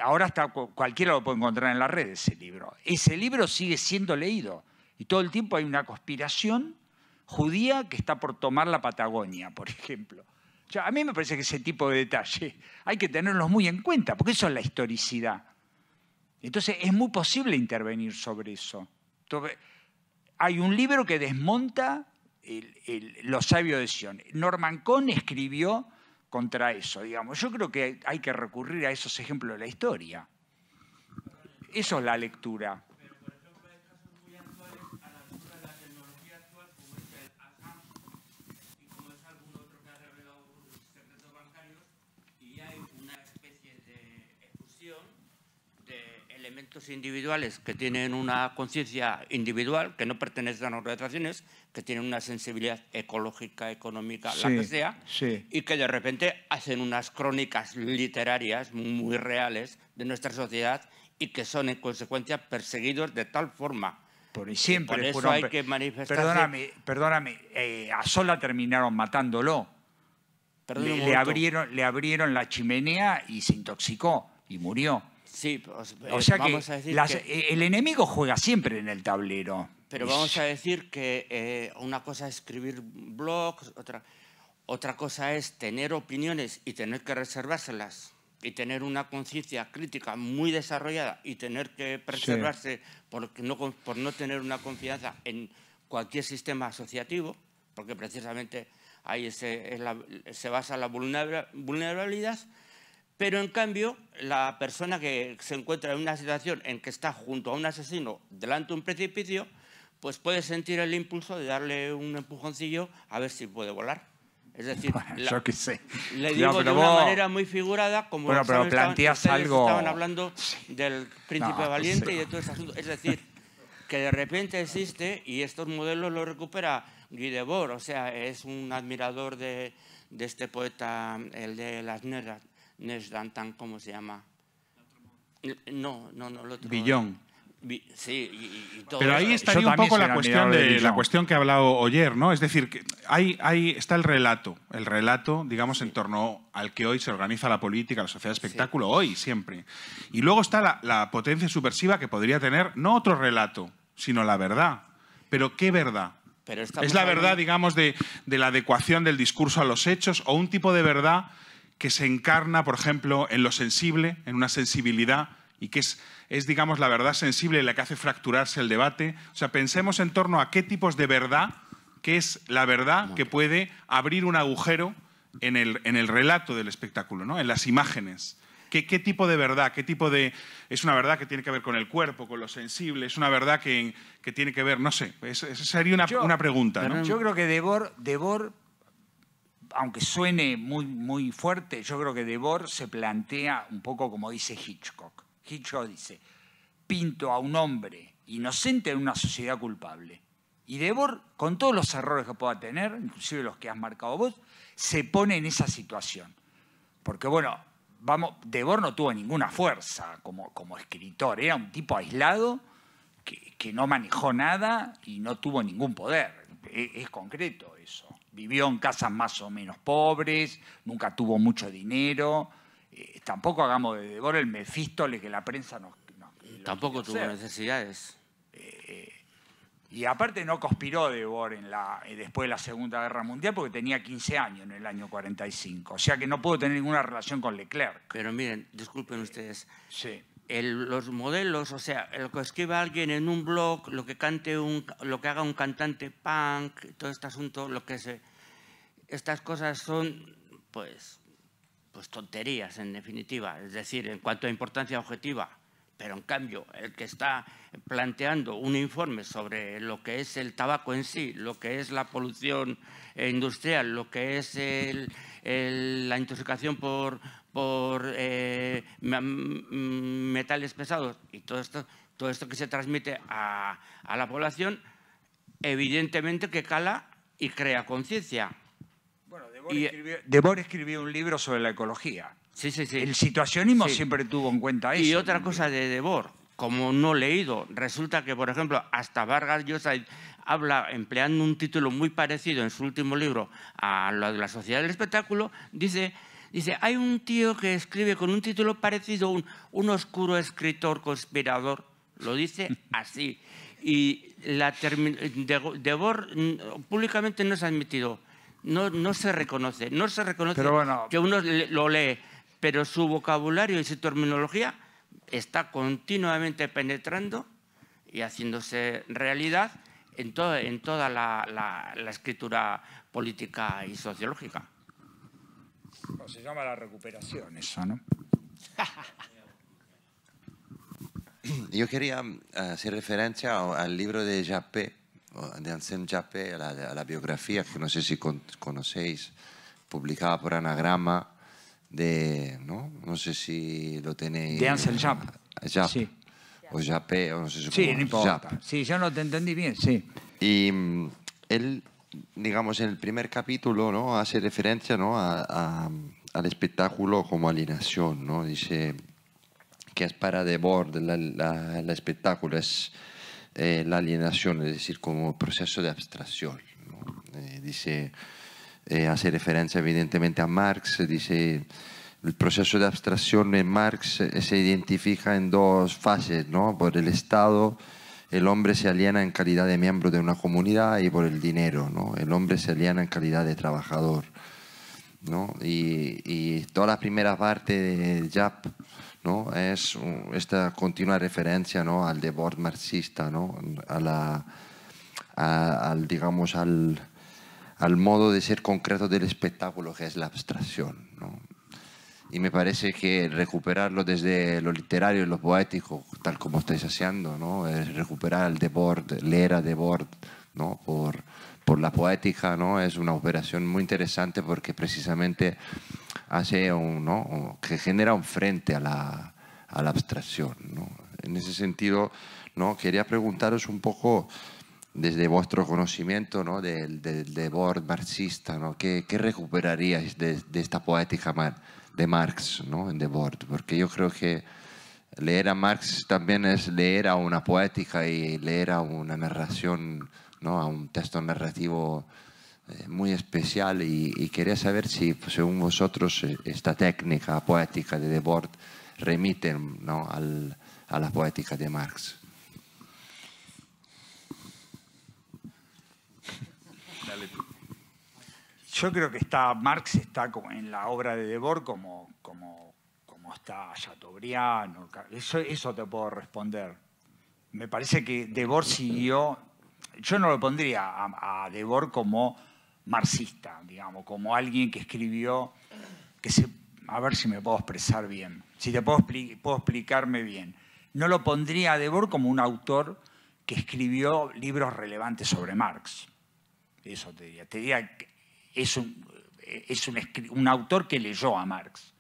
ahora hasta cualquiera lo puede encontrar en la red ese libro. Ese libro sigue siendo leído y todo el tiempo hay una conspiración judía que está por tomar la Patagonia, por ejemplo. a mí me parece que ese tipo de detalles hay que tenerlos muy en cuenta, porque eso es la historicidad. Entonces es muy posible intervenir sobre eso. Entonces, hay un libro que desmonta los sabios de Sion. Norman Cohn escribió contra eso, digamos. Yo creo que hay que recurrir a esos ejemplos de la historia. Eso es la lectura. Estos individuales que tienen una conciencia individual, que no pertenecen a organizaciones, que tienen una sensibilidad ecológica, económica, la que sea, y que de repente hacen unas crónicas literarias muy reales de nuestra sociedad y que son en consecuencia perseguidos de tal forma. Por, siempre, por eso hay que manifestarse. Perdóname, perdóname eh, a Sola terminaron matándolo. le, abrieron, le abrieron la chimenea y se intoxicó y murió. Sí, pues, o eh, sea que, eh, el enemigo juega siempre en el tablero. Pero vamos a decir que eh, una cosa es escribir blogs, otra, otra cosa es tener opiniones y tener que reservárselas y tener una conciencia crítica muy desarrollada y tener que preservarse porque no, por no tener una confianza en cualquier sistema asociativo, porque precisamente ahí se, se basa la vulnerabilidad pero en cambio, la persona que se encuentra en una situación en que está junto a un asesino delante de un precipicio, pues puede sentir el impulso de darle un empujoncillo a ver si puede volar. Es decir, yo qué sé. le digo de una manera muy figurada, como bueno, estaban, algo... estaban hablando del príncipe valiente y de todo ese asunto. Es decir, que de repente existe y estos modelos los recupera Guy Debord, o sea, es un admirador de, de este poeta, el de las negras, no es Dantan, ¿cómo se llama? No, no, no, lo otro. Billón. Sí, y, y todo Pero ahí está un poco la cuestión, de, la cuestión que ha hablado ayer, ¿no? Es decir, que hay, hay, está el relato, el relato, digamos, en torno al que hoy se organiza la política, la sociedad de espectáculo, hoy, siempre. Y luego está la, potencia subversiva que podría tener no otro relato, sino la verdad. Pero ¿qué verdad? es la verdad, digamos, de, de, la adecuación del discurso a los hechos o un tipo de verdad que se encarna, por ejemplo, en lo sensible, en una sensibilidad, y que es, es, digamos, la verdad sensible la que hace fracturarse el debate. O sea, pensemos en torno a qué tipos de verdad, qué es la verdad que puede abrir un agujero en el, en el relato del espectáculo, ¿no? en las imágenes. ¿Qué, ¿Qué, tipo de verdad? ¿Qué tipo de...? Es una verdad que tiene que ver con el cuerpo, con lo sensible, es una verdad que, que tiene que ver, no sé, Esa sería una, una pregunta. Yo creo que Debor, Debor aunque suene muy, muy fuerte, yo creo que Debord se plantea un poco como dice Hitchcock. Hitchcock dice, pinto a un hombre inocente en una sociedad culpable. Y Debord, con todos los errores que pueda tener, inclusive los que has marcado vos, se pone en esa situación. Porque bueno, vamos, Debord no tuvo ninguna fuerza como, como escritor, era un tipo aislado que, no manejó nada y no tuvo ningún poder. E, es concreto eso vivió en casas más o menos pobres, nunca tuvo mucho dinero. Eh, tampoco hagamos de Debor el mefístole que la prensa nos... tampoco tuvo necesidades. Eh, y aparte no conspiró Deborah en la, eh, después de la Segunda Guerra Mundial porque tenía 15 años en el año 45. O sea que no pudo tener ninguna relación con Leclerc. Pero miren, disculpen ustedes. Sí. los modelos, o sea, lo que escriba alguien en un blog, lo que cante un, lo que haga un cantante punk, todo este asunto, lo que se estas cosas son, pues, pues, tonterías, en definitiva. Es decir, en cuanto a importancia objetiva, pero en cambio, el que está planteando un informe sobre lo que es el tabaco en sí, lo que es la polución industrial, lo que es la intoxicación por, eh, metales pesados y todo esto, todo esto que se transmite a la población, evidentemente que cala y crea conciencia y, eh, escribió, un libro sobre la ecología. Sí, sí, sí. El situacionismo siempre tuvo en cuenta eso. Y otra cosa de Debord, como no leído, resulta que, por ejemplo, hasta Vargas Llosa habla, empleando un título muy parecido en su último libro a lo de la sociedad del espectáculo, dice, dice hay un tío que escribe con un título parecido, un, un oscuro escritor conspirador, lo dice así. Y la mm, públicamente no se ha admitido no, se reconoce. No se reconoce que uno lo lee, pero su vocabulario y su terminología está continuamente penetrando y haciéndose realidad en, todo, en toda la, escritura política y sociológica. se llama la recuperación eso, ¿no? Yo quería eh, hacer referencia al libro de Jappé, de Anselm Jappé, la, la, biografía que no sé si conocéis, publicada por Anagrama, de, ¿no? no sé si lo tenéis. De Anselm Jappé, eh, Sí. O Jappé, o no sé si Sí, no importa. Sí, yo no te entendí bien, sí. Y mm, él, digamos, en el primer capítulo, ¿no? Hace referencia, ¿no? al espectáculo como alienación, ¿no? Dice que es para Debord, el espectáculo es eh, la alienación, es decir, como proceso de abstracción. Eh, dice, eh, hace referencia evidentemente a Marx, dice, el proceso de abstracción en Marx se identifica en dos fases, ¿no? por el Estado, el hombre se aliena en calidad de miembro de una comunidad y por el dinero, ¿no? el hombre se aliena en calidad de trabajador. ¿no? Y, toda la primera parte de Jap es esta continua referencia ¿no? al debord marxista, ¿no? a la, al, digamos, al, al, modo de ser concreto del espectáculo, que es la abstracción. ¿no? Y me parece que recuperarlo desde lo literario y lo poético, tal como estáis haciendo, ¿no? es recuperar el debord, leer a debord ¿no? por, por la poética, ¿no? es una operación muy interesante porque precisamente hace un, que genera un frente a la, abstracción. En ese sentido, ¿no? quería preguntaros un poco desde vuestro conocimiento ¿no? del, de marxista, ¿no? ¿Qué, ¿qué, recuperaríais de, esta poética de Marx ¿no? en Debord? Porque yo creo que leer a Marx también es leer a una poética y leer a una narración, ¿no? a un texto narrativo eh, muy especial y, quería saber si, pues, según vosotros, eh, esta técnica poética de Debord remite a la poética de Marx. Yo creo que está, Marx está en la obra de Debord como, como, como está Chateaubriand. Eso, eso te puedo responder. Me parece que Debord siguió... Yo no lo pondría a Debord como marxista, digamos, como alguien que escribió, que se, a ver si me puedo expresar bien, si te puedo, puedo explicarme bien. No lo pondría a Debord como un autor que escribió libros relevantes sobre Marx. Eso te diría. Te diría que es un, es un, autor que leyó a Marx.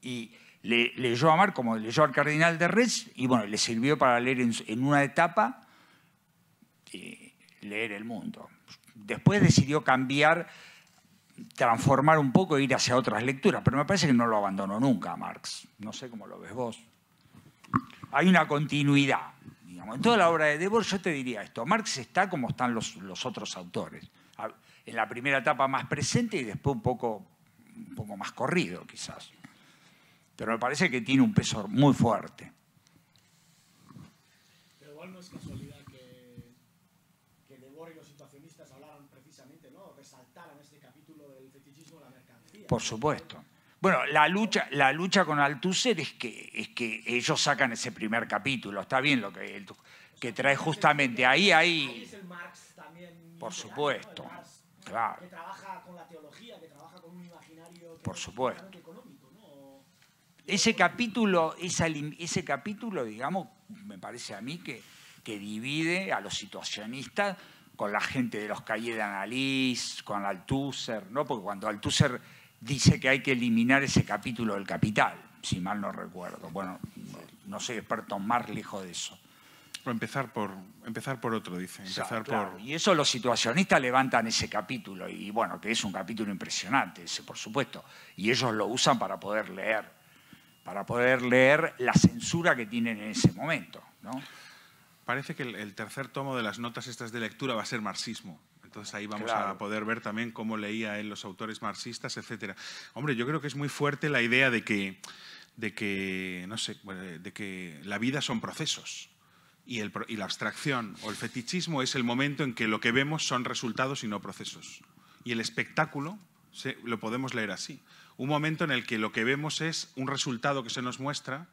Y leyó a Marx como leyó al cardenal de Rez, y bueno, le sirvió para leer en, una etapa leer el mundo después decidió cambiar, transformar un poco e ir hacia otras lecturas, pero me parece que no lo abandonó nunca Marx. No sé cómo lo ves vos. Hay una continuidad. Digamos. En toda la obra de Debord yo te diría esto, Marx está como están los, otros autores, en la primera etapa más presente y después un poco, un poco más corrido quizás. Pero me parece que tiene un peso muy fuerte. por supuesto. Bueno, la lucha, la lucha con Althusser es que, es que ellos sacan ese primer capítulo, está bien lo que, que trae justamente ahí, ahí. es el Marx también. Por supuesto. Claro. Que trabaja con la teología, que trabaja con un imaginario. Por supuesto. Ese capítulo, ese capítulo, digamos, me parece a mí que, que divide a los situacionistas con la gente de los calles de Analiz, con Althusser, ¿no? Porque cuando Althusser dice que hay que eliminar ese capítulo del capital, si mal no recuerdo. Bueno, no soy experto más lejos de eso. O empezar por, empezar por otro, dice. Y eso los situacionistas levantan ese capítulo, y bueno, que es un capítulo impresionante, ese por supuesto, y ellos lo usan para poder leer, para poder leer la censura que tienen en ese momento. Parece que el tercer tomo de las notas estas de lectura va a ser marxismo. Entonces ahí vamos a poder ver también cómo leía él los autores marxistas, etc. Hombre, yo creo que es muy fuerte la idea de que, de que no sé, de que la vida son procesos. Y, la abstracción o el fetichismo es el momento en que lo que vemos son resultados y no procesos. Y el espectáculo lo podemos leer así. Un momento en el que lo que vemos es un resultado que se nos muestra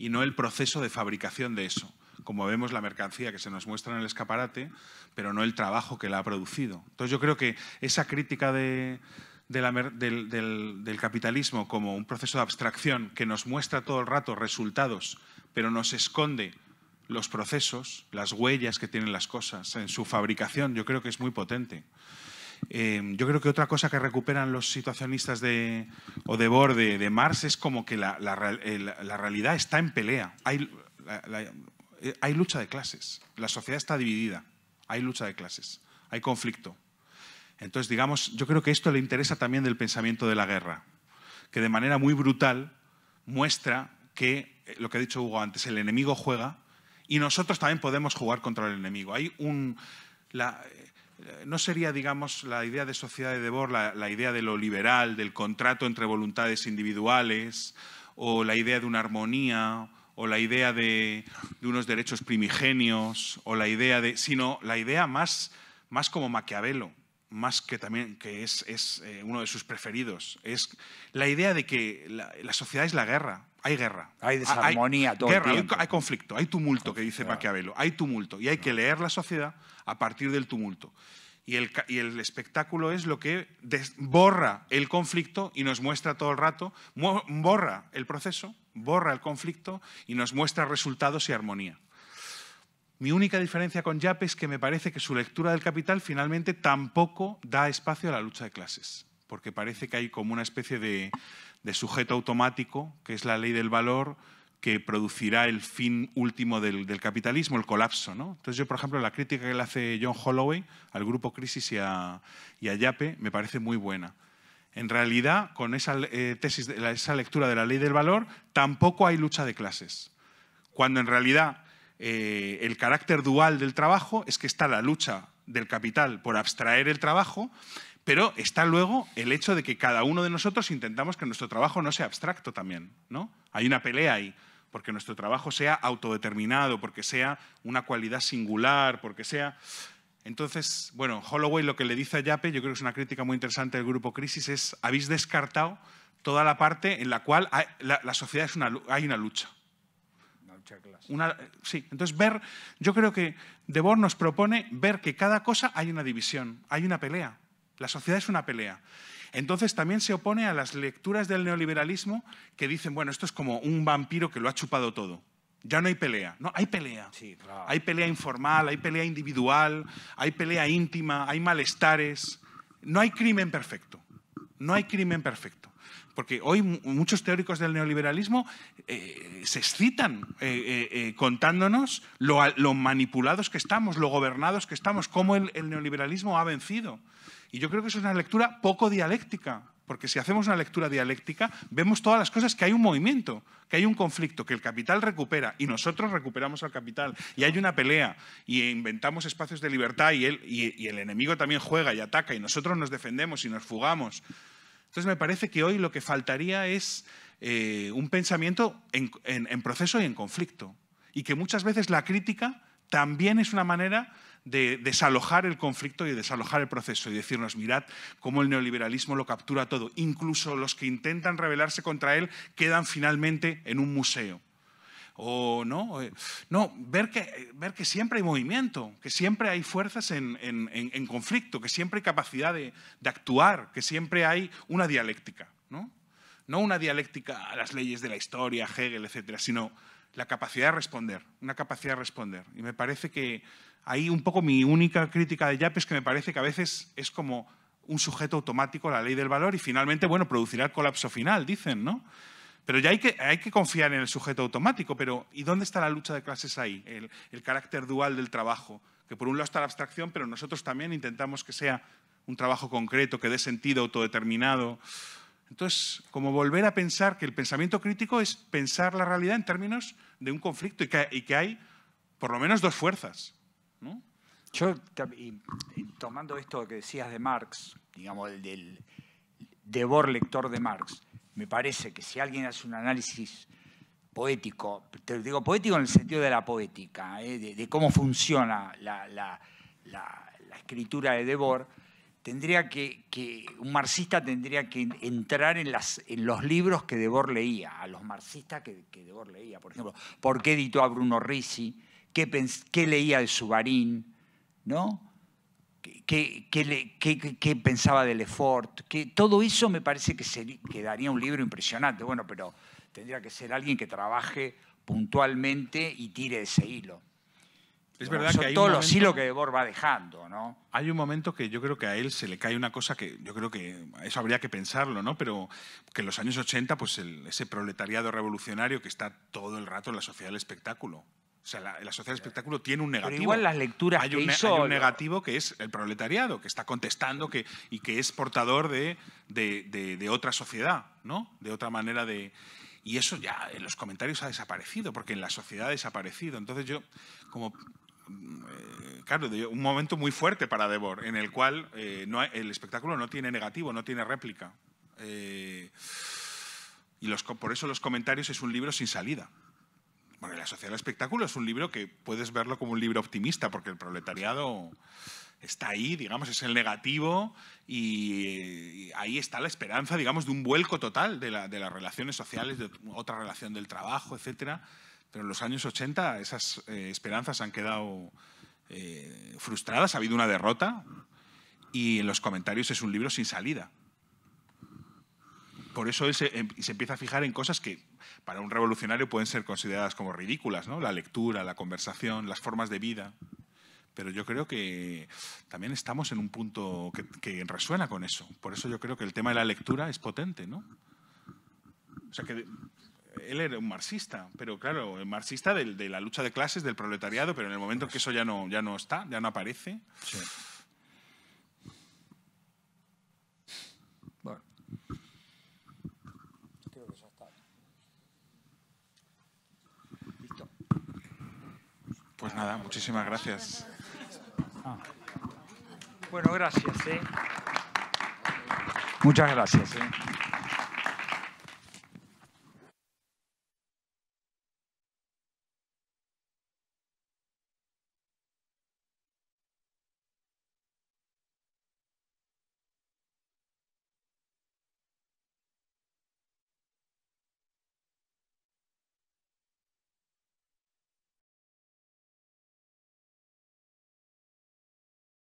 y no el proceso de fabricación de eso. Como vemos la mercancía que se nos muestra en el escaparate, pero no el trabajo que la ha producido. Entonces yo creo que esa crítica del capitalismo como un proceso de abstracción que nos muestra todo el rato resultados, pero nos esconde los procesos, las huellas que tienen las cosas en su fabricación, yo creo que es muy potente. Em, yo creo que otra cosa que recuperan los situacionistas de, o de borde de Marx es como que la, la, eh, realidad está en pelea. Hay, eh, hay lucha de clases. La sociedad está dividida. Hay lucha de clases. Hay conflicto. Entonces, digamos, yo creo que esto le interesa también del pensamiento de la guerra, que de manera muy brutal muestra que, eh, lo que ha dicho Hugo antes, el enemigo juega y nosotros también podemos jugar contra el enemigo. Hay un, la, no sería, digamos, la idea de sociedad de Debord, la, idea de lo liberal, del contrato entre voluntades individuales, o la idea de una armonía, o la idea de, unos derechos primigenios, o la idea de. sino la idea más, más como Maquiavelo, más que también que es, eh, uno de sus preferidos. Es la idea de que la, sociedad es la guerra. Hay guerra. Hay desarmonía guerra, hay conflicto, hay tumulto, que dice Maquiavelo. Hay tumulto. Y hay que leer la sociedad a partir del tumulto. Y el, espectáculo es lo que borra el conflicto y nos muestra todo el rato, borra el proceso, borra el conflicto y nos muestra resultados y armonía. Mi única diferencia con Yap es que me parece que su lectura del Capital finalmente tampoco da espacio a la lucha de clases, porque parece que hay como una especie de sujeto automático, que es la ley del valor, que producirá el fin último del, capitalismo, el colapso. ¿no? Entonces yo, por ejemplo, la crítica que le hace John Holloway al grupo Crisis y a, Yape me parece muy buena. En realidad, con esa, eh, esa lectura de la ley del valor, tampoco hay lucha de clases. Cuando en realidad eh, el carácter dual del trabajo es que está la lucha del capital por abstraer el trabajo, pero está luego el hecho de que cada uno de nosotros intentamos que nuestro trabajo no sea abstracto también. ¿no? Hay una pelea ahí porque nuestro trabajo sea autodeterminado, porque sea una cualidad singular, porque sea... Entonces, bueno, Holloway lo que le dice a Yape, yo creo que es una crítica muy interesante del grupo Crisis, es habéis descartado toda la parte en la cual la, sociedad es una, hay una lucha. Una lucha sí, entonces ver, yo creo que Debord nos propone ver que cada cosa hay una división, hay una pelea. La sociedad es una pelea. Entonces también se opone a las lecturas del neoliberalismo que dicen, bueno, esto es como un vampiro que lo ha chupado todo. Ya no hay pelea, no, hay pelea. Hay pelea informal, hay pelea individual, hay pelea íntima, hay malestares. No hay crimen perfecto, no hay crimen perfecto. Porque hoy muchos teóricos del neoliberalismo eh, se excitan eh, eh, contándonos lo, manipulados que estamos, lo gobernados que estamos, cómo el neoliberalismo ha vencido. Y yo creo que es una lectura poco dialéctica, porque si hacemos una lectura dialéctica, vemos todas las cosas que hay un movimiento, que hay un conflicto, que el capital recupera y nosotros recuperamos al capital y hay una pelea y inventamos espacios de libertad y, el enemigo también juega y ataca y nosotros nos defendemos y nos fugamos. Entonces me parece que hoy lo que faltaría es eh, un pensamiento en proceso y en conflicto y que muchas veces la crítica también es una manera de desalojar el conflicto y desalojar el proceso y decirnos, mirad cómo el neoliberalismo lo captura todo. Incluso los que intentan rebelarse contra él quedan finalmente en un museo. O no, eh, no ver, que, ver que siempre hay movimiento, que siempre hay fuerzas en, conflicto, que siempre hay capacidad de, actuar, que siempre hay una dialéctica. ¿no? no una dialéctica a las leyes de la historia, Hegel, etcétera, sino la capacidad de responder, una capacidad de responder. Y me parece que ahí un poco mi única crítica de YAP es que me parece que a veces es como un sujeto automático la ley del valor y finalmente, bueno, producirá el colapso final, dicen, ¿no? Pero ya hay que, hay que confiar en el sujeto automático, pero ¿y dónde está la lucha de clases ahí? El, el carácter dual del trabajo, que por un lado está la abstracción, pero nosotros también intentamos que sea un trabajo concreto, que dé sentido autodeterminado, entonces, como volver a pensar que el pensamiento crítico es pensar la realidad en términos de un conflicto y que, hay por lo menos dos fuerzas. Yo, tomando esto que decías de Marx, digamos, del, del devor lector de Marx, me parece que si alguien hace un análisis poético, te digo poético en el sentido de la poética, ¿eh? de, cómo funciona la, la escritura de Debord, tendría que, un marxista tendría que entrar en, los libros que Debor leía, a los marxistas que, que leía, por ejemplo, por qué editó a Bruno Risi, qué, leía de Subarín, ¿no? ¿Qué, pensaba de Lefort? Que todo eso me parece que daría un libro impresionante. Bueno, pero tendría que ser alguien que trabaje puntualmente y tire ese hilo. Es verdad que hay todo sí lo que bor va dejando, ¿no? Hay un momento que yo creo que a él se le cae una cosa que yo creo que eso habría que pensarlo, ¿no? Pero que en los años 80, pues ese proletariado revolucionario que está todo el rato en la sociedad del espectáculo. O sea, la, sociedad del espectáculo tiene un negativo. Pero igual las lecturas hay un, hay un negativo que es el proletariado, que está contestando que, y que es portador de, de, otra sociedad, ¿no? De otra manera de... Y eso ya en los comentarios ha desaparecido, porque en la sociedad ha desaparecido. Entonces yo, como eh, claro, de un momento muy fuerte para Devor, en el cual eh, no, el espectáculo no tiene negativo, no tiene réplica. Eh, y los, por eso los comentarios es un libro sin salida. Bueno, la sociedad del espectáculo es un libro que puedes verlo como un libro optimista, porque el proletariado está ahí, digamos, es el negativo y, ahí está la esperanza, digamos, de un vuelco total de, de las relaciones sociales, de otra relación del trabajo, etcétera. Pero en los años 80 esas eh, esperanzas han quedado eh, frustradas, ha habido una derrota y en los comentarios es un libro sin salida. Por eso em, se, empieza a fijar en cosas que para un revolucionario pueden ser consideradas como ridículas, ¿no? La lectura, la conversación, las formas de vida. Pero yo creo que también estamos en un punto que, que resuena con eso. Por eso yo creo que el tema de la lectura es potente, ¿no? O sea, que él era un marxista, pero claro, el marxista de, la lucha de clases, del proletariado, pero en el momento en que eso ya no, ya no está, ya no aparece. Bueno. Pues nada, muchísimas gracias. Ah. Bueno, gracias. Eh. Muchas gracias. Eh.